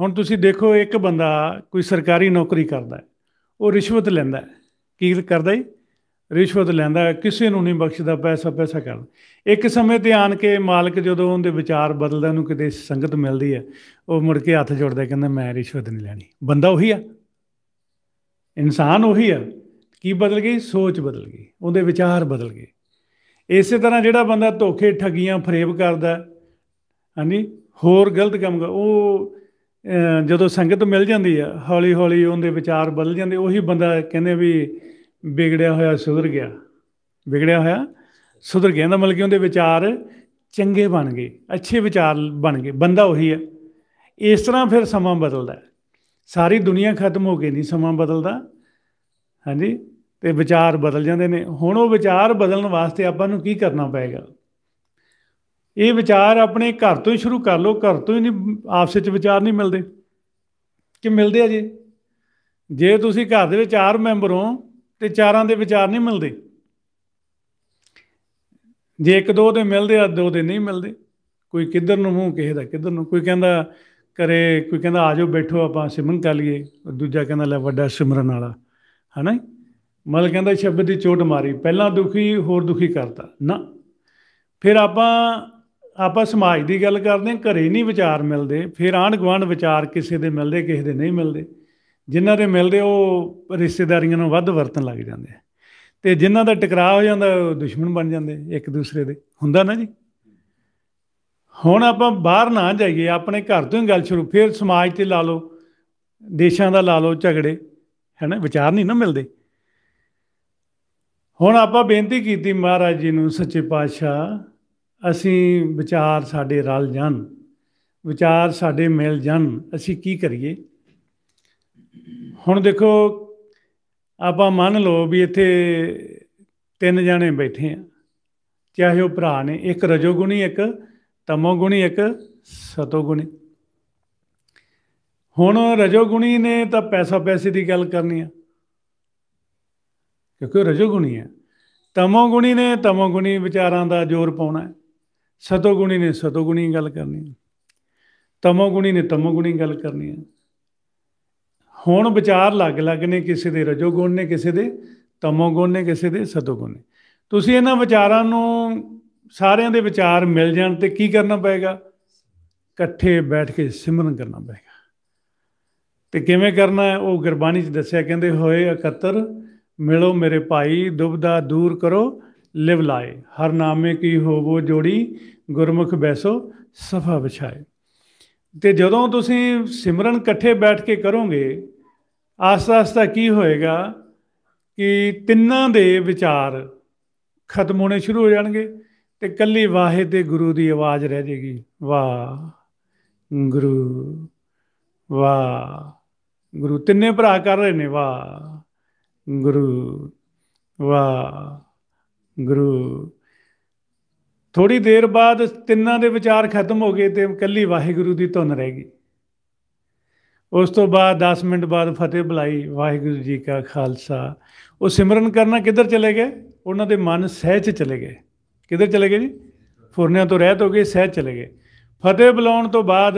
ਹੁਣ ਤੁਸੀਂ ਦੇਖੋ ਇੱਕ ਬੰਦਾ ਕੋਈ ਸਰਕਾਰੀ ਨੌਕਰੀ ਕਰਦਾ ਹੈ ਉਹ ਰਿਸ਼ਵਤ ਲੈਂਦਾ ਹੈ ਕੀ ਕਰਦਾ ਹੈ ਰਿਸ਼ਵਤ ਲੈਂਦਾ ਕਿਸੇ ਨੂੰ ਨਹੀਂ ਬਖਸ਼ਦਾ ਪੈਸਾ ਪੈਸਾ ਕਰਦਾ ਇੱਕ ਸਮੇਂ ਤੇ ਆਣ ਕੇ ਮਾਲਕ ਜਦੋਂ ਉਹਦੇ ਵਿਚਾਰ ਬਦਲਦਾ ਉਹਨੂੰ ਕਿਤੇ ਸੰਗਤ ਮਿਲਦੀ ਹੈ ਉਹ ਮੁੜ ਕੇ ਹੱਥ ਜੋੜਦਾ ਕਹਿੰਦਾ ਮੈਂ ਰਿਸ਼ਵਤ ਨਹੀਂ ਲੈਣੀ ਬੰਦਾ ਉਹੀ ਆ ਇਨਸਾਨ ਉਹੀ ਆ ਕੀ ਬਦਲ ਗਈ ਸੋਚ ਬਦਲ ਗਈ ਉਹਦੇ ਵਿਚਾਰ ਬਦਲ ਗਏ ਇਸੇ ਤਰ੍ਹਾਂ ਜਿਹੜਾ ਬੰਦਾ ਧੋਖੇ ਠੱਗੀਆਂ ਫਰੇਬ ਕਰਦਾ ਹਾਂਜੀ ਹੋਰ ਗਲਤ ਕੰਮ ਉਹ ਜਦੋਂ ਸੰਗਤ ਮਿਲ ਜਾਂਦੀ ਆ ਹੌਲੀ ਹੌਲੀ ਉਹਦੇ ਵਿਚਾਰ ਬਦਲ ਜਾਂਦੇ ਉਹੀ ਬੰਦਾ ਕਹਿੰਦੇ ਵੀ ਵਿਗੜਿਆ ਹੋਇਆ ਸੁਧਰ ਗਿਆ ਵਿਗੜਿਆ ਹੋਇਆ ਸੁਧਰ ਗਿਆ ਦਾ ਮਤਲਬ ਕਿ ਉਹਦੇ ਵਿਚਾਰ ਚੰਗੇ ਬਣ ਗਏ ਅੱਛੇ ਵਿਚਾਰ ਬਣ ਗਏ ਬੰਦਾ ਉਹੀ ਹੈ ਇਸ ਤਰ੍ਹਾਂ ਫਿਰ ਸਮਾਂ ਬਦਲਦਾ ਹੈ ਸਾਰੀ ਦੁਨੀਆ ਖਤਮ ਹੋ ਗਈ ਨਹੀਂ ਸਮਾਂ ਬਦਲਦਾ ਹਾਂਜੀ ਤੇ ਵਿਚਾਰ ਬਦਲ ਜਾਂਦੇ ਨੇ ਹੁਣ ਉਹ ਵਿਚਾਰ ਬਦਲਣ ਵਾਸਤੇ ਆਪਾਂ ਨੂੰ ਕੀ ਕਰਨਾ ਪਏਗਾ ਇਹ ਵਿਚਾਰ ਆਪਣੇ ਘਰ ਤੋਂ ਹੀ ਸ਼ੁਰੂ ਕਰ ਲਓ ਘਰ ਤੋਂ ਹੀ ਨਹੀਂ ਆਪਸ ਵਿੱਚ ਵਿਚਾਰ ਨਹੀਂ ਮਿਲਦੇ ਕਿ ਮਿਲਦੇ ਆ ਜੀ ਜੇ ਤੁਸੀਂ ਘਰ ਦੇ ਵਿੱਚ ਚਾਰ ਮੈਂਬਰ ਹੋ ਤੇ ਚਾਰਾਂ ਦੇ ਵਿਚਾਰ ਨਹੀਂ ਮਿਲਦੇ ਜੇ ਇੱਕ ਦੋ ਦੇ ਮਿਲਦੇ ਆ ਦੋ ਦੇ ਨਹੀਂ ਮਿਲਦੇ ਕੋਈ ਕਿੱਧਰ ਨੂੰ ਮੂੰਹ ਕਿਸੇ ਦਾ ਕਿੱਧਰ ਨੂੰ ਕੋਈ ਕਹਿੰਦਾ ਕਰੇ ਕੋਈ ਕਹਿੰਦਾ ਆ ਜਾਓ ਬੈਠੋ ਆਪਾਂ ਸਿਮਰਨ ਕਰ ਲਈਏ ਦੂਜਾ ਕਹਿੰਦਾ ਲੈ ਵੱਡਾ ਸਿਮਰਨ ਵਾਲਾ ਹਨਾ ਮਤਲਬ ਕਹਿੰਦਾ ਸ਼ਬਦ ਦੀ ਚੋਟ ਮਾਰੀ ਪਹਿਲਾਂ ਦੁਖੀ ਹੋਰ ਦੁਖੀ ਕਰਤਾ ਨਾ ਫਿਰ ਆਪਾਂ ਆਪਾਂ ਸਮਾਜ ਦੀ ਗੱਲ ਕਰਦੇ ਹਾਂ ਘਰੇ ਨਹੀਂ ਵਿਚਾਰ ਮਿਲਦੇ ਫਿਰ ਆਣ ਗਵਾਂਡ ਵਿਚਾਰ ਕਿਸੇ ਦੇ ਮਿਲਦੇ ਕਿਸੇ ਦੇ ਨਹੀਂ ਮਿਲਦੇ ਜਿਨ੍ਹਾਂ ਦੇ ਮਿਲਦੇ ਉਹ ਰਿਸ਼ਤੇਦਾਰੀਆਂ ਨੂੰ ਵੱਧ ਵਰਤਣ ਲੱਗ ਜਾਂਦੇ ਆ ਤੇ ਜਿਨ੍ਹਾਂ ਦਾ ਟਕਰਾਅ ਹੋ ਜਾਂਦਾ ਉਹ ਦੁਸ਼ਮਣ ਬਣ ਜਾਂਦੇ ਇੱਕ ਦੂਸਰੇ ਦੇ ਹੁੰਦਾ ਨਾ ਜੀ ਹੁਣ ਆਪਾਂ ਬਾਹਰ ਨਾ ਜਾਈਏ ਆਪਣੇ ਘਰ ਤੋਂ ਹੀ ਗੱਲ ਸ਼ੁਰੂ ਫਿਰ ਸਮਾਜ ਤੇ ਲਾ ਲਓ ਦੇਸ਼ਾਂ ਦਾ ਲਾ ਲਓ ਝਗੜੇ ਹੈਨਾ ਵਿਚਾਰ ਨਹੀਂ ਨਾ ਮਿਲਦੇ ਹੁਣ ਆਪਾਂ ਬੇਨਤੀ ਕੀਤੀ ਮਹਾਰਾਜ ਜੀ ਨੂੰ ਸੱਚੇ ਪਾਤਸ਼ਾਹ ਅਸੀਂ ਵਿਚਾਰ ਸਾਡੇ ਰਲ ਜਾਣ ਵਿਚਾਰ ਸਾਡੇ ਮਿਲ ਜਾਣ ਅਸੀਂ ਕੀ ਕਰੀਏ ਹੁਣ ਦੇਖੋ ਆਪਾਂ ਮੰਨ ਲਓ ਵੀ ਇੱਥੇ ਤਿੰਨ ਜਣੇ ਬੈਠੇ ਆ ਚਾਹੇ ਉਹ ਭਰਾ ਨੇ ਇੱਕ ਰਜੋਗੁਣੀ ਇੱਕ ਤਮੋਗੁਣੀ ਇੱਕ ਸਤੋਗੁਣੀ ਹੁਣ ਰਜੋਗੁਣੀ ਨੇ ਤਾਂ ਪੈਸਾ ਪੈਸੇ ਦੀ ਗੱਲ ਕਰਨੀ ਆ ਕਿਉਂਕਿ ਰਜੋਗੁਣੀ ਹੈ ਤਮੋਗੁਣੀ ਨੇ ਤਮੋਗੁਣੀ ਵਿਚਾਰਾਂ ਦਾ ਜ਼ੋਰ ਪਾਉਣਾ ਹੈ ਸਤੋਗੁਣੀ ਨੇ ਸਤੋਗੁਣੀ ਗੱਲ ਕਰਨੀ ਹੈ ਤਮੋਗੁਣੀ ਨੇ ਤਮੋਗੁਣੀ ਗੱਲ ਕਰਨੀ ਹੈ ਹੁਣ ਵਿਚਾਰ ਲੱਗ-ਲੱਗ ਨੇ ਕਿਸੇ ਦੇ ਰਜੋਗੁਣ ਨੇ ਕਿਸੇ ਦੇ ਤਮੋਗੁਣ ਨੇ ਕਿਸੇ ਦੇ ਸਤੋਗੁਣ ਨੇ ਤੁਸੀਂ ਇਹਨਾਂ ਵਿਚਾਰਾਂ ਨੂੰ ਸਾਰਿਆਂ ਦੇ ਵਿਚਾਰ ਮਿਲ ਜਾਣ ਤੇ ਕੀ ਕਰਨਾ ਪਏਗਾ ਇਕੱਠੇ ਬੈਠ ਕੇ ਸਿਮਰਨ ਕਰਨਾ ਪਏਗਾ ਤੇ ਕਿਵੇਂ ਕਰਨਾ ਹੈ ਉਹ ਗੁਰਬਾਣੀ 'ਚ ਦੱਸਿਆ ਕਹਿੰਦੇ ਹੋਏ ਇਕੱਤਰ ਮਿਲੋ ਮੇਰੇ ਭਾਈ ਦੁਬਦਾ ਦੂਰ ਕਰੋ ਲਿਵ ਲਾਏ ਹਰ ਨਾਮੇ ਕੀ ਹੋਵੋ ਜੋੜੀ ਗੁਰਮੁਖ ਬੈਸੋ ਸਫਾ ਵਿਛਾਏ ਤੇ ਜਦੋਂ ਤੁਸੀਂ ਸਿਮਰਨ ਇਕੱਠੇ ਬੈਠ ਕੇ ਕਰੋਗੇ ਆਸਤਾ-ਆਸਤਾ ਕੀ ਹੋਏਗਾ ਕਿ ਤਿੰਨਾਂ ਦੇ ਵਿਚਾਰ ਖਤਮ ਹੋਣੇ ਸ਼ੁਰੂ ਹੋ ਜਾਣਗੇ ਤੇ ਕੱਲੀ ਵਾਹੇ ਦੇ ਗੁਰੂ ਦੀ ਆਵਾਜ਼ ਰਹਿ ਜੇਗੀ ਵਾਹ ਗੁਰੂ ਵਾਹ ਗੁਰੂ ਤਿੰਨੇ ਭਰਾ ਕਰ ਰਹੇ ਨੇ ਵਾਹ ਗੁਰੂ ਵਾਹ ਗੁਰੂ ਥੋੜੀ ਦੇਰ ਬਾਅਦ ਤਿੰਨਾਂ ਦੇ ਵਿਚਾਰ ਖਤਮ ਹੋ ਗਏ ਤੇ ਕੱਲੀ ਵਾਹਿਗੁਰੂ ਦੀ ਧੁਨ ਰਹਿ ਗਈ ਉਸ ਤੋਂ ਬਾਅਦ 10 ਮਿੰਟ ਬਾਅਦ ਫਤਿਹ ਬੁਲਾਈ ਵਾਹਿਗੁਰੂ ਜੀ ਕਾ ਖਾਲਸਾ ਉਹ ਸਿਮਰਨ ਕਰਨਾ ਕਿੱਧਰ ਚਲੇ ਗਏ ਉਹਨਾਂ ਦੇ ਮਨ ਸਹਿਜ ਚ ਚਲੇ ਗਏ ਕਿੱਧਰ ਚਲੇ ਗਏ ਜੀ ਫੁਰਨਿਆਂ ਤੋਂ ਰਹਿਤ ਹੋ ਗਏ ਸਹਿਜ ਚਲੇ ਗਏ ਫਤਿਹ ਬੁਲਾਉਣ ਤੋਂ ਬਾਅਦ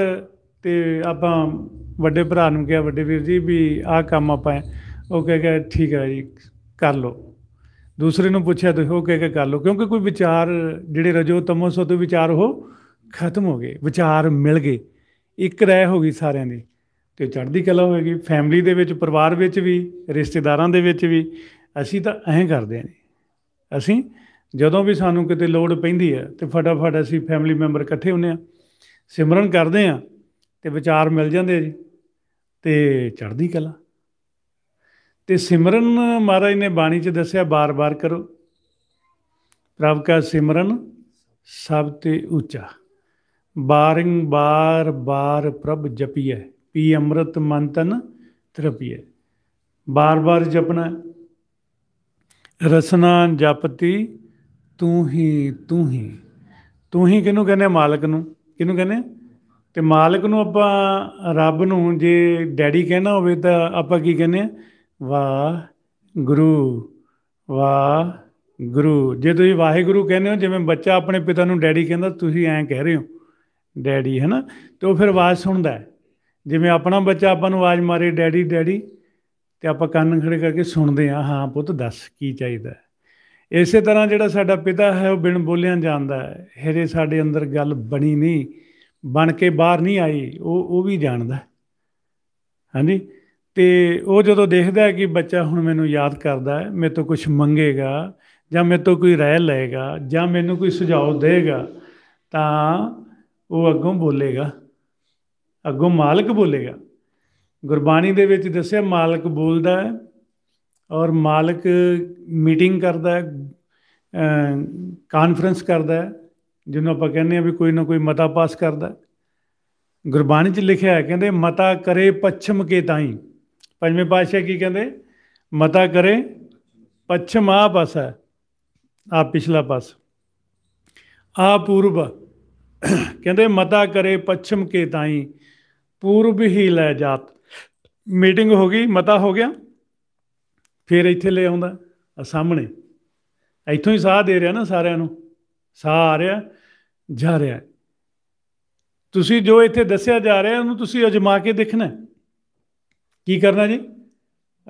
ਤੇ ਆਪਾਂ ਵੱਡੇ ਭਰਾ ਨੂੰ ਕਿਹਾ ਵੱਡੇ ਵੀਰ ਜੀ ਵੀ ਆਹ ਕੰਮ ਆਪਾਂ ਉਹ ਕਹੇ ਕਿ ਠੀਕ ਹੈ ਜੀ ਕਰ ਲਓ ਦੂਸਰੇ ਨੂੰ ਪੁੱਛਿਆ ਤੁਸੀਂ ਉਹ ਕਹੇ ਕਿ ਕਰ ਲਓ ਕਿਉਂਕਿ ਕੋਈ ਵਿਚਾਰ ਜਿਹੜੇ ਰਜੋ ਤਮੋ ਸੋ ਤੋਂ ਵਿਚਾਰ ਉਹ ਖਤਮ ਹੋ ਗਏ ਵਿਚਾਰ ਮਿਲ ਗਏ ਇੱਕ ਰਾਇ ਹੋ ਗਈ ਸਾਰਿਆਂ ਦੀ ਤੇ ਚੜ੍ਹਦੀ ਕਲਾ ਹੋਏਗੀ ਫੈਮਿਲੀ ਦੇ ਵਿੱਚ ਪਰਿਵਾਰ ਵਿੱਚ ਵੀ ਰਿਸ਼ਤੇਦਾਰਾਂ ਦੇ ਵਿੱਚ ਵੀ ਅਸੀਂ ਤਾਂ ਐਂ ਕਰਦੇ ਆਂ ਅਸੀਂ ਜਦੋਂ ਵੀ ਸਾਨੂੰ ਕਿਤੇ ਲੋੜ ਪੈਂਦੀ ਹੈ ਤੇ ਫਟਾਫਟ ਅਸੀਂ ਫੈਮਿਲੀ ਮੈਂਬਰ ਇਕੱਠੇ ਹੁੰਨੇ ਆ ਸਿਮਰਨ ਕਰਦੇ ਆ ਤੇ ਵਿਚਾਰ ਮਿਲ ਜਾਂਦੇ ਜੀ ਤੇ ਚੜ੍ਹਦੀ ਕਲਾ ਤੇ ਸਿਮਰਨ ਮਹਾਰਾਜ ਨੇ ਬਾਣੀ 'ਚ ਦੱਸਿਆ ਬਾਰ-ਬਾਰ ਕਰੋ ਪ੍ਰਭ ਕਾ ਸਿਮਰਨ ਸਭ ਤੇ ਉੱਚਾ ਬਾਰਿੰਗ-ਬਾਰ ਬਾਰ ਪ੍ਰਭ ਜਪੀਐ ਪੀ ਅੰਮ੍ਰਿਤ ਮੰਤਨ ਤ੍ਰਪੀਐ ਬਾਰ-ਬਾਰ ਜਪਣਾ ਰਸਨਾ ਜਪਤੀ ਤੂੰ ਹੀ ਤੂੰ ਹੀ ਤੂੰ ਹੀ ਕਿਹਨੂੰ ਕਹਿੰਦੇ ਮਾਲਕ ਨੂੰ ਕਿਹਨੂੰ ਕਹਿੰਦੇ ਤੇ ਮਾਲਕ ਨੂੰ ਆਪਾਂ ਰੱਬ ਨੂੰ ਜੇ ਡੈਡੀ ਕਹਿਣਾ ਹੋਵੇ ਤਾਂ ਆਪਾਂ ਕੀ ਕਹਿੰਦੇ ਆ ਵਾਹ ਗੁਰੂ ਵਾਹ ਗੁਰੂ ਜੇ ਤੁਸੀਂ ਵਾਹਿਗੁਰੂ ਕਹਿੰਦੇ ਹੋ ਜਿਵੇਂ ਬੱਚਾ ਆਪਣੇ ਪਿਤਾ ਨੂੰ ਡੈਡੀ ਕਹਿੰਦਾ ਤੁਸੀਂ ਐਂ ਕਹਿ ਰਹੇ ਹੋ ਡੈਡੀ ਹੈ ਨਾ ਤੇ ਉਹ ਫਿਰ ਆਵਾਜ਼ ਸੁਣਦਾ ਜਿਵੇਂ ਆਪਣਾ ਬੱਚਾ ਆਪਾਂ ਨੂੰ ਆਵਾਜ਼ ਮਾਰੇ ਡੈਡੀ ਡੈਡੀ ਤੇ ਆਪਾਂ ਕੰਨ ਖੜੇ ਕਰਕੇ ਸੁਣਦੇ ਆ ਹਾਂ ਪੁੱਤ ਦੱਸ ਕੀ ਚਾਹੀਦਾ ਇਸੇ ਤਰ੍ਹਾਂ ਜਿਹੜਾ ਸਾਡਾ ਪਿਤਾ ਹੈ ਉਹ ਬਿਨ ਬੋਲਿਆਂ ਜਾਂਦਾ ਹੈ ਹਰੇ ਸਾਡੇ ਅੰਦਰ ਗੱਲ ਬਣੀ ਨਹੀਂ ਬਣ ਕੇ ਬਾਹਰ ਨਹੀਂ ਆਈ ਉਹ ਉਹ ਵੀ ਜਾਣਦਾ ਹਾਂਜੀ ਤੇ ਉਹ ਜਦੋਂ ਦੇਖਦਾ ਹੈ ਕਿ ਬੱਚਾ ਹੁਣ ਮੈਨੂੰ ਯਾਦ ਕਰਦਾ ਹੈ ਮੇਰੇ ਤੋਂ ਕੁਝ ਮੰਗੇਗਾ ਜਾਂ ਮੇਰੇ ਤੋਂ ਕੋਈ ਰਾਇ ਲਏਗਾ ਜਾਂ ਮੈਨੂੰ ਕੋਈ ਸੁਝਾਅ ਦੇਗਾ ਤਾਂ ਉਹ ਅੱਗੋਂ ਬੋਲੇਗਾ ਅੱਗੋਂ ਮਾਲਕ ਬੋਲੇਗਾ ਗੁਰਬਾਣੀ ਦੇ ਵਿੱਚ ਦੱਸਿਆ ਮਾਲਕ ਬੋਲਦਾ ਹੈ ਔਰ ਮਾਲਕ ਮੀਟਿੰਗ ਕਰਦਾ ਹੈ ਕਾਨਫਰੰਸ ਕਰਦਾ ਹੈ ਜਿਹਨੂੰ ਆਪਾਂ ਕਹਿੰਦੇ ਆ ਵੀ ਕੋਈ ਨਾ ਕੋਈ ਮਤਾ ਪਾਸ ਕਰਦਾ ਗੁਰਬਾਣੀ 'ਚ ਲਿਖਿਆ ਹੈ ਕਹਿੰਦੇ ਮਤਾ ਕਰੇ ਪੱਛਮ ਕੇ ਤਾਈ ਪੰਜਵੇਂ ਪਾਤਸ਼ਾਹ ਕੀ ਕਹਿੰਦੇ ਮਤਾ ਕਰੇ ਪੱਛਮ ਆ ਪਾਸਾ ਆ ਪਿਛਲਾ ਪਾਸ ਆ ਪੂਰਬ ਕਹਿੰਦੇ ਮਤਾ ਕਰੇ ਪੱਛਮ ਕੇ ਤਾਈ ਪੂਰਬ ਹੀ ਲੈ ਜਾਤ ਮੀਟਿੰਗ ਹੋ ਗਈ ਮਤਾ ਹੋ ਗਿਆ ਫਿਰ ਇੱਥੇ ਲੈ ਆਉਂਦਾ ਆ ਸਾਹਮਣੇ ਇੱਥੋਂ ਹੀ ਸਾਹ ਦੇ ਰਿਹਾ ਨਾ ਸਾਰਿਆਂ ਨੂੰ ਸਾਹ ਆ ਰਿਹਾ ਜਾ ਰਿਹਾ ਤੁਸੀਂ ਜੋ ਇੱਥੇ ਦੱਸਿਆ ਜਾ ਰਿਹਾ ਉਹਨੂੰ ਤੁਸੀਂ ਅਜਮਾ ਕੇ ਦੇਖਣਾ ਕੀ ਕਰਨਾ ਜੀ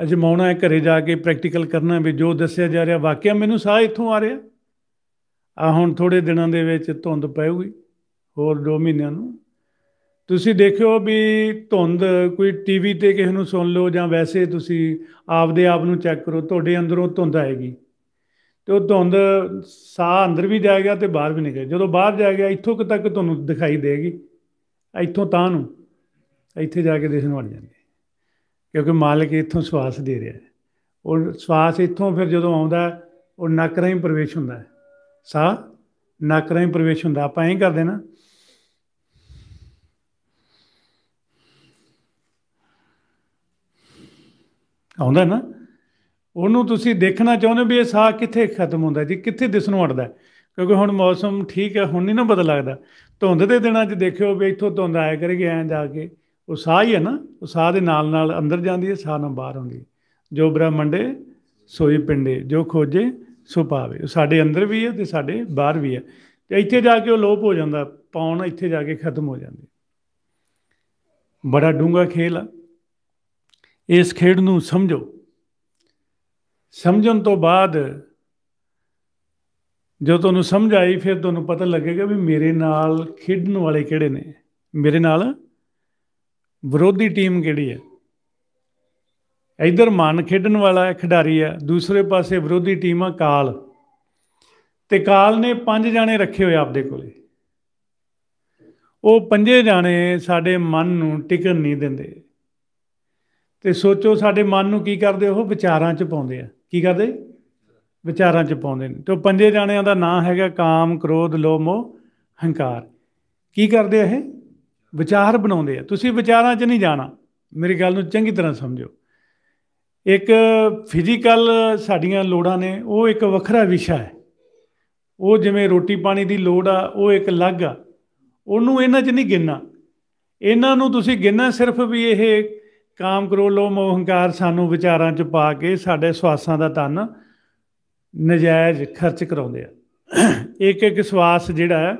ਅਜਮਾਉਣਾ ਹੈ ਘਰੇ ਜਾ ਕੇ ਪ੍ਰੈਕਟੀਕਲ ਕਰਨਾ ਵੀ ਜੋ ਦੱਸਿਆ ਜਾ ਰਿਹਾ ਵਾਕਿਆ ਮੈਨੂੰ ਸਾਹ ਇੱਥੋਂ ਆ ਰਿਹਾ ਆ ਹੁਣ ਥੋੜੇ ਦਿਨਾਂ ਦੇ ਵਿੱਚ ਧੁੰਦ ਪੈਊਗੀ ਹੋਰ 2 ਮਹੀਨਿਆਂ ਨੂੰ ਤੁਸੀਂ ਦੇਖਿਓ ਵੀ ਧੁੰਦ ਕੋਈ ਟੀਵੀ ਤੇ ਕਿਸੇ ਨੂੰ ਸੁਣ ਲਓ ਜਾਂ ਵੈਸੇ ਤੁਸੀਂ ਆਪਦੇ ਆਪ ਨੂੰ ਚੈੱਕ ਕਰੋ ਤੁਹਾਡੇ ਅੰਦਰੋਂ ਧੁੰਦ ਆਏਗੀ ਤੇ ਉਹ ਧੁੰਦ ਸਾਹ ਅੰਦਰ ਵੀ ਜਾਏਗਾ ਤੇ ਬਾਹਰ ਵੀ ਨਿਕਲੇ ਜਦੋਂ ਬਾਹਰ ਜਾਏਗਾ ਇੱਥੋਂ ਤੱਕ ਤੁਹਾਨੂੰ ਦਿਖਾਈ ਦੇਗੀ ਇੱਥੋਂ ਤਾਂ ਨੂੰ ਇੱਥੇ ਜਾ ਕੇ ਦੇਖਣ ਵੜ ਜਾਂਦੇ ਕਿਉਂਕਿ ਮਾਲਕ ਇੱਥੋਂ ਸਵਾਸ ਦੇ ਰਿਹਾ ਹੈ ਉਹ ਸਵਾਸ ਇੱਥੋਂ ਫਿਰ ਜਦੋਂ ਆਉਂਦਾ ਉਹ ਨੱਕ ਰਾਹੀਂ ਪ੍ਰਵੇਸ਼ ਹੁੰਦਾ ਹੈ ਸਾਹ ਨੱਕ ਰਾਹੀਂ ਪ੍ਰਵੇਸ਼ ਹੁੰਦਾ ਆਪਾਂ ਐਂ ਕਰਦੇ ਨਾ ਆਉਂਦਾ ਨਾ ਉਹਨੂੰ ਤੁਸੀਂ ਦੇਖਣਾ ਚਾਹੁੰਦੇ ਵੀ ਇਹ ਸਾਹ ਕਿੱਥੇ ਖਤਮ ਹੁੰਦਾ ਜੀ ਕਿੱਥੇ ਦਿਸ ਨੂੰ ਅੜਦਾ ਕਿਉਂਕਿ ਹੁਣ ਮੌਸਮ ਠੀਕ ਹੈ ਹੁਣ ਨਹੀਂ ਨਾ ਬਦਲ ਲੱਗਦਾ ਧੁੰਦ ਦੇ ਦਿਨਾਂ 'ਚ ਦੇਖਿਓ ਵੀ ਇੱਥੋਂ ਧੁੰਦ ਆਇਆ ਕਰੇਗੀ ਐਂ ਜਾ ਕੇ ਉਹ ਸਾਹ ਹੀ ਹੈ ਨਾ ਉਹ ਸਾਹ ਦੇ ਨਾਲ ਨਾਲ ਅੰਦਰ ਜਾਂਦੀ ਹੈ ਸਾਹ ਨਾਲ ਬਾਹਰ ਆਉਂਦੀ ਹੈ ਜੋ ਬ੍ਰਹਮੰਡੇ ਸੋਈ ਪਿੰਡੇ ਜੋ ਖੋਜੇ ਸੋ ਪਾਵੇ ਉਹ ਸਾਡੇ ਅੰਦਰ ਵੀ ਹੈ ਤੇ ਸਾਡੇ ਬਾਹਰ ਵੀ ਹੈ ਤੇ ਇੱਥੇ ਜਾ ਕੇ ਉਹ ਲੋਪ ਹੋ ਜਾਂਦਾ ਪੌਣ ਇੱਥੇ ਜਾ ਕੇ ਖਤਮ ਹੋ ਜਾਂਦੀ ਬੜਾ ਡੂੰਗਾ ਖੇਲ ਆ ਇਸ ਖੇਡ ਨੂੰ ਸਮਝੋ ਸਮਝਣ ਤੋਂ ਬਾਅਦ ਜੋ ਤੁਹਾਨੂੰ ਸਮਝ ਆਈ ਫਿਰ ਤੁਹਾਨੂੰ ਪਤਾ ਲੱਗੇਗਾ ਵੀ ਮੇਰੇ ਨਾਲ ਖੇਡਣ ਵਾਲੇ ਕਿਹੜੇ ਨੇ ਮੇਰੇ ਨਾਲ ਵਿਰੋਧੀ ਟੀਮ ਕਿਹੜੀ ਹੈ ਇਧਰ ਮਨ ਖੇਡਣ ਵਾਲਾ ਖਿਡਾਰੀ ਹੈ ਦੂਸਰੇ ਪਾਸੇ ਵਿਰੋਧੀ ਟੀਮ ਆ ਕਾਲ ਤੇ ਕਾਲ ਨੇ ਪੰਜ ਜਾਣੇ ਰੱਖੇ ਹੋਏ ਆਪਦੇ ਕੋਲੇ ਉਹ ਪੰਜੇ ਜਾਣੇ ਸਾਡੇ ਮਨ ਨੂੰ ਟਿਕਣ ਨਹੀਂ ਦਿੰਦੇ ਤੇ ਸੋਚੋ ਸਾਡੇ ਮਨ ਨੂੰ ਕੀ ਕਰਦੇ ਉਹ ਵਿਚਾਰਾਂ 'ਚ ਪਾਉਂਦੇ ਆ ਕੀ ਕਰਦੇ ਵਿਚਾਰਾਂ 'ਚ ਪਾਉਂਦੇ ਨੇ ਤੇ ਪੰਜੇ ਜਾਣਿਆਂ ਦਾ ਨਾਂ ਹੈਗਾ ਕਾਮ ਕ੍ਰੋਧ ਲੋਭ ਮੋਹ ਹੰਕਾਰ ਕੀ ਕਰਦੇ ਇਹ ਵਿਚਾਰ ਬਣਾਉਂਦੇ ਆ ਤੁਸੀਂ ਵਿਚਾਰਾਂ 'ਚ ਨਹੀਂ ਜਾਣਾ ਮੇਰੀ ਗੱਲ ਨੂੰ ਚੰਗੀ ਤਰ੍ਹਾਂ ਸਮਝੋ ਇੱਕ ਫਿਜ਼ੀਕਲ ਸਾਡੀਆਂ ਲੋੜਾਂ ਨੇ ਉਹ ਇੱਕ ਵੱਖਰਾ ਵਿਸ਼ਾ ਹੈ ਉਹ ਜਿਵੇਂ ਰੋਟੀ ਪਾਣੀ ਦੀ ਲੋੜ ਆ ਉਹ ਇੱਕ ਅਲੱਗ ਆ ਉਹਨੂੰ ਇਹਨਾਂ 'ਚ ਨਹੀਂ ਗਿਣਨਾ ਇਹਨਾਂ ਨੂੰ ਤੁਸੀਂ ਗਿਣਨਾ ਸਿਰਫ ਵੀ ਇਹ ਕਾਮ ਕਰੋ ਲੋ ਮੋਹ ਹੰਕਾਰ ਸਾਨੂੰ ਵਿਚਾਰਾਂ 'ਚ ਪਾ ਕੇ ਸਾਡੇ ਸਵਾਸਾਂ ਦਾ ਤਨ ਨਜਾਇਜ਼ ਖਰਚ ਕਰਾਉਂਦੇ ਆ ਇੱਕ ਇੱਕ ਸਵਾਸ ਜਿਹੜਾ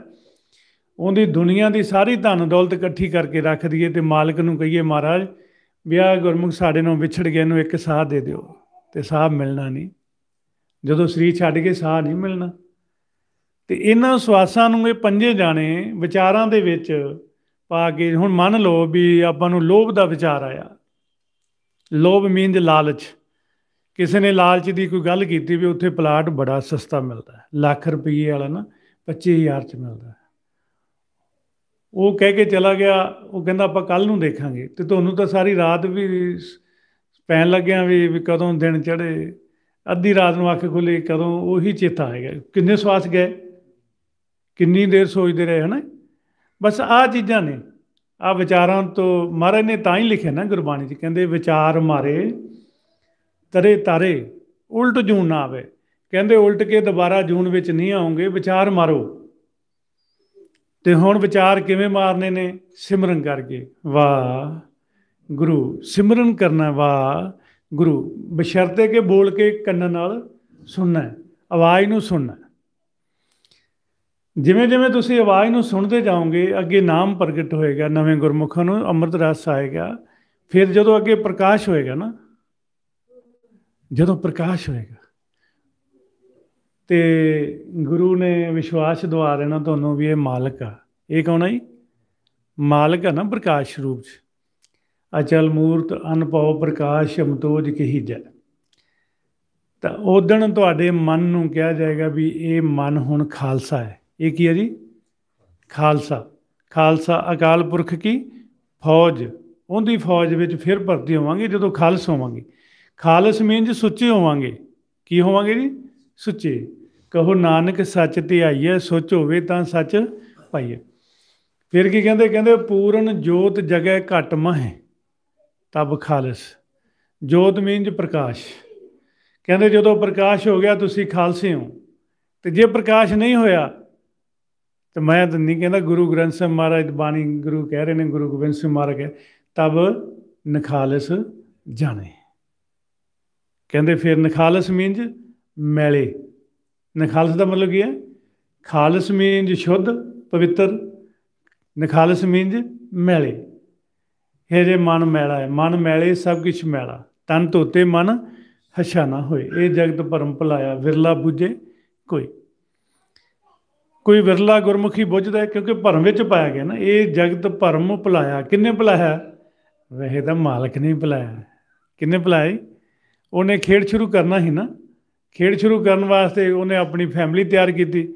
ਉਹਦੀ ਦੁਨੀਆ ਦੀ ਸਾਰੀ ਧਨ ਦੌਲਤ ਇਕੱਠੀ ਕਰਕੇ ਰੱਖ ਦਈਏ ਤੇ ਮਾਲਕ ਨੂੰ ਕਹੀਏ ਮਹਾਰਾਜ ਵਿਆਹ ਗੁਰਮੁਖ ਸਾਡੇ ਨੂੰ ਵਿਛੜ ਗਏ ਨੂੰ ਇੱਕ ਸਾਹ ਦੇ ਦਿਓ ਤੇ ਸਾਹ ਮਿਲਣਾ ਨਹੀਂ ਜਦੋਂ ਸਰੀਰ ਛੱਡ ਕੇ ਸਾਹ ਨਹੀਂ ਮਿਲਣਾ ਤੇ ਇਹਨਾਂ ਸਵਾਸਾਂ ਨੂੰ ਇਹ ਪੰਜੇ ਜਾਣੇ ਵਿਚਾਰਾਂ ਦੇ ਵਿੱਚ ਪਾ ਕੇ ਹੁਣ ਮੰਨ ਲਓ ਵੀ ਆਪਾਂ ਨੂੰ ਲੋਭ ਦਾ ਵਿਚਾਰ ਆਇਆ ਲੋਭ ਮੀਨਜ ਲਾਲਚ ਕਿਸੇ ਨੇ ਲਾਲਚ ਦੀ ਕੋਈ ਗੱਲ ਕੀਤੀ ਵੀ ਉੱਥੇ ਪਲਾਟ ਬੜਾ ਸਸਤਾ ਮਿਲਦਾ ਹੈ ਲੱਖ ਰੁਪਏ ਵਾਲਾ ਨਾ 25000 ਚ ਮਿਲਦਾ ਉਹ ਕਹਿ ਕੇ ਚਲਾ ਗਿਆ ਉਹ ਕਹਿੰਦਾ ਆਪਾਂ ਕੱਲ ਨੂੰ ਦੇਖਾਂਗੇ ਤੇ ਤੁਹਾਨੂੰ ਤਾਂ ਸਾਰੀ ਰਾਤ ਵੀ ਪੈਣ ਲੱਗਿਆ ਵੀ ਵੀ ਕਦੋਂ ਦਿਨ ਚੜੇ ਅੱਧੀ ਰਾਤ ਨੂੰ ਅੱਖ ਖੁੱਲੇ ਕਦੋਂ ਉਹੀ ਚੇਤਾ ਆ ਗਿਆ ਕਿੰਨੇ ਸਵਾਸ ਗਏ ਕਿੰਨੀ ਦੇਰ ਸੋਚਦੇ ਰਹੇ ਹਨਾ ਬਸ ਆ ਚੀਜ਼ਾਂ ਨੇ ਆ ਵਿਚਾਰਾਂ ਤੋਂ ਮਹਾਰਾਜ ਨੇ ਤਾਂ ਹੀ ਲਿਖਿਆ ਨਾ ਗੁਰਬਾਣੀ 'ਚ ਕਹਿੰਦੇ ਵਿਚਾਰ ਮਾਰੇ ਤਰੇ ਤਾਰੇ ਉਲਟ ਜੂਨ ਨਾ ਆਵੇ ਕਹਿੰਦੇ ਉਲਟ ਕੇ ਦੁਬਾਰਾ ਜੂਨ ਵਿੱਚ ਨਹੀਂ ਆਉਂਗੇ ਵਿਚਾਰ ਮਾਰੋ ਤੇ ਹੁਣ ਵਿਚਾਰ ਕਿਵੇਂ ਮਾਰਨੇ ਨੇ ਸਿਮਰਨ ਕਰਕੇ ਵਾਹ ਗੁਰੂ ਸਿਮਰਨ ਕਰਨਾ ਵਾਹ ਗੁਰੂ ਬਸ਼ਰਤੇ ਕੇ ਬੋਲ ਕੇ ਕੰਨ ਨਾਲ ਸੁਣਨਾ ਆਵਾਜ਼ ਨੂੰ ਸੁਣਨਾ ਜਿਵੇਂ ਜਿਵੇਂ ਤੁਸੀਂ ਆਵਾਜ਼ ਨੂੰ ਸੁਣਦੇ ਜਾਓਗੇ ਅੱਗੇ ਨਾਮ ਪ੍ਰਗਟ ਹੋਏਗਾ ਨਵੇਂ ਗੁਰਮੁਖਾਂ ਨੂੰ ਅੰਮ੍ਰਿਤ ਰਸ ਆਏਗਾ ਫਿਰ ਜਦੋਂ ਅੱਗੇ ਪ੍ਰਕਾਸ਼ ਹੋਏਗਾ ਨਾ ਜਦੋਂ ਪ੍ਰਕਾਸ਼ ਹੋਏਗਾ ਤੇ ਗੁਰੂ ਨੇ ਵਿਸ਼ਵਾਸ ਦਵਾ ਦੇਣਾ ਤੁਹਾਨੂੰ ਵੀ ਇਹ ਮਾਲਕ ਆ ਇਹ ਕੌਣ ਜੀ ਮਾਲਕ ਆ ਨਾ ਪ੍ਰਕਾਸ਼ ਰੂਪ ਚ ਅਚਲ ਮੂਰਤ ਅਨਪਉ ਪ੍ਰਕਾਸ਼ ਅਮਤੋਜ ਜਾ ਤਾਂ ਦਿਨ ਤੁਹਾਡੇ ਮਨ ਨੂੰ ਕਿਹਾ ਜਾਏਗਾ ਵੀ ਇਹ ਮਨ ਹੁਣ ਖਾਲਸਾ ਹੈ ਇਹ ਕੀ ਹੈ ਜੀ ਖਾਲਸਾ ਖਾਲਸਾ ਅਕਾਲ ਪੁਰਖ ਕੀ ਫੌਜ ਉਹਦੀ ਫੌਜ ਵਿੱਚ ਫਿਰ ਭਰਤੀ ਹੋਵਾਂਗੇ ਜਦੋਂ ਖਾਲਸ ਹੋਵਾਂਗੇ ਖਾਲਸ ਮੀਨਜ ਸੁੱਚੇ ਹੋਵਾਂਗੇ ਕੀ ਹੋਵਾਂਗੇ ਜੀ ਸੁੱਚੇ ਕਹੋ ਨਾਨਕ ਸੱਚ ਤੇ ਆਈਐ ਸੋਚ ਹੋਵੇ ਤਾਂ ਸੱਚ ਪਾਈਐ ਫਿਰ ਕੀ ਕਹਿੰਦੇ ਕਹਿੰਦੇ ਪੂਰਨ ਜੋਤ ਜਗੈ ਘਟ ਮਹਿ ਤਬ ਖਾਲਸ ਜੋਤ ਮੀਨਜ ਪ੍ਰਕਾਸ਼ ਕਹਿੰਦੇ ਜਦੋਂ ਪ੍ਰਕਾਸ਼ ਹੋ ਗਿਆ ਤੁਸੀਂ ਖਾਲਸੇ ਹੋ ਤੇ ਜੇ ਪ੍ਰਕਾਸ਼ ਨਹੀਂ ਹੋਇਆ ਤੇ ਮੈਂ ਤਾਂ ਨਹੀਂ ਕਹਿੰਦਾ ਗੁਰੂ ਗ੍ਰੰਥ ਸਾਹਿਬ ਮਹਾਰਾਜ ਬਾਣੀ ਗੁਰੂ ਕਹਿ ਰਹੇ ਨੇ ਗੁਰੂ ਗੋਬਿੰਦ ਸਿੰਘ ਮਹਾਰਾਜ ਕਹੇ ਤਬ ਨਖਾਲਸ ਜਾਣੇ ਕਹਿੰਦੇ ਫਿਰ ਨਖਾਲਸ ਮੀਨਜ ਮੈਲੇ ਨਖਾਲਸ ਦਾ ਮਤਲਬ ਕੀ ਹੈ ਖਾਲਸ ਮੀਨਜ ਸ਼ੁੱਧ ਪਵਿੱਤਰ ਨਖਾਲਸ ਮੀਨਜ ਮੈਲੇ ਇਹ ਜੇ ਮਨ ਮੈਲਾ ਹੈ ਮਨ ਮੈਲੇ ਸਭ ਕੁਝ ਮੈਲਾ ਤਨ ਧੋਤੇ ਮਨ ਹਸ਼ਾ ਨਾ ਹੋਏ ਇਹ ਜਗਤ ਭਰਮ ਭਲਾਇਆ ਵਿਰਲਾ ਬੁਝੇ ਕੋਈ ਕੋਈ ਵਿਰਲਾ ਗੁਰਮੁਖੀ ਬੁੱਝਦਾ ਕਿਉਂਕਿ ਭਰਮ ਵਿੱਚ ਪਾਇਆ ਗਿਆ ਨਾ ਇਹ ਜਗਤ ਭਰਮ ਭੁਲਾਇਆ ਕਿੰਨੇ ਭੁਲਾਇਆ ਵੈਸੇ ਤਾਂ ਮਾਲਕ ਨੇ ਭੁਲਾਇਆ ਕਿੰਨੇ ਭੁਲਾਏ ਉਹਨੇ ਖੇਡ ਸ਼ੁਰੂ ਕਰਨਾ ਸੀ ਨਾ ਖੇਡ ਸ਼ੁਰੂ ਕਰਨ ਵਾਸਤੇ ਉਹਨੇ ਆਪਣੀ ਫੈਮਿਲੀ ਤਿਆਰ ਕੀਤੀ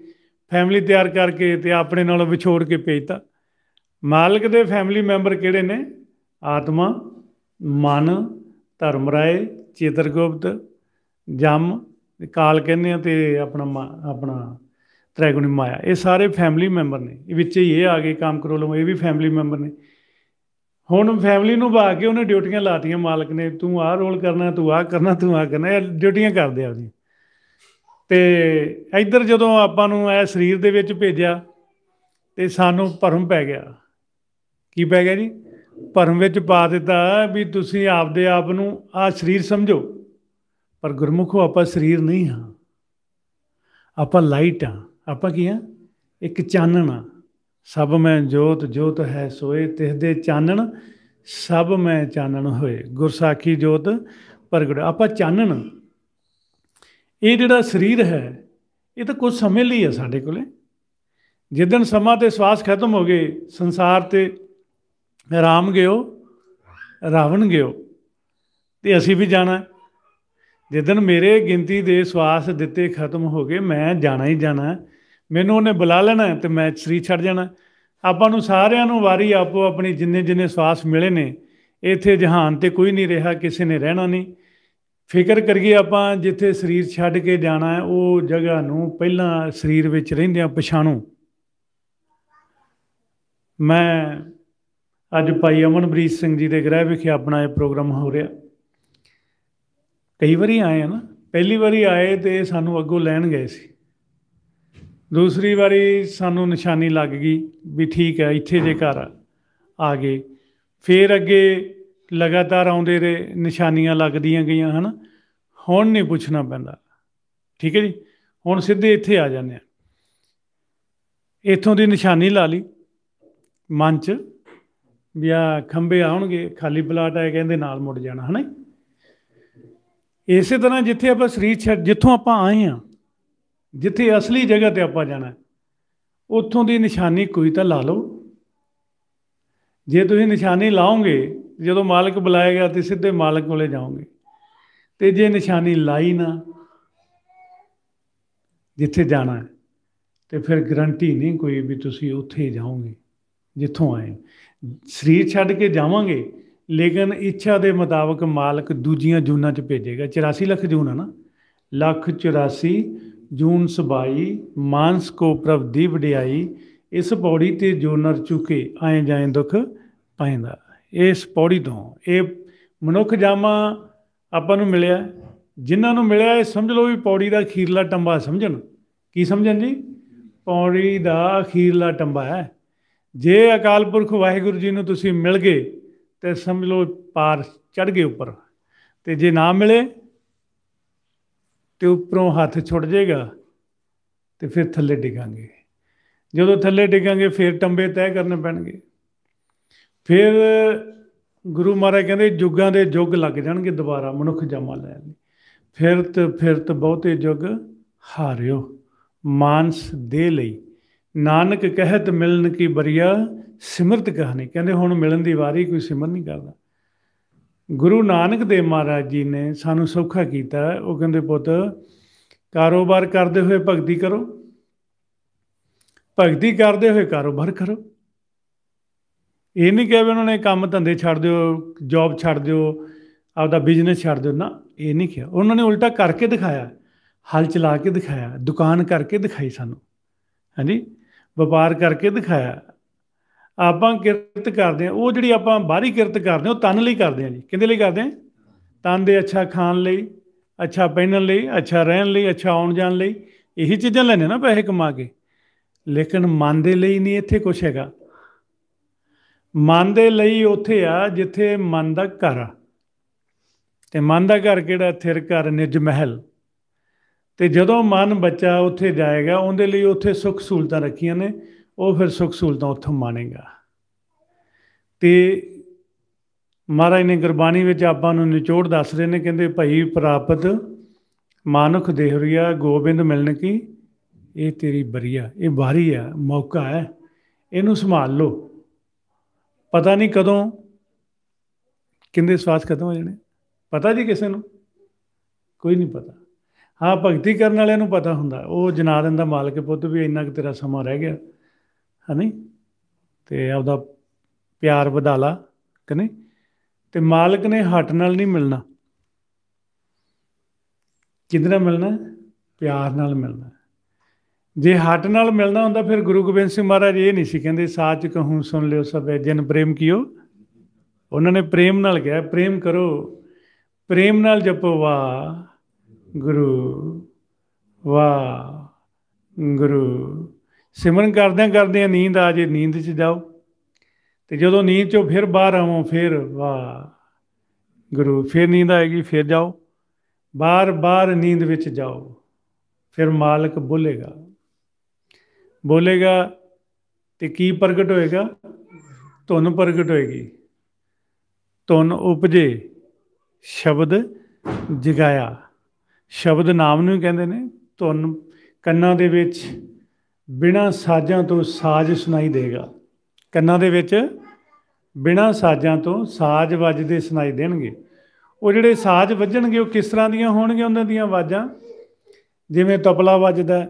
ਫੈਮਿਲੀ ਤਿਆਰ ਕਰਕੇ ਤੇ ਆਪਣੇ ਨਾਲ ਵਿਛੋੜ ਕੇ ਭੇਜਤਾ ਮਾਲਕ ਦੇ ਫੈਮਿਲੀ ਮੈਂਬਰ ਕਿਹੜੇ ਨੇ ਆਤਮਾ ਮਨ ਧਰਮ ਰਾਏ ਚੇਤਰਗੁਪਤ ਜਮ ਕਾਲ ਕਹਿੰਦੇ ਆ ਤੇ ਆਪਣਾ ਆਪਣਾ ਤ੍ਰੈਗੁਣੀ ਮਾਇਆ ਇਹ ਸਾਰੇ ਫੈਮਿਲੀ ਮੈਂਬਰ ਨੇ ਇਹ ਵਿੱਚ ਹੀ ਇਹ ਆ ਗਏ ਕੰਮ ਕਰੋ ਲੋ ਇਹ ਵੀ ਫੈਮਿਲੀ ਮੈਂਬਰ ਨੇ ਹੁਣ ਫੈਮਿਲੀ ਨੂੰ ਬਾ ਕੇ ਉਹਨੇ ਡਿਊਟੀਆਂ ਲਾਤੀਆਂ ਮਾਲਕ ਨੇ ਤੂੰ ਆਹ ਰੋਲ ਕਰਨਾ ਤੂੰ ਆਹ ਕਰਨਾ ਤੂੰ ਆਹ ਕਰਨਾ ਇਹ ਡਿਊਟੀਆਂ ਕਰਦੇ ਆਪਦੀਆਂ ਤੇ ਇੱਧਰ ਜਦੋਂ ਆਪਾਂ ਨੂੰ ਇਹ ਸਰੀਰ ਦੇ ਵਿੱਚ ਭੇਜਿਆ ਤੇ ਸਾਨੂੰ ਭਰਮ ਪੈ ਗਿਆ ਕੀ ਪੈ ਗਿਆ ਜੀ ਭਰਮ ਵਿੱਚ ਪਾ ਦਿੱਤਾ ਵੀ ਤੁਸੀਂ ਆਪਦੇ ਆਪ ਨੂੰ ਆ ਸਰੀਰ ਸਮਝੋ ਪਰ ਗੁਰਮੁਖੋ ਆਪਾਂ ਸਰੀਰ ਨਹੀਂ ਹਾਂ ਆਪਾਂ ਲਾਈਟ ਹਾਂ ਆਪਾਂ ਕੀ ਆ ਇੱਕ ਚਾਨਣ ਆ ਸਭ ਮੈਂ ਜੋਤ ਜੋਤ ਹੈ ਸੋਏ ਤਿਸ ਦੇ ਚਾਨਣ ਸਭ ਮੈਂ ਚਾਨਣ ਹੋਏ ਗੁਰਸਾਖੀ ਜੋਤ ਪ੍ਰਗਟ ਆਪਾਂ ਚਾਨਣ ਇਹ ਜਿਹੜਾ ਸਰੀਰ ਹੈ ਇਹ ਤਾਂ ਕੁਝ ਸਮੇਂ ਲਈ ਹੈ ਸਾਡੇ ਕੋਲੇ ਜਿੱਦਣ ਸਮਾਂ ਤੇ ਸਵਾਸ ਖਤਮ ਹੋ ਗਏ ਸੰਸਾਰ ਤੇ ਰਾਮ ਗਿਓ ਰਾਵਣ ਗਿਓ ਤੇ ਅਸੀਂ ਵੀ ਜਾਣਾ ਜਿੱਦਣ ਮੇਰੇ ਗਿਣਤੀ ਦੇ ਸਵਾਸ ਦਿੱਤੇ ਖਤਮ ਹੋ ਗਏ ਮੈਂ ਜਾਣਾ ਹੀ ਜਾਣਾ ਮੈਨੂੰ ਉਹਨੇ ਬੁਲਾ ਲੈਣਾ ਤੇ ਮੈਂ ਸਰੀਰ ਛੱਡ ਜਾਣਾ ਆਪਾਂ ਨੂੰ ਸਾਰਿਆਂ ਨੂੰ ਵਾਰੀ ਆਪੋ ਆਪਣੀ ਜਿੰਨੇ ਜਿੰਨੇ ਸਵਾਸ ਮਿਲੇ ਨੇ ਇੱਥੇ ਜਹਾਨ ਤੇ ਕੋਈ ਨਹੀਂ ਰਿਹਾ ਕਿਸੇ ਨੇ ਰਹਿਣਾ ਨਹੀਂ ਫਿਕਰ ਕਰੀਏ ਆਪਾਂ ਜਿੱਥੇ ਸਰੀਰ ਛੱਡ ਕੇ ਜਾਣਾ ਹੈ ਉਹ ਜਗ੍ਹਾ ਨੂੰ ਪਹਿਲਾਂ ਸਰੀਰ ਵਿੱਚ ਰਹਿੰਦਿਆਂ ਪਛਾਣੋ ਮੈਂ ਅੱਜ ਭਾਈ ਅਮਨਪ੍ਰੀਤ ਸਿੰਘ ਜੀ ਦੇ ਗ੍ਰਹਿ ਵਿਖੇ ਆਪਣਾ ਇਹ ਪ੍ਰੋਗਰਾਮ ਹੋ ਰਿਹਾ ਕਈ ਵਾਰੀ ਆਏ ਆ ਨਾ ਪਹਿਲੀ ਵਾਰੀ ਆਏ ਤੇ ਸਾਨੂੰ ਅੱਗੋਂ ਲੈਣ ਗਏ ਸੀ ਦੂਸਰੀ ਵਾਰੀ ਸਾਨੂੰ ਨਿਸ਼ਾਨੀ ਲੱਗ ਗਈ ਵੀ ਠੀਕ ਹੈ ਇੱਥੇ ਜੇ ਘਰ ਆ ਗਏ ਫੇਰ ਅੱਗੇ ਲਗਾਤਾਰ ਆਉਂਦੇ ਰਹੇ ਨਿਸ਼ਾਨੀਆਂ ਲੱਗਦੀਆਂ ਗਈਆਂ ਹਨ ਹੁਣ ਨਹੀਂ ਪੁੱਛਣਾ ਪੈਂਦਾ ਠੀਕ ਹੈ ਜੀ ਹੁਣ ਸਿੱਧੇ ਇੱਥੇ ਆ ਜਾਂਦੇ ਆ ਇੱਥੋਂ ਦੀ ਨਿਸ਼ਾਨੀ ਲਾ ਲਈ ਮਨ 'ਚ ਵੀ ਆ ਖੰਬੇ ਆਉਣਗੇ ਖਾਲੀ ਪਲਾਟ ਹੈ ਕਹਿੰਦੇ ਨਾਲ ਮੁੜ ਜਾਣਾ ਹਨਾ ਇਸੇ ਤਰ੍ਹਾਂ ਜਿੱਥੇ ਆਪਾਂ ਸਰੀਰ ਛੱਡ ਜਿੱਥੋਂ ਆਪਾਂ ਆਏ ਆ ਜਿੱਥੇ ਅਸਲੀ ਜਗ੍ਹਾ ਤੇ ਆਪਾਂ ਜਾਣਾ ਉੱਥੋਂ ਦੀ ਨਿਸ਼ਾਨੀ ਕੋਈ ਤਾਂ ਲਾ ਲਓ ਜੇ ਤੁਸੀਂ ਨਿਸ਼ਾਨੀ ਲਾਓਗੇ ਜਦੋਂ ਮਾਲਕ ਬੁਲਾਏਗਾ ਤੇ ਸਿੱਧੇ ਮਾਲਕ ਕੋਲੇ ਜਾਓਗੇ ਤੇ ਜੇ ਨਿਸ਼ਾਨੀ ਲਾਈ ਨਾ ਜਿੱਥੇ ਜਾਣਾ ਤੇ ਫਿਰ ਗਰੰਟੀ ਨਹੀਂ ਕੋਈ ਵੀ ਤੁਸੀਂ ਉੱਥੇ ਜਾਓਗੇ ਜਿੱਥੋਂ ਆਏ ਸਰੀਰ ਛੱਡ ਕੇ ਜਾਵਾਂਗੇ ਲੇਕਿਨ ਇੱਛਾ ਦੇ ਮੁਤਾਬਕ ਮਾਲਕ ਦੂਜੀਆਂ ਜੂਨਾਂ 'ਚ ਭੇਜੇਗਾ 84 ਲੱਖ ਜੂਨ ਹਨਾ ਨਾ ਲੱਖ 84 ਜੂਨ ਸਬਾਈ ਮਾਨਸ ਕੋ ਪ੍ਰਭ ਦੀ ਵਡਿਆਈ ਇਸ ਪੌੜੀ ਤੇ ਜੋ ਨਰ ਚੁਕੇ ਆਏ ਜਾਏ ਦੁਖ ਪੈਂਦਾ ਇਸ ਪੌੜੀ ਤੋਂ ਇਹ ਮਨੁੱਖ ਜਾਮਾ ਆਪਾਂ ਨੂੰ ਮਿਲਿਆ ਜਿਨ੍ਹਾਂ ਨੂੰ ਮਿਲਿਆ ਇਹ ਸਮਝ ਲਓ ਵੀ ਪੌੜੀ ਦਾ ਅਖੀਰਲਾ ਟੰਬਾ ਸਮਝਣ ਕੀ ਸਮਝਣ ਜੀ ਪੌੜੀ ਦਾ ਅਖੀਰਲਾ ਟੰਬਾ ਹੈ ਜੇ ਅਕਾਲ ਪੁਰਖ ਵਾਹਿਗੁਰੂ ਜੀ ਨੂੰ ਤੁਸੀਂ ਮਿਲ ਗਏ ਤੇ ਸਮਝ ਲਓ ਪਾਰ ਚੜ ਗਏ ਉੱਪਰ ਤੇ ਜੇ ਨਾ ਮਿਲੇ ਤੇ ਉੱਪਰੋਂ ਹੱਥ ਛੁੱਟ ਜਾਏਗਾ ਤੇ ਫਿਰ ਥੱਲੇ ਡਿਗਾਂਗੇ ਜਦੋਂ ਥੱਲੇ ਡਿਗਾਂਗੇ ਫਿਰ ਟੰਬੇ ਤੈਅ ਕਰਨੇ ਪੈਣਗੇ ਫਿਰ ਗੁਰੂ ਮਹਾਰਾਜ ਕਹਿੰਦੇ ਜੁਗਾਂ ਦੇ ਜੁਗ ਲੱਗ ਜਾਣਗੇ ਦੁਬਾਰਾ ਮਨੁੱਖ ਜਮਾ ਲੈਣ ਤੇ ਫਿਰ ਤੇ ਬਹੁਤੇ ਜੁਗ ਹਾਰਿਓ ਮਾਨਸ ਦੇ ਲਈ ਨਾਨਕ ਕਹਿਤ ਮਿਲਨ ਕੀ ਬਰੀਆ ਸਿਮਰਤ ਕਹਨੇ ਕਹਿੰਦੇ ਹੁਣ ਮਿਲਣ ਦੀ ਵਾਰੀ ਕੋਈ ਸਿਮਰ ਨਹੀਂ ਕਰਦਾ ਗੁਰੂ ਨਾਨਕ ਦੇਵ ਮਹਾਰਾਜ ਜੀ ਨੇ ਸਾਨੂੰ ਸੌਖਾ ਕੀਤਾ ਉਹ ਕਹਿੰਦੇ ਪੁੱਤ ਕਾਰੋਬਾਰ ਕਰਦੇ ਹੋਏ ਭਗਤੀ ਕਰੋ ਭਗਤੀ ਕਰਦੇ ਹੋਏ ਕਾਰੋਬਾਰ ਕਰੋ ਇਹ ਨਹੀਂ ਕਹੇ ਉਹਨਾਂ ਨੇ ਕੰਮ ਧੰਦੇ ਛੱਡ ਦਿਓ ਜੌਬ ਛੱਡ ਦਿਓ ਆਪਦਾ ਬਿਜ਼ਨਸ ਛੱਡ ਦਿਓ ਨਾ ਇਹ ਨਹੀਂ ਕਿਹਾ ਉਹਨਾਂ ਨੇ ਉਲਟਾ ਕਰਕੇ ਦਿਖਾਇਆ ਹਲ ਚਲਾ ਕੇ ਦਿਖਾਇਆ ਦੁਕਾਨ ਕਰਕੇ ਦਿਖਾਈ ਸਾਨੂੰ ਹਾਂਜੀ ਵਪਾਰ ਕਰਕੇ ਦਿਖਾਇਆ ਆਪਾਂ ਕਿਰਤ ਕਰਦੇ ਆ ਉਹ ਜਿਹੜੀ ਆਪਾਂ ਬਾਹਰੀ ਕਿਰਤ ਕਰਦੇ ਆ ਉਹ ਤਨ ਲਈ ਕਰਦੇ ਆ ਜੀ ਕਿੰਦੇ ਲਈ ਕਰਦੇ ਆ ਤਨ ਦੇ ਅੱਛਾ ਖਾਣ ਲਈ ਅੱਛਾ ਪਹਿਨਣ ਲਈ ਅੱਛਾ ਰਹਿਣ ਲਈ ਅੱਛਾ ਆਉਣ ਜਾਣ ਲਈ ਇਹੀ ਚੀਜ਼ਾਂ ਲੈਣੇ ਨਾ ਪੈਸੇ ਕਮਾ ਕੇ ਲੇਕਿਨ ਮਨ ਦੇ ਲਈ ਨਹੀਂ ਇੱਥੇ ਕੁਝ ਹੈਗਾ ਮਨ ਦੇ ਲਈ ਉੱਥੇ ਆ ਜਿੱਥੇ ਮਨ ਦਾ ਘਰ ਆ ਤੇ ਮਨ ਦਾ ਘਰ ਕਿਹੜਾ ਥਿਰ ਘਰ ਨਿਜ ਮਹਿਲ ਤੇ ਜਦੋਂ ਮਨ ਬੱਚਾ ਉੱਥੇ ਜਾਏਗਾ ਉਹਦੇ ਲਈ ਉੱਥੇ ਸੁੱਖ ਸਹੂਲਤਾਂ ਰੱਖੀਆਂ ਨੇ ਉਹ ਫਿਰ ਸੁਖ ਸਹੂਲਤਾਂ ਉੱਥੋਂ ਮਾਣੇਗਾ ਤੇ ਮਹਾਰਾਜ ਨੇ ਗੁਰਬਾਣੀ ਵਿੱਚ ਆਪਾਂ ਨੂੰ ਨਿਚੋੜ ਦੱਸ ਰਹੇ ਨੇ ਕਹਿੰਦੇ ਭਈ ਪ੍ਰਾਪਤ ਮਾਨੁਖ ਦੇਹਰੀਆ ਗੋਬਿੰਦ ਮਿਲਣ ਕੀ ਇਹ ਤੇਰੀ ਬਰੀਆ ਇਹ ਵਾਰੀ ਆ ਮੌਕਾ ਹੈ ਇਹਨੂੰ ਸੰਭਾਲ ਲਓ ਪਤਾ ਨਹੀਂ ਕਦੋਂ ਕਿੰਦੇ ਸਵਾਸ ਖਤਮ ਹੋ ਜਾਣੇ ਪਤਾ ਜੀ ਕਿਸੇ ਨੂੰ ਕੋਈ ਨਹੀਂ ਪਤਾ ਹਾਂ ਭਗਤੀ ਕਰਨ ਵਾਲਿਆਂ ਨੂੰ ਪਤਾ ਹੁੰਦਾ ਉਹ ਜਨਾਦਨ ਦਾ ਮਾਲਕ ਪੁੱਤ ਵੀ ਇੰਨਾ ਕਿ ਤੇਰਾ ਸਮਾਂ ਰਹਿ ਗਿਆ ਹਨੀ ਤੇ ਆਪਦਾ ਪਿਆਰ ਵਧਾ ਲਾ ਕਿ ਨਹੀਂ ਤੇ ਮਾਲਕ ਨੇ ਹੱਟ ਨਾਲ ਨਹੀਂ ਮਿਲਣਾ ਕਿਹਦੇ ਨਾਲ ਮਿਲਣਾ ਪਿਆਰ ਨਾਲ ਮਿਲਣਾ ਜੇ ਹੱਟ ਨਾਲ ਮਿਲਣਾ ਹੁੰਦਾ ਫਿਰ ਗੁਰੂ ਗੋਬਿੰਦ ਸਿੰਘ ਮਹਾਰਾਜ ਇਹ ਨਹੀਂ ਸੀ ਕਹਿੰਦੇ ਸਾਚ ਕਹੂੰ ਸੁਣ ਲਿਓ ਸਭੇ ਜਨ ਪ੍ਰੇਮ ਕੀਓ ਉਹਨਾਂ ਨੇ ਪ੍ਰੇਮ ਨਾਲ ਕਿਹਾ ਪ੍ਰੇਮ ਕਰੋ ਪ੍ਰੇਮ ਨਾਲ ਜਪੋ ਵਾ ਗੁਰੂ ਵਾ ਗੁਰੂ ਸਿਮਰਨ ਕਰਦਿਆਂ ਕਰਦਿਆਂ ਨੀਂਦ ਆ ਜੇ ਨੀਂਦ 'ਚ ਜਾਓ ਤੇ ਜਦੋਂ ਨੀਂਦ 'ਚੋਂ ਫਿਰ ਬਾਹਰ ਆਵੋ ਫਿਰ ਵਾਹ ਗੁਰੂ ਫਿਰ ਨੀਂਦ ਆਏਗੀ ਫਿਰ ਜਾਓ ਬਾਰ-ਬਾਰ ਨੀਂਦ ਵਿੱਚ ਜਾਓ ਫਿਰ ਮਾਲਕ ਬੋਲੇਗਾ ਬੋਲੇਗਾ ਤੇ ਕੀ ਪ੍ਰਗਟ ਹੋਏਗਾ ਧੁਨ ਪ੍ਰਗਟ ਹੋਏਗੀ ਧੁਨ ਉਪਜੇ ਸ਼ਬਦ ਜਗਾਇਆ ਸ਼ਬਦ ਨਾਮ ਨੂੰ ਕਹਿੰਦੇ ਨੇ ਧੁਨ ਕੰਨਾਂ ਦੇ ਵਿੱਚ ਬਿਨਾ ਸਾਜ਼ਾਂ ਤੋਂ ਸਾਜ਼ ਸੁਣਾਈ ਦੇਗਾ ਕੰਨਾਂ ਦੇ ਵਿੱਚ ਬਿਨਾ ਸਾਜ਼ਾਂ ਤੋਂ ਸਾਜ਼ ਵੱਜਦੇ ਸੁਣਾਈ ਦੇਣਗੇ ਉਹ ਜਿਹੜੇ ਸਾਜ਼ ਵੱਜਣਗੇ ਉਹ ਕਿਸ ਤਰ੍ਹਾਂ ਦੀਆਂ ਹੋਣਗੀਆਂ ਉਹਨਾਂ ਦੀਆਂ ਆਵਾਜ਼ਾਂ ਜਿਵੇਂ ਤਪਲਾ ਵੱਜਦਾ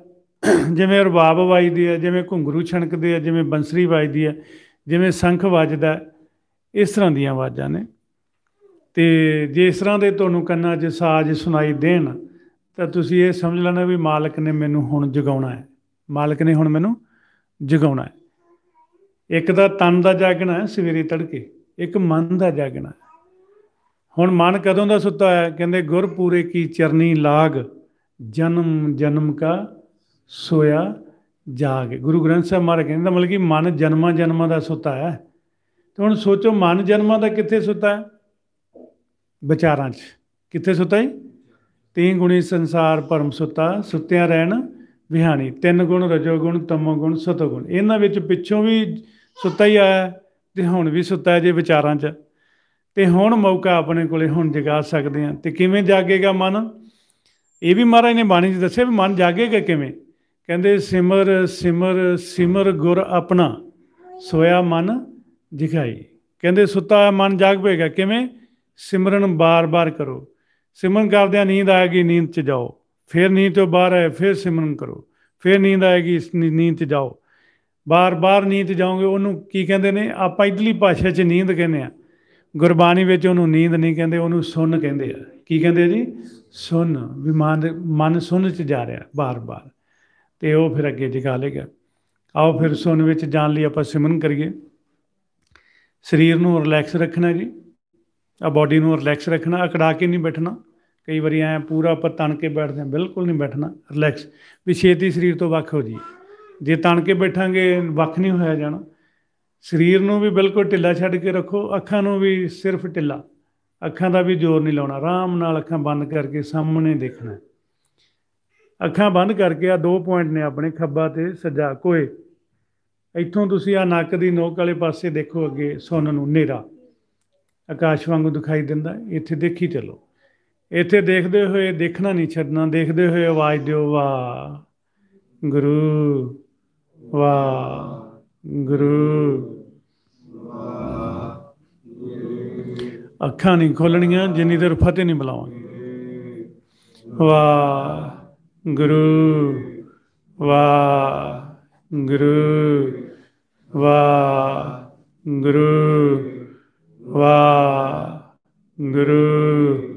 ਜਿਵੇਂ ਰਬਾਬ ਵੱਜਦੀ ਹੈ ਜਿਵੇਂ ਘੁੰਗਰੂ ਛਣਕਦੇ ਆ ਜਿਵੇਂ ਬੰਸਰੀ ਵੱਜਦੀ ਹੈ ਜਿਵੇਂ ਸੰਖ ਵੱਜਦਾ ਇਸ ਤਰ੍ਹਾਂ ਦੀਆਂ ਆਵਾਜ਼ਾਂ ਨੇ ਤੇ ਜੇ ਇਸ ਤਰ੍ਹਾਂ ਦੇ ਤੁਹਾਨੂੰ ਕੰਨਾਂ 'ਚ ਸਾਜ਼ ਸੁਣਾਈ ਦੇਣ ਤਾਂ ਤੁਸੀਂ ਇਹ ਸਮਝ ਲੈਣਾ ਵੀ ਮਾਲਕ ਨੇ ਮੈਨੂੰ ਹੁਣ ਜਗਾਉਣਾ ਹੈ ਮਾਲਕ ਨੇ ਹੁਣ ਮੈਨੂੰ ਜਗਾਉਣਾ ਹੈ ਇੱਕ ਦਾ ਤਨ ਦਾ ਜਾਗਣਾ ਹੈ ਸਵੇਰੇ ਤੜਕੇ ਇੱਕ ਮਨ ਦਾ ਜਾਗਣਾ ਹੁਣ ਮਨ ਕਦੋਂ ਦਾ ਸੁੱਤਾ ਹੈ ਕਹਿੰਦੇ ਗੁਰ ਪੂਰੇ ਕੀ ਚਰਨੀ ਲਾਗ ਜਨਮ ਜਨਮ ਕਾ ਸੋਇਆ ਜਾਗ ਗੁਰੂ ਗ੍ਰੰਥ ਸਾਹਿਬ ਮਹਾਰਾਜ ਕਹਿੰਦਾ ਮਤਲਬ ਕਿ ਮਨ ਜਨਮਾਂ ਜਨਮਾਂ ਦਾ ਸੁੱਤਾ ਹੈ ਤੇ ਹੁਣ ਸੋਚੋ ਮਨ ਜਨਮਾਂ ਦਾ ਕਿੱਥੇ ਸੁੱਤਾ ਹੈ ਵਿਚਾਰਾਂ 'ਚ ਕਿੱਥੇ ਸੁੱਤਾ ਹੈ ਤੀਂ ਗੁਣੀ ਸੰਸਾਰ ਪਰਮ ਸੁੱਤਾ ਸੁੱਤਿਆਂ ਰਹਿਣ ਵਿਹਾਨੀ ਤਿੰਨ ਗੁਣ ਰਜੋ ਗੁਣ ਤਮੋ ਗੁਣ ਸਤੋ ਗੁਣ ਇਹਨਾਂ ਵਿੱਚ ਪਿੱਛੋਂ ਵੀ ਸੁੱਤਾ ਹੀ ਆਇਆ ਤੇ ਹੁਣ ਵੀ ਸੁੱਤਾ ਜੇ ਵਿਚਾਰਾਂ 'ਚ ਤੇ ਹੁਣ ਮੌਕਾ ਆਪਣੇ ਕੋਲੇ ਹੁਣ ਜਗਾ ਸਕਦੇ ਆ ਤੇ ਕਿਵੇਂ ਜਾਗੇਗਾ ਮਨ ਇਹ ਵੀ ਮਹਾਰਾਜ ਨੇ ਬਾਣੀ 'ਚ ਦੱਸਿਆ ਵੀ ਮਨ ਜਾਗੇਗਾ ਕਿਵੇਂ ਕਹਿੰਦੇ ਸਿਮਰ ਸਿਮਰ ਸਿਮਰ ਗੁਰ ਆਪਣਾ ਸੋਇਆ ਮਨ ਦਿਖਾਈ ਕਹਿੰਦੇ ਸੁੱਤਾ ਮਨ ਜਾਗ ਪਏਗਾ ਕਿਵੇਂ ਸਿਮਰਨ ਬਾਰ-ਬਾਰ ਕਰੋ ਸਿਮਰਨ ਕਰਦਿਆਂ ਨੀਂਦ ਆਏਗੀ ਨੀਂਦ 'ਚ ਜਾਓ ਫਿਰ ਨੀਂਦ ਤੋਂ ਬਾਹਰ ਆਏ ਫਿਰ ਸਿਮਰਨ ਕਰੋ ਫਿਰ ਨੀਂਦ ਆਏਗੀ ਇਸ ਨੀਂਦ ਤੇ ਜਾਓ ਬਾਰ-ਬਾਰ ਨੀਂਦ ਜਾਓਗੇ ਉਹਨੂੰ ਕੀ ਕਹਿੰਦੇ ਨੇ ਆਪਾਂ ਇਡਲੀ ਭਾਸ਼ਾ 'ਚ ਨੀਂਦ ਕਹਿੰਦੇ ਆ ਗੁਰਬਾਣੀ ਵਿੱਚ ਉਹਨੂੰ ਨੀਂਦ ਨਹੀਂ ਕਹਿੰਦੇ ਉਹਨੂੰ ਸੁਣ ਕਹਿੰਦੇ ਆ ਕੀ ਕਹਿੰਦੇ ਆ ਜੀ ਸੁਣ ਵੀ ਮਨ ਮਨ ਸੁਣ 'ਚ ਜਾ ਰਿਹਾ ਬਾਰ-ਬਾਰ ਤੇ ਉਹ ਫਿਰ ਅੱਗੇ ਜਗਾ ਲੇਗਾ ਆਓ ਫਿਰ ਸੁਣ ਵਿੱਚ ਜਾਣ ਲਈ ਆਪਾਂ ਸਿਮਰਨ ਕਰੀਏ ਸਰੀਰ ਨੂੰ ਰਿਲੈਕਸ ਰੱਖਣਾ ਜੀ ਆ ਬਾਡੀ ਨੂੰ ਰਿਲੈਕਸ ਰੱਖਣਾ ਅਕੜਾ ਕੇ ਨਹੀਂ ਬੈਠਣਾ ਕਈ ਵਾਰੀ ਐ ਪੂਰਾ ਆਪਾਂ ਤਣ ਕੇ ਬੈਠਦੇ ਆ ਬਿਲਕੁਲ ਨਹੀਂ ਬੈਠਣਾ ਰਿਲੈਕਸ ਵੀ ਛੇਤੀ ਸਰੀਰ ਤੋਂ ਵੱਖ ਹੋ ਜੀ ਜੇ ਤਣ ਕੇ ਬੈਠਾਂਗੇ ਵੱਖ ਨਹੀਂ ਹੋਇਆ ਜਾਣਾ ਸਰੀਰ ਨੂੰ ਵੀ ਬਿਲਕੁਲ ਢਿੱਲਾ ਛੱਡ ਕੇ ਰੱਖੋ ਅੱਖਾਂ ਨੂੰ ਵੀ ਸਿਰਫ ਢਿੱਲਾ ਅੱਖਾਂ ਦਾ ਵੀ ਜ਼ੋਰ ਨਹੀਂ ਲਾਉਣਾ ਆਰਾਮ ਨਾਲ ਅੱਖਾਂ ਬੰਦ ਕਰਕੇ ਸਾਹਮਣੇ ਦੇਖਣਾ ਅੱਖਾਂ ਬੰਦ ਕਰਕੇ ਆ ਦੋ ਪੁਆਇੰਟ ਨੇ ਆਪਣੇ ਖੱਬਾ ਤੇ ਸੱਜਾ ਕੋਏ ਇੱਥੋਂ ਤੁਸੀਂ ਆ ਨੱਕ ਦੀ ਨੋਕ ਵਾਲੇ ਪਾਸੇ ਦੇਖੋ ਅੱਗੇ ਸੁਣਨ ਨੂੰ ਨੇਰਾ ਆਕਾਸ਼ ਵਾਂਗੂ ਦਿਖਾਈ ਦਿੰਦਾ ਇੱਥੇ ਦੇਖੀ ਚੱਲੋ ਇੱਥੇ ਦੇਖਦੇ ਹੋਏ ਦੇਖਣਾ ਨਹੀਂ ਛੱਡਣਾ ਦੇਖਦੇ ਹੋਏ ਆਵਾਜ਼ ਦਿਓ ਵਾਹ ਗੁਰੂ ਵਾਹ ਗੁਰੂ ਅੱਖਾਂ ਨਹੀਂ ਖੋਲਣੀਆਂ ਜਿੰਨੀ ਦੇਰ ਫਤਿਹ ਨਹੀਂ ਬੁਲਾਵਾਂਗੇ ਵਾਹ ਗੁਰੂ ਵਾਹ ਗੁਰੂ ਵਾਹ ਗੁਰੂ ਵਾਹ ਗੁਰੂ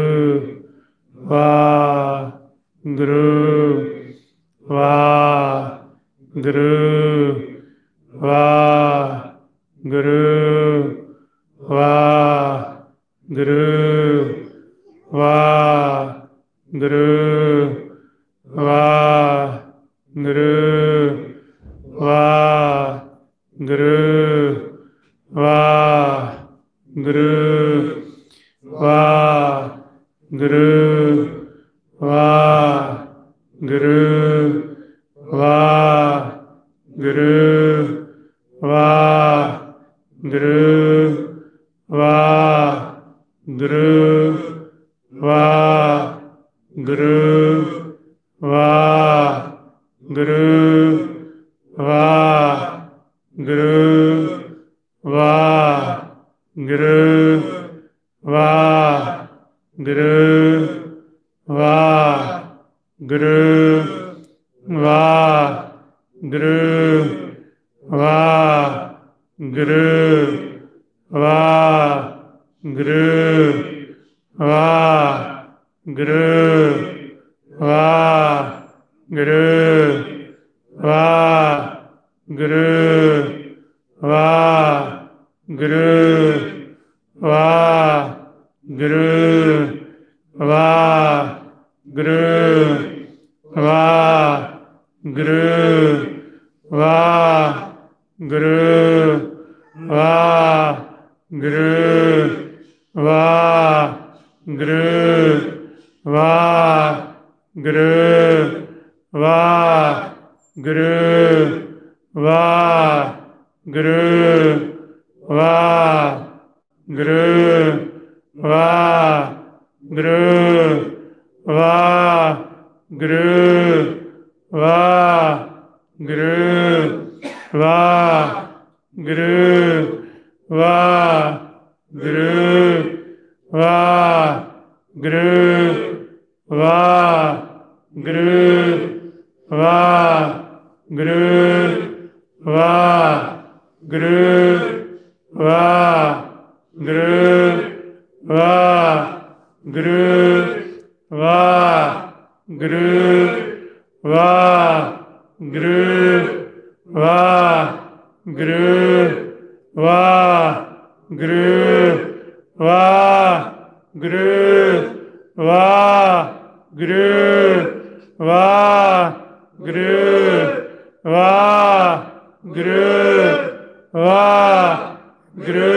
Gru, va, gru, va, gru.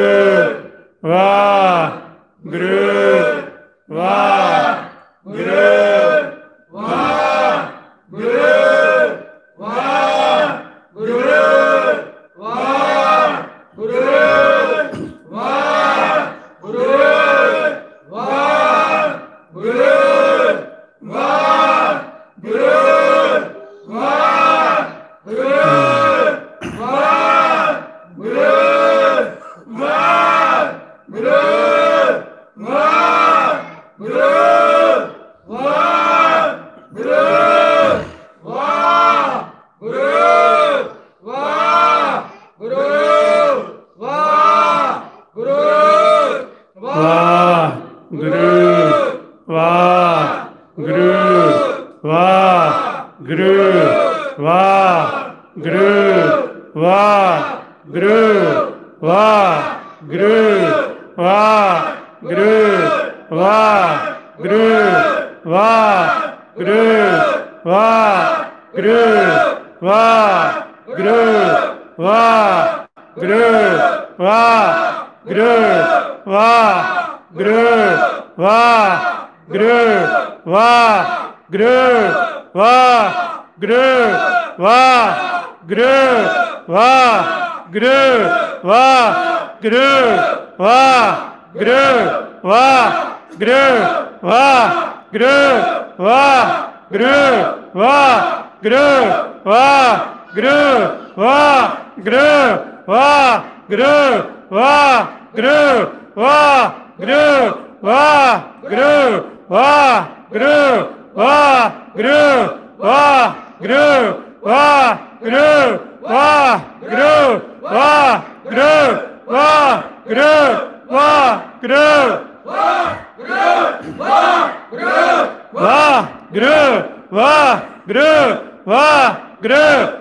ਗ੍ਰ ਵਾ ਗ੍ਰ ਵਾ ਗ੍ਰ ਵਾ ਗ੍ਰ ਵਾ ਗ੍ਰ ਵਾ ਗ੍ਰ ਵਾ ਗ੍ਰ ਵਾ ਗ੍ਰ ਵਾ ਗ੍ਰ ਵਾ ਗ੍ਰ ਵਾ ਗ੍ਰ ਵਾ ਗ੍ਰ ਵਾ ਗ੍ਰ ਵਾ ਗ੍ਰ ਵਾ ਗ੍ਰ ਵਾ ਗ੍ਰ ਵਾ ਗ੍ਰ ਵਾ ਗ੍ਰ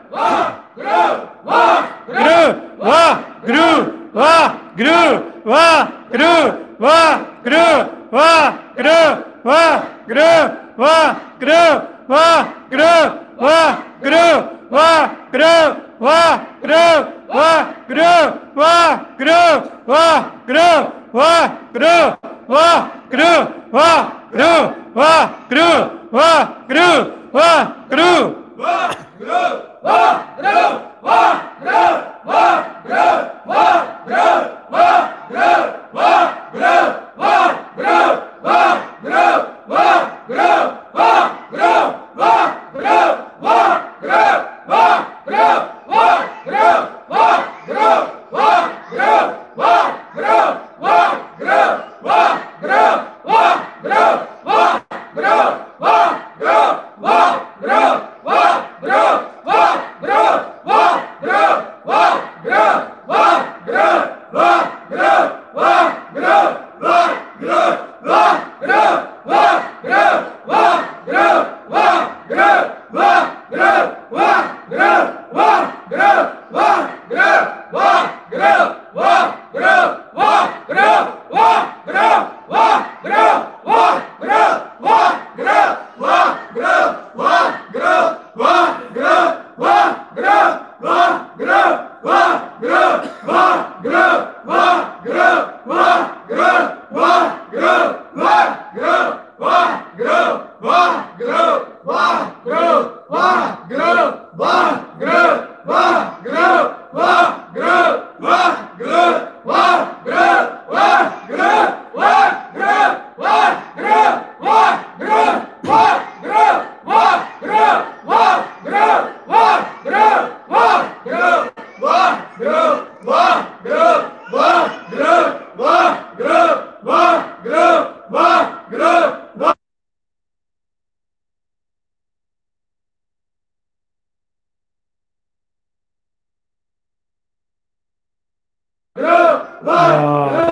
Gru! Gru! Grau! Grau! Get up! Grrr! Vagro! Vagro! Vagro! Grrr! Gran Lion! Ah.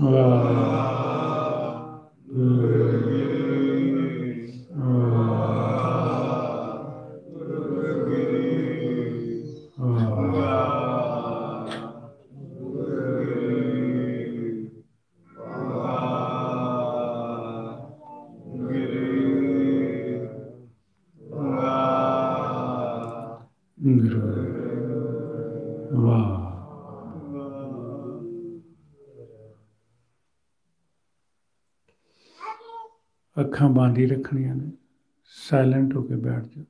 啊。ਅੱਖਾਂ ਹੀ ਰੱਖਣੀਆਂ ਨੇ ਸਾਇਲੈਂਟ ਹੋ ਕੇ ਬੈਠ ਜਾ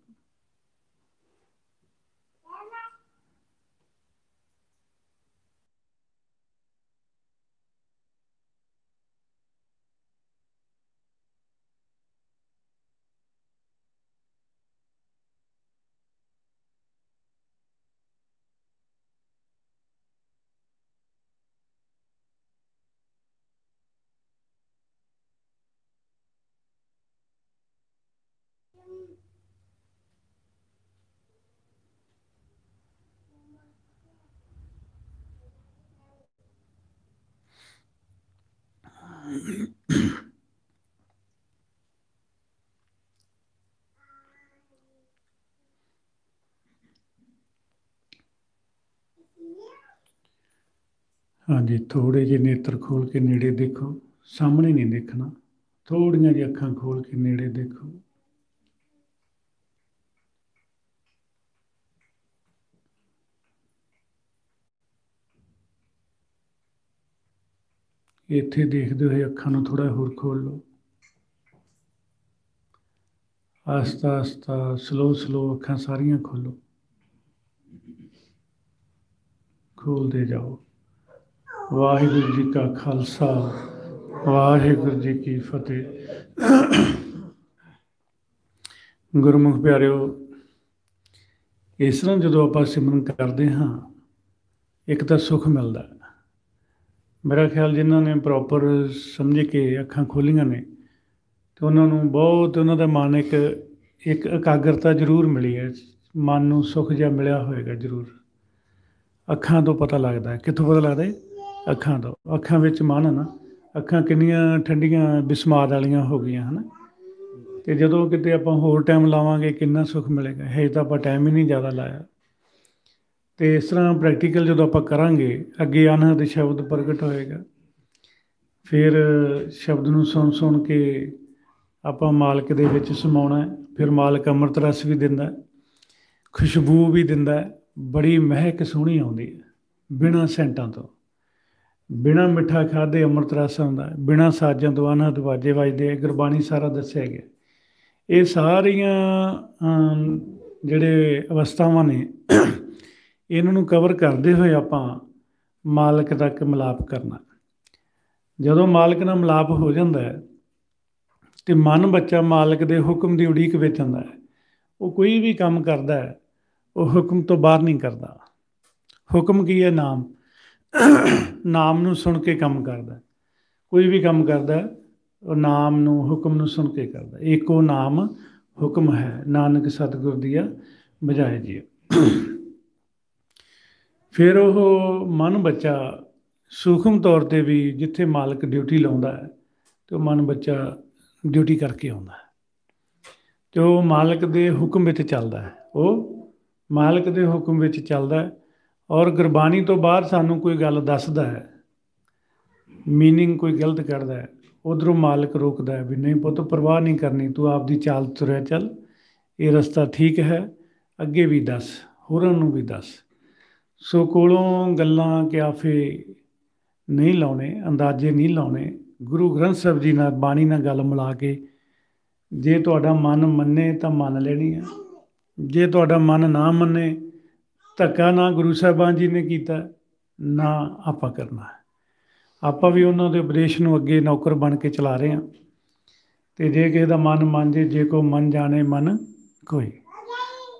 ਹਾਂਜੀ ਥੋੜੇ ਜਿਹੇ ਨੇਤਰ ਖੋਲ ਕੇ ਨੇੜੇ ਦੇਖੋ ਸਾਹਮਣੇ ਨਹੀਂ ਦੇਖਣਾ ਥੋੜੀਆਂ ਜਿਹੀਆਂ ਅੱਖਾਂ ਖੋਲ ਕੇ ਨੇੜੇ ਦੇਖੋ ਇੱਥੇ ਦੇਖਦੇ ਹੋਏ ਅੱਖਾਂ ਨੂੰ ਥੋੜਾ ਹੋਰ ਖੋਲ ਲਓ ਆਸਤਾ ਆਸਤਾ ਸਲੋ ਸਲੋ ਅੱਖਾਂ ਸਾਰੀਆਂ ਖੋਲੋ ਖੋਲਦੇ ਜਾਓ ਵਾਹਿਗੁਰੂ ਜੀ ਕਾ ਖਾਲਸਾ ਵਾਹਿਗੁਰੂ ਜੀ ਕੀ ਫਤਿਹ ਗੁਰਮੁਖ ਪਿਆਰਿਓ ਇਸ ਤਰ੍ਹਾਂ ਜਦੋਂ ਆਪਾਂ ਸਿਮਰਨ ਕਰਦੇ ਹਾਂ ਇੱਕ ਤਾਂ ਸੁਖ ਮਿਲਦਾ ਮੇਰਾ ਖਿਆਲ ਜਿਨ੍ਹਾਂ ਨੇ ਪ੍ਰੋਪਰ ਸਮਝ ਕੇ ਅੱਖਾਂ ਖੋਲੀਆਂ ਨੇ ਤੇ ਉਹਨਾਂ ਨੂੰ ਬਹੁਤ ਉਹਨਾਂ ਦਾ ਮਨ ਇੱਕ ਇੱਕ ਇਕਾਗਰਤਾ ਜ਼ਰੂਰ ਮਿਲੀ ਹੈ ਮਨ ਨੂੰ ਸੁਖ ਜਿਹਾ ਮਿਲਿਆ ਹੋਵੇਗਾ ਜ਼ਰੂਰ ਅੱਖਾਂ ਤੋਂ ਪਤਾ ਲੱਗਦਾ ਕਿੱਥੋਂ ਪਤਾ ਲੱਗਦਾ ਅੱਖਾਂ ਤੋਂ ਅੱਖਾਂ ਵਿੱਚ ਮਨ ਨਾ ਅੱਖਾਂ ਕਿੰਨੀਆਂ ਠੰਡੀਆਂ ਬਿਸਮਾਰ ਵਾਲੀਆਂ ਹੋ ਗਈਆਂ ਹਨ ਤੇ ਜਦੋਂ ਕਿਤੇ ਆਪਾਂ ਹੋਰ ਟਾਈਮ ਲਾਵਾਂਗੇ ਕਿੰਨਾ ਸੁੱਖ ਮਿਲੇਗਾ ਹੇ ਤਾਂ ਆਪਾਂ ਟਾਈਮ ਹੀ ਨਹੀਂ ਜ਼ਿਆਦਾ ਲਾਇਆ ਤੇ ਇਸ ਤਰ੍ਹਾਂ ਪ੍ਰੈਕਟੀਕਲ ਜਦੋਂ ਆਪਾਂ ਕਰਾਂਗੇ ਅੱਗੇ ਅਨਹਦ ਸ਼ਬਦ ਪ੍ਰਗਟ ਹੋਏਗਾ ਫਿਰ ਸ਼ਬਦ ਨੂੰ ਸੁਣ ਸੁਣ ਕੇ ਆਪਾਂ ਮਾਲਕ ਦੇ ਵਿੱਚ ਸਮਾਉਣਾ ਫਿਰ ਮਾਲਕ ਅੰਮ੍ਰਿਤ ਰਸ ਵੀ ਦਿੰਦਾ ਖੁਸ਼ਬੂ ਵੀ ਦਿੰਦਾ ਬੜੀ ਮਹਿਕ ਸੋਹਣੀ ਆਉਂਦੀ ਹੈ ਬਿਨਾਂ ਸੈਂਟਾਂ ਤੋਂ ਬਿਨਾ ਮਿੱਠਾ ਖਾਦੇ ਅੰਮ੍ਰਿਤ ਰਸ ਹੁੰਦਾ ਹੈ ਬਿਨਾ ਸਾਜਾਂ ਦਵਾਨਾ ਦਵਾਜੇ ਹੈ ਗੁਰਬਾਣੀ ਸਾਰਾ ਦੱਸਿਆ ਗਿਆ ਇਹ ਸਾਰੀਆਂ ਜਿਹੜੇ ਅਵਸਥਾਵਾਂ ਨੇ ਇਹਨਾਂ ਨੂੰ ਕਵਰ ਕਰਦੇ ਹੋਏ ਆਪਾਂ ਮਾਲਕ ਤੱਕ ਮਲਾਪ ਕਰਨਾ ਜਦੋਂ ਮਾਲਕ ਨਾਲ ਮਲਾਪ ਹੋ ਜਾਂਦਾ ਹੈ ਤੇ ਮਨ ਬੱਚਾ ਮਾਲਕ ਦੇ ਹੁਕਮ ਦੀ ਉਡੀਕ ਵਿੱਚ ਹੁੰਦਾ ਹੈ ਉਹ ਕੋਈ ਵੀ ਕੰਮ ਕਰਦਾ ਹੈ ਉਹ ਹੁਕਮ ਤੋਂ ਬਾਹਰ ਨਹੀਂ ਕਰਦਾ ਹੁਕਮ ਕੀ ਹੈ ਨਾਮ ਨਾਮ ਨੂੰ ਸੁਣ ਕੇ ਕੰਮ ਕਰਦਾ ਕੋਈ ਵੀ ਕੰਮ ਕਰਦਾ ਉਹ ਨਾਮ ਨੂੰ ਹੁਕਮ ਨੂੰ ਸੁਣ ਕੇ ਕਰਦਾ ਏਕੋ ਨਾਮ ਹੁਕਮ ਹੈ ਨਾਨਕ ਸਤਿਗੁਰ ਦੀਆ ਬਜਾਏ ਜੀ ਫਿਰ ਉਹ ਮਨ ਬੱਚਾ ਸੂਖਮ ਤੌਰ ਤੇ ਵੀ ਜਿੱਥੇ ਮਾਲਕ ਡਿਊਟੀ ਲਾਉਂਦਾ ਹੈ ਤੇ ਉਹ ਮਨ ਬੱਚਾ ਡਿਊਟੀ ਕਰਕੇ ਆਉਂਦਾ ਹੈ ਤੇ ਉਹ ਮਾਲਕ ਦੇ ਹੁਕਮ ਵਿੱਚ ਚੱਲਦਾ ਹੈ ਉਹ ਮਾਲਕ ਦੇ ਹੁਕਮ ਵਿੱਚ ਚੱਲਦਾ ਹੈ ਔਰ ਗੁਰਬਾਣੀ ਤੋਂ ਬਾਅਦ ਸਾਨੂੰ ਕੋਈ ਗੱਲ ਦੱਸਦਾ ਹੈ मीनिंग ਕੋਈ ਗਲਤ ਕਰਦਾ ਹੈ ਉਧਰੋਂ ਮਾਲਕ ਰੋਕਦਾ ਹੈ ਵੀ ਨਹੀਂ ਪੁੱਤ ਪਰਵਾਹ ਨਹੀਂ ਕਰਨੀ ਤੂੰ ਆਪਦੀ ਚਾਲ ਤੁਰਿਆ ਚੱਲ ਇਹ ਰਸਤਾ ਠੀਕ ਹੈ ਅੱਗੇ ਵੀ ਦੱਸ ਹੋਰਾਂ ਨੂੰ ਵੀ ਦੱਸ ਸੋ ਕੋਲੋਂ ਗੱਲਾਂ ਕਿਆਫੇ ਨਹੀਂ ਲਾਉਣੇ ਅੰਦਾਜ਼ੇ ਨਹੀਂ ਲਾਉਣੇ ਗੁਰੂ ਗ੍ਰੰਥ ਸਾਹਿਬ ਜੀ ਨਾਲ ਬਾਣੀ ਨਾਲ ਗੱਲ ਮਿਲਾ ਕੇ ਜੇ ਤੁਹਾਡਾ ਮਨ ਮੰਨੇ ਤਾਂ ਮੰਨ ਲੈਣੀ ਹੈ ਜੇ ਤੁਹਾਡਾ ਮਨ ਨਾ ਮੰਨੇ ਧੱਕਾ ਨਾ ਗੁਰੂ ਸਾਹਿਬਾਨ ਜੀ ਨੇ ਕੀਤਾ ਨਾ ਆਪਾਂ ਕਰਨਾ ਆਪਾਂ ਵੀ ਉਹਨਾਂ ਦੇ ਉਪਦੇਸ਼ ਨੂੰ ਅੱਗੇ ਨੌਕਰ ਬਣ ਕੇ ਚਲਾ ਰਹੇ ਹਾਂ ਤੇ ਜੇ ਕਿਸੇ ਦਾ ਮਨ ਮੰਨ ਜੇ ਜੇ ਕੋ ਮਨ ਜਾਣੇ ਮਨ ਕੋਈ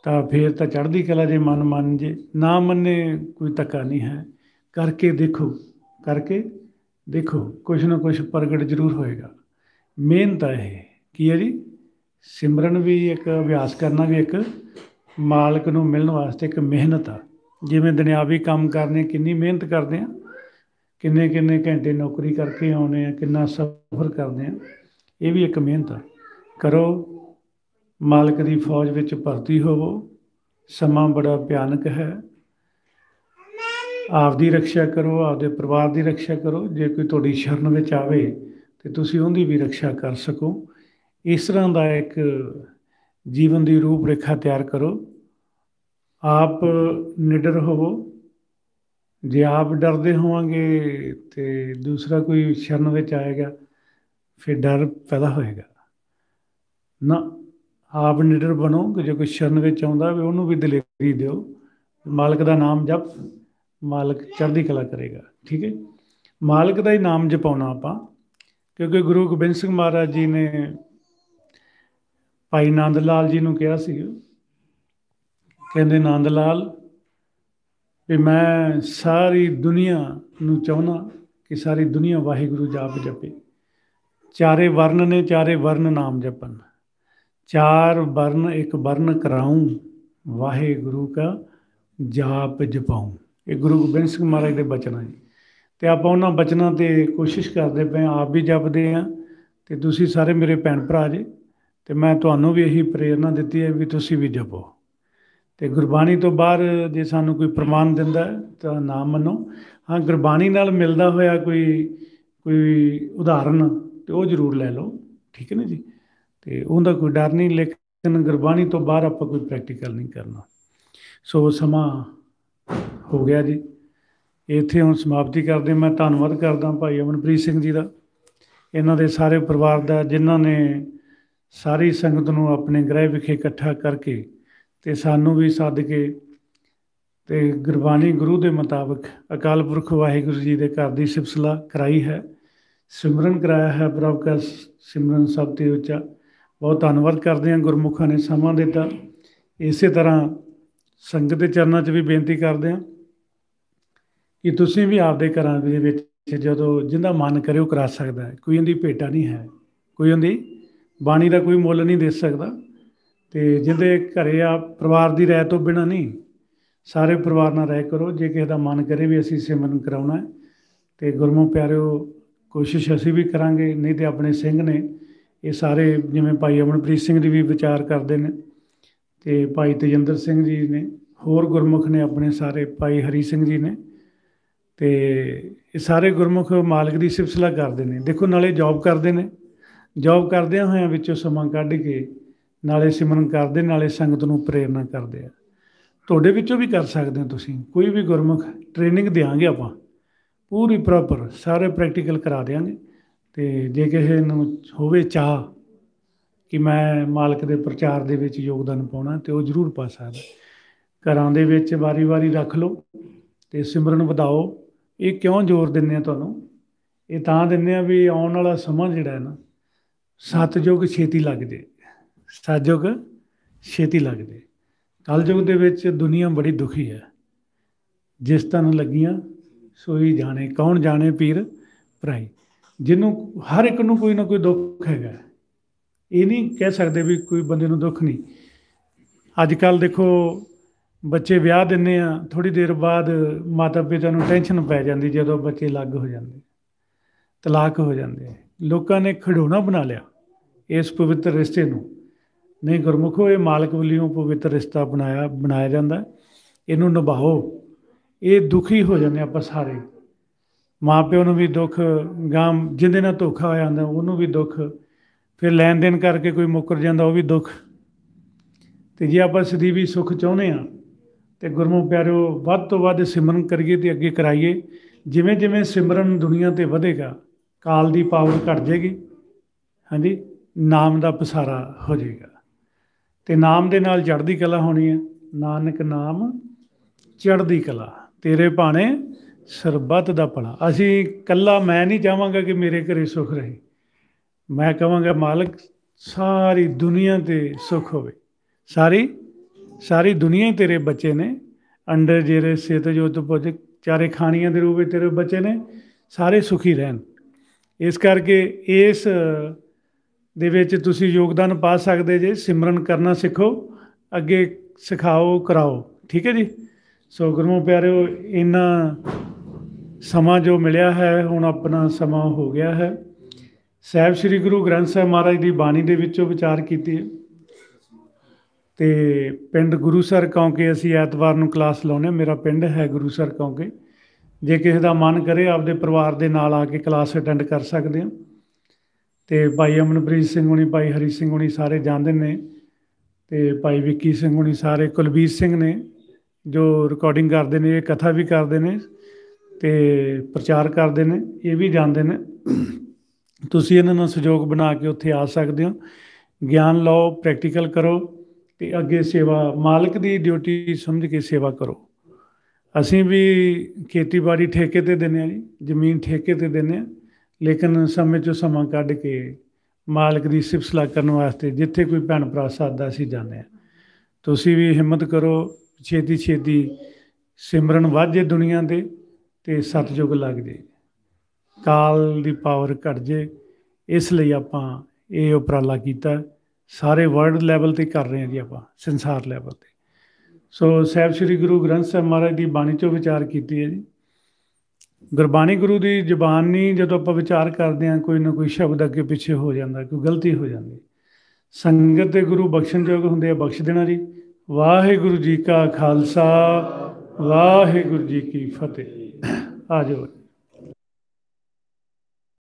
ਤਾਂ ਫੇਰ ਤਾਂ ਚੜ੍ਹਦੀ ਕਲਾ ਜੇ ਮਨ ਮੰਨ ਜੇ ਨਾ ਮੰਨੇ ਕੋਈ ਧੱਕਾ ਨਹੀਂ ਹੈ ਕਰਕੇ ਦੇਖੋ ਕਰਕੇ ਦੇਖੋ ਕੁਛ ਨਾ ਕੁਛ ਪ੍ਰਗਟ ਜ਼ਰੂਰ ਹੋਏਗਾ ਮਿਹਨਤ ਹੈ ਕੀ ਹੈ ਜੀ ਸਿਮਰਨ ਵੀ ਇੱਕ ਅਭਿਆਸ ਕਰਨਾ ਵੀ ਇੱਕ ਮਾਲਕ ਨੂੰ ਮਿਲਣ ਵਾਸਤੇ ਇੱਕ ਮਿਹਨਤ ਆ ਜਿਵੇਂ ਦੁਨਿਆਵੀ ਕੰਮ ਕਰਨੇ ਕਿੰਨੀ ਮਿਹਨਤ ਕਰਦੇ ਆ ਕਿੰਨੇ ਕਿੰਨੇ ਘੰਟੇ ਨੌਕਰੀ ਕਰਕੇ ਆਉਨੇ ਆ ਕਿੰਨਾ ਸਫ਼ਰ ਕਰਦੇ ਆ ਇਹ ਵੀ ਇੱਕ ਮਿਹਨਤ ਆ ਕਰੋ ਮਾਲਕ ਦੀ ਫੌਜ ਵਿੱਚ ਭਰਤੀ ਹੋਵੋ ਸਮਾਂ ਬੜਾ ਭਿਆਨਕ ਹੈ ਆਪ ਦੀ ਰੱਖਿਆ ਕਰੋ ਆਪਦੇ ਪਰਿਵਾਰ ਦੀ ਰੱਖਿਆ ਕਰੋ ਜੇ ਕੋਈ ਤੁਹਾਡੀ ਸ਼ਰਨ ਵਿੱਚ ਆਵੇ ਤੇ ਤੁਸੀਂ ਉਹਦੀ ਵੀ ਰੱਖਿਆ ਕਰ ਸਕੋ ਇਸ ਤਰ੍ਹਾਂ ਦਾ ਇੱਕ ਜੀਵਨ ਦੀ ਰੂਪ ਰੇਖਾ ਤਿਆਰ ਕਰੋ ਆਪ ਨਿਡਰ ਹੋਵੋ ਜੇ ਆਪ ਡਰਦੇ ਹੋਵਾਂਗੇ ਤੇ ਦੂਸਰਾ ਕੋਈ ਸ਼ਰਨ ਵਿੱਚ ਆਏਗਾ ਫਿਰ ਡਰ ਪੈਦਾ ਹੋਏਗਾ ਨਾ ਆਪ ਨਿਡਰ ਬਣੋ ਕਿ ਜੇ ਕੋਈ ਸ਼ਰਨ ਵਿੱਚ ਆਉਂਦਾ ਵੀ ਉਹਨੂੰ ਵੀ ਦਲੇਰੀ ਦਿਓ ਮਾਲਕ ਦਾ ਨਾਮ ਜਪ ਮਾਲਕ ਚੜ੍ਹਦੀ ਕਲਾ ਕਰੇਗਾ ਠੀਕ ਹੈ ਮਾਲਕ ਦਾ ਹੀ ਨਾਮ ਜਪਾਉਣਾ ਆਪਾਂ ਕਿਉਂਕਿ ਗੁਰੂ ਗੋਬਿੰਦ ਸਿੰਘ ਮਹਾਰਾਜ ਜੀ ਨੇ ਭਾਈ ਨੰਦ ਲਾਲ ਜੀ ਨੂੰ ਕਿਹਾ ਸੀ ਕਹਿੰਦੇ ਨੰਦ ਲਾਲ ਵੀ ਮੈਂ ਸਾਰੀ ਦੁਨੀਆ ਨੂੰ ਚਾਹਨਾ ਕਿ ਸਾਰੀ ਦੁਨੀਆ ਵਾਹਿਗੁਰੂ ਜਾਪ ਜਪੇ ਚਾਰੇ ਵਰਨ ਨੇ ਚਾਰੇ ਵਰਨ ਨਾਮ ਜਪਨ ਚਾਰ ਵਰਨ ਇੱਕ ਵਰਨ ਕਰਾਉ ਵਾਹਿਗੁਰੂ ਕਾ ਜਾਪ ਜਪਾਉ ਇਹ ਗੁਰੂ ਗੋਬਿੰਦ ਸਿੰਘ ਮਹਾਰਾਜ ਦੇ ਬਚਨ ਆ ਜੀ ਤੇ ਆਪਾਂ ਉਹਨਾਂ ਬਚਨਾਂ ਤੇ ਕੋਸ਼ਿਸ਼ ਕਰਦੇ ਪਏ ਆਪ ਵੀ ਜਪਦੇ ਆ ਤੇ ਤੁਸੀਂ ਸਾਰੇ ਮੇਰੇ ਭੈਣ ਭਰਾ ਜੀ ਤੇ ਮੈਂ ਤੁਹਾਨੂੰ ਵੀ ਇਹੀ ਪ੍ਰੇਰਣਾ ਦਿੱਤੀ ਹੈ ਵੀ ਤੁਸੀਂ ਵੀ ਜਪੋ ਤੇ ਗੁਰਬਾਣੀ ਤੋਂ ਬਾਹਰ ਜੇ ਸਾਨੂੰ ਕੋਈ ਪ੍ਰਮਾਣ ਦਿੰਦਾ ਤਾਂ ਨਾ ਮੰਨੋ ਹਾਂ ਗੁਰਬਾਣੀ ਨਾਲ ਮਿਲਦਾ ਹੋਇਆ ਕੋਈ ਕੋਈ ਉਦਾਹਰਨ ਤੇ ਉਹ ਜ਼ਰੂਰ ਲੈ ਲਓ ਠੀਕ ਹੈ ਨਾ ਜੀ ਤੇ ਉਹਦਾ ਕੋਈ ਡਰ ਨਹੀਂ ਲੇਕਿਨ ਗੁਰਬਾਣੀ ਤੋਂ ਬਾਹਰ ਆਪਾਂ ਕੋਈ ਪ੍ਰੈਕਟੀਕਲ ਨਹੀਂ ਕਰਨਾ ਸੋ ਸਮਾਂ ਹੋ ਗਿਆ ਜੀ ਇੱਥੇ ਹੁਣ ਸਮਾਪਤੀ ਕਰਦੇ ਮੈਂ ਧੰਨਵਾਦ ਕਰਦਾ ਭਾਈ ਅਮਨਪ੍ਰੀਤ ਸਿੰਘ ਜੀ ਦਾ ਇਹਨਾਂ ਦੇ ਸਾਰੇ ਪਰਿਵਾਰ ਦਾ ਜਿਨ੍ਹਾਂ ਨੇ ਸਾਰੀ ਸੰਗਤ ਨੂੰ ਆਪਣੇ ਗ੍ਰਹਿ ਵਿਖੇ ਇਕੱਠਾ ਕਰਕੇ ਤੇ ਸਾਨੂੰ ਵੀ ਸੱਦ ਕੇ ਤੇ ਗੁਰਬਾਣੀ ਗੁਰੂ ਦੇ ਮੁਤਾਬਕ ਅਕਾਲ ਪੁਰਖ ਵਾਹਿਗੁਰੂ ਜੀ ਦੇ ਘਰ ਦੀ ਸਿਫਤਸਲਾ ਕਰਾਈ ਹੈ ਸਿਮਰਨ ਕਰਾਇਆ ਹੈ ਪ੍ਰਭ ਦਾ ਸਿਮਰਨ ਸਭ ਤੇ ਉੱਚਾ ਬਹੁਤ ਧੰਨਵਾਦ ਕਰਦੇ ਹਾਂ ਗੁਰਮੁਖਾਂ ਨੇ ਸਮਾਂ ਦਿੱਤਾ ਇਸੇ ਤਰ੍ਹਾਂ ਸੰਗਤ ਦੇ ਚਰਨਾਂ 'ਚ ਵੀ ਬੇਨਤੀ ਕਰਦੇ ਹਾਂ ਕਿ ਤੁਸੀਂ ਵੀ ਆਪਦੇ ਘਰਾਂ ਦੇ ਵਿੱਚ ਜਦੋਂ ਜਿੰਦਾ ਮਨ ਕਰਿਓ ਕਰਾ ਸਕਦਾ ਹੈ ਕੋਈ ਉਹਦੀ ਭੇਟਾ ਨਹੀਂ ਹੈ ਕੋਈ ਉਹਦੀ ਬਾਣੀ ਦਾ ਕੋਈ ਮੁੱਲ ਨਹੀਂ ਦੇ ਸਕਦਾ ਤੇ ਜਿੰਦੇ ਘਰੇ ਆ ਪਰਿਵਾਰ ਦੀ ਰਾਇ ਤੋਂ ਬਿਨਾ ਨਹੀਂ ਸਾਰੇ ਪਰਿਵਾਰ ਨਾਲ ਰਹਿ ਕਰੋ ਜੇ ਕਿਸੇ ਦਾ ਮਨ ਕਰੇ ਵੀ ਅਸੀਂ ਸਿਮਰਨ ਕਰਾਉਣਾ ਹੈ ਤੇ ਗੁਰਮੁਖ ਪਿਆਰਿਓ ਕੋਸ਼ਿਸ਼ ਅਸੀਂ ਵੀ ਕਰਾਂਗੇ ਨਹੀਂ ਤੇ ਆਪਣੇ ਸਿੰਘ ਨੇ ਇਹ ਸਾਰੇ ਜਿਵੇਂ ਭਾਈ ਅਮਨਪ੍ਰੀਤ ਸਿੰਘ ਜੀ ਵੀ ਵਿਚਾਰ ਕਰਦੇ ਨੇ ਤੇ ਭਾਈ ਤੇਜਿੰਦਰ ਸਿੰਘ ਜੀ ਨੇ ਹੋਰ ਗੁਰਮੁਖ ਨੇ ਆਪਣੇ ਸਾਰੇ ਭਾਈ ਹਰੀ ਸਿੰਘ ਜੀ ਨੇ ਤੇ ਇਹ ਸਾਰੇ ਗੁਰਮੁਖ ਮਾਲਕ ਦੀ ਸਿਫਤਸਲਾ ਕਰਦੇ ਨੇ ਦੇਖੋ ਨਾਲੇ ਜੌਬ ਕਰਦੇ ਨੇ ਜੌਬ ਕਰਦਿਆਂ ਹੋਇਆਂ ਵਿੱਚੋਂ ਸਮਾਂ ਕੱਢ ਕੇ ਨਾਲੇ ਸਿਮਰਨ ਕਰਦੇ ਨਾਲੇ ਸੰਗਤ ਨੂੰ ਪ੍ਰੇਰਣਾ ਕਰਦੇ ਆ ਤੁਹਾਡੇ ਵਿੱਚੋਂ ਵੀ ਕਰ ਸਕਦੇ ਹੋ ਤੁਸੀਂ ਕੋਈ ਵੀ ਗੁਰਮੁਖ ਟ੍ਰੇਨਿੰਗ ਦੇਾਂਗੇ ਆਪਾਂ ਪੂਰੀ ਪ੍ਰੋਪਰ ਸਾਰੇ ਪ੍ਰੈਕਟੀਕਲ ਕਰਾ ਦੇਾਂਗੇ ਤੇ ਜੇ ਕਿਸੇ ਨੂੰ ਹੋਵੇ ਚਾਹ ਕਿ ਮੈਂ ਮਾਲਕ ਦੇ ਪ੍ਰਚਾਰ ਦੇ ਵਿੱਚ ਯੋਗਦਾਨ ਪਾਉਣਾ ਤੇ ਉਹ ਜ਼ਰੂਰ ਪਾ ਸਕਦਾ ਘਰਾਂ ਦੇ ਵਿੱਚ ਵਾਰੀ-ਵਾਰੀ ਰੱਖ ਲਓ ਤੇ ਸਿਮਰਨ ਵਧਾਓ ਇਹ ਕਿਉਂ ਜ਼ੋਰ ਦਿੰਨੇ ਆ ਤੁਹਾਨੂੰ ਇਹ ਤਾਂ ਦਿੰਨੇ ਆ ਵੀ ਆਉਣ ਵਾਲਾ ਸਮਾਂ ਜਿਹੜਾ ਹੈ ਨਾ ਸਤਜੁਗ ਛੇਤੀ ਲੱਗਦੇ ਸਤਜੁਗ ਛੇਤੀ ਲੱਗਦੇ ਕਲਯੁਗ ਦੇ ਵਿੱਚ ਦੁਨੀਆ ਬੜੀ ਦੁਖੀ ਹੈ ਜਿਸ ਤਨ ਲੱਗੀਆਂ ਸੋਈ ਜਾਣੇ ਕੌਣ ਜਾਣੇ ਪੀਰ ਭਰਾਈ ਜਿਹਨੂੰ ਹਰ ਇੱਕ ਨੂੰ ਕੋਈ ਨਾ ਕੋਈ ਦੁੱਖ ਹੈਗਾ ਇਹ ਨਹੀਂ ਕਹਿ ਸਕਦੇ ਵੀ ਕੋਈ ਬੰਦੇ ਨੂੰ ਦੁੱਖ ਨਹੀਂ ਅੱਜ ਕੱਲ ਦੇਖੋ ਬੱਚੇ ਵਿਆਹ ਦਿੰਨੇ ਆ ਥੋੜੀ ਦੇਰ ਬਾਅਦ ਮਾਤਾ ਪਿਤਾ ਨੂੰ ਟੈਨਸ਼ਨ ਪੈ ਜਾਂਦੀ ਜਦੋਂ ਬੱਚੇ ਲੱਗ ਹੋ ਜਾਂਦੇ ਤਲਾਕ ਹੋ ਜਾਂਦੇ ਲੋਕਾਂ ਨੇ ਖਿਡੌਣਾ ਬਣਾ ਲਿਆ ਇਸ ਪਵਿੱਤਰ ਰਿਸ਼ਤੇ ਨੂੰ ਨਹੀਂ ਗੁਰਮੁਖੋ ਇਹ ਮਾਲਕ ਵੱਲੋਂ ਪਵਿੱਤਰ ਰਿਸ਼ਤਾ ਬਣਾਇਆ ਬਣਾਇਆ ਜਾਂਦਾ ਇਹਨੂੰ ਨਿਭਾਓ ਇਹ ਦੁਖੀ ਹੋ ਜਾਂਦੇ ਆਪਾਂ ਸਾਰੇ ਮਾਪਿਓ ਨੂੰ ਵੀ ਦੁੱਖ ਗਾਮ ਜਿੰਦੇ ਨਾਲ ਧੋਖਾ ਹੋ ਜਾਂਦਾ ਉਹਨੂੰ ਵੀ ਦੁੱਖ ਫਿਰ ਲੈਣ ਦੇਣ ਕਰਕੇ ਕੋਈ ਮੁੱਕਰ ਜਾਂਦਾ ਉਹ ਵੀ ਦੁੱਖ ਤੇ ਜੇ ਆਪਾਂ ਸਦੀਵੀ ਸੁੱਖ ਚਾਹੁੰਦੇ ਆ ਤੇ ਗੁਰਮੁਖ ਪਿਆਰਿਓ ਵੱਧ ਤੋਂ ਵੱਧ ਸਿਮਰਨ ਕਰੀਏ ਤੇ ਅੱਗੇ ਕਰਾਈਏ ਜਿਵੇਂ ਜਿਵੇਂ ਸਿਮਰਨ ਦੁਨੀਆ ਤੇ ਵਧੇਗਾ ਕਾਲ ਦੀ ਪਾਵਰ ਘਟ ਜਾਏਗੀ ਹਾਂਜੀ ਨਾਮ ਦਾ ਪਸਾਰਾ ਹੋ ਜਾਏਗਾ ਤੇ ਨਾਮ ਦੇ ਨਾਲ ਚੜ੍ਹਦੀ ਕਲਾ ਹੋਣੀ ਹੈ ਨਾਨਕ ਨਾਮ ਚੜ੍ਹਦੀ ਕਲਾ ਤੇਰੇ ਭਾਣੇ ਸਰਬੱਤ ਦਾ ਭਲਾ ਅਸੀਂ ਕੱਲਾ ਮੈਂ ਨਹੀਂ ਚਾਹਾਂਗਾ ਕਿ ਮੇਰੇ ਘਰੇ ਸੁਖ ਰਹੇ ਮੈਂ ਕਹਾਂਗਾ ਮਾਲਕ ਸਾਰੀ ਦੁਨੀਆ ਤੇ ਸੁਖ ਹੋਵੇ ਸਾਰੀ ਸਾਰੀ ਦੁਨੀਆ ਹੀ ਤੇਰੇ ਬੱਚੇ ਨੇ ਅੰਡਰ ਜਿਹੜੇ ਸੇਤ ਜੋਤ ਪੁੱਜ ਚਾਰੇ ਖਾਣੀਆਂ ਦੇ ਰੂਪ ਵਿੱਚ ਤੇਰੇ ਬੱਚੇ ਨੇ ਸਾਰੇ ਸੁਖੀ ਰਹਿਣ ਇਸ ਕਰਕੇ ਇਸ ਦੇ ਵਿੱਚ ਤੁਸੀਂ ਯੋਗਦਾਨ ਪਾ ਸਕਦੇ ਜੇ ਸਿਮਰਨ ਕਰਨਾ ਸਿੱਖੋ ਅੱਗੇ ਸਿਖਾਓ ਕਰਾਓ ਠੀਕ ਹੈ ਜੀ ਸੋ ਗੁਰਮੋ ਪਿਆਰਿਓ ਇਨਾ ਸਮਾਂ ਜੋ ਮਿਲਿਆ ਹੈ ਹੁਣ ਆਪਣਾ ਸਮਾਂ ਹੋ ਗਿਆ ਹੈ ਸਹਿਬ ਸ੍ਰੀ ਗੁਰੂ ਗ੍ਰੰਥ ਸਾਹਿਬ ਮਹਾਰਾਜ ਦੀ ਬਾਣੀ ਦੇ ਵਿੱਚੋਂ ਵਿਚਾਰ ਕੀਤੀ ਹੈ ਤੇ ਪਿੰਡ ਗੁਰੂ ਸਰ ਅਸੀਂ ਐਤਵਾਰ ਨੂੰ ਕਲਾਸ ਲਾਉਨੇ ਮੇਰਾ ਪਿੰਡ ਹੈ ਗੁਰੂ ਸਰ ਜੇ ਕਿਸੇ ਦਾ ਮਨ ਕਰੇ ਆਪਦੇ ਪਰਿਵਾਰ ਦੇ ਨਾਲ ਆ ਕੇ ਕਲਾਸ ਅਟੈਂਡ ਕਰ ਸਕਦੇ ਹੋ ਤੇ ਭਾਈ ਅਮਨਪ੍ਰੀਤ ਸਿੰਘ ਹੁਣੀ ਭਾਈ ਹਰੀ ਸਿੰਘ ਹੁਣੀ ਸਾਰੇ ਜਾਣਦੇ ਨੇ ਤੇ ਭਾਈ ਵਿੱਕੀ ਸਿੰਘ ਹੁਣੀ ਸਾਰੇ ਕੁਲਬੀਰ ਸਿੰਘ ਨੇ ਜੋ ਰਿਕਾਰਡਿੰਗ ਕਰਦੇ ਨੇ ਇਹ ਕਥਾ ਵੀ ਕਰਦੇ ਨੇ ਤੇ ਪ੍ਰਚਾਰ ਕਰਦੇ ਨੇ ਇਹ ਵੀ ਜਾਣਦੇ ਨੇ ਤੁਸੀਂ ਇਹਨਾਂ ਨਾਲ ਸਹਿਯੋਗ ਬਣਾ ਕੇ ਉੱਥੇ ਆ ਸਕਦੇ ਹੋ ਗਿਆਨ ਲਓ ਪ੍ਰੈਕਟੀਕਲ ਕਰੋ ਤੇ ਅੱਗੇ ਸੇਵਾ ਮਾਲਕ ਦੀ ਡਿਊਟੀ ਸਮਝ ਕੇ ਸੇਵਾ ਕਰੋ ਅਸੀਂ ਵੀ ਖੇਤੀਬਾੜੀ ਠੇਕੇ ਤੇ ਦਿੰਨੇ ਆ ਜੀ ਜ਼ਮੀਨ ਠੇਕੇ ਤੇ ਦਿੰਨੇ ਆ ਲੇਕਿਨ ਸਮੇਂ ਚੋਂ ਸਮਾਂ ਕੱਢ ਕੇ ਮਾਲਕ ਦੀ ਸਿਫਤਸਲਾ ਕਰਨ ਵਾਸਤੇ ਜਿੱਥੇ ਕੋਈ ਭੈਣ ਭਰਾ ਸਾਦਾ ਸੀ ਜਾਂਦੇ ਆ ਤੁਸੀਂ ਵੀ ਹਿੰਮਤ ਕਰੋ ਛੇਤੀ ਛੇਤੀ ਸਿਮਰਨ ਵਾਜੇ ਦੁਨੀਆ ਦੇ ਤੇ ਸਤਜੁਗ ਲੱਗ ਜੇ ਕਾਲ ਦੀ ਪਾਵਰ ਘਟ ਜੇ ਇਸ ਲਈ ਆਪਾਂ ਇਹ ਉਪਰਾਲਾ ਕੀਤਾ ਸਾਰੇ ਵਰਲਡ ਲੈਵਲ ਤੇ ਕਰ ਰਹੇ ਆ ਜੀ ਆਪਾਂ ਸੰਸਾਰ ਲੈਵਲ ਤੇ ਸੋ ਸਹਿਬ ਸ੍ਰੀ ਗੁਰੂ ਗ੍ਰੰਥ ਸਾਹਿਬ ਮਹਾਰਾਜ ਦੀ ਬਾਣੀ ਚੋਂ ਵਿਚਾਰ ਕੀਤੀ ਹੈ ਜੀ ਗੁਰਬਾਣੀ ਗੁਰੂ ਦੀ ਜ਼ਬਾਨ ਨਹੀਂ ਜਦੋਂ ਆਪਾਂ ਵਿਚਾਰ ਕਰਦੇ ਹਾਂ ਕੋਈ ਨਾ ਕੋਈ ਸ਼ਬਦ ਅੱਗੇ ਪਿੱਛੇ ਹੋ ਜਾਂਦਾ ਕੋਈ ਗਲਤੀ ਹੋ ਜਾਂਦੀ ਸੰਗਤ ਦੇ ਗੁਰੂ ਬਖਸ਼ਣਯੋਗ ਹੁੰਦੇ ਆ ਬਖਸ਼ ਦੇਣਾ ਜੀ ਵਾਹਿਗੁਰੂ ਜੀ ਕਾ ਖਾਲਸਾ ਵਾਹਿਗੁਰੂ ਜੀ ਕੀ ਫਤਿਹ ਆ ਜਾਓ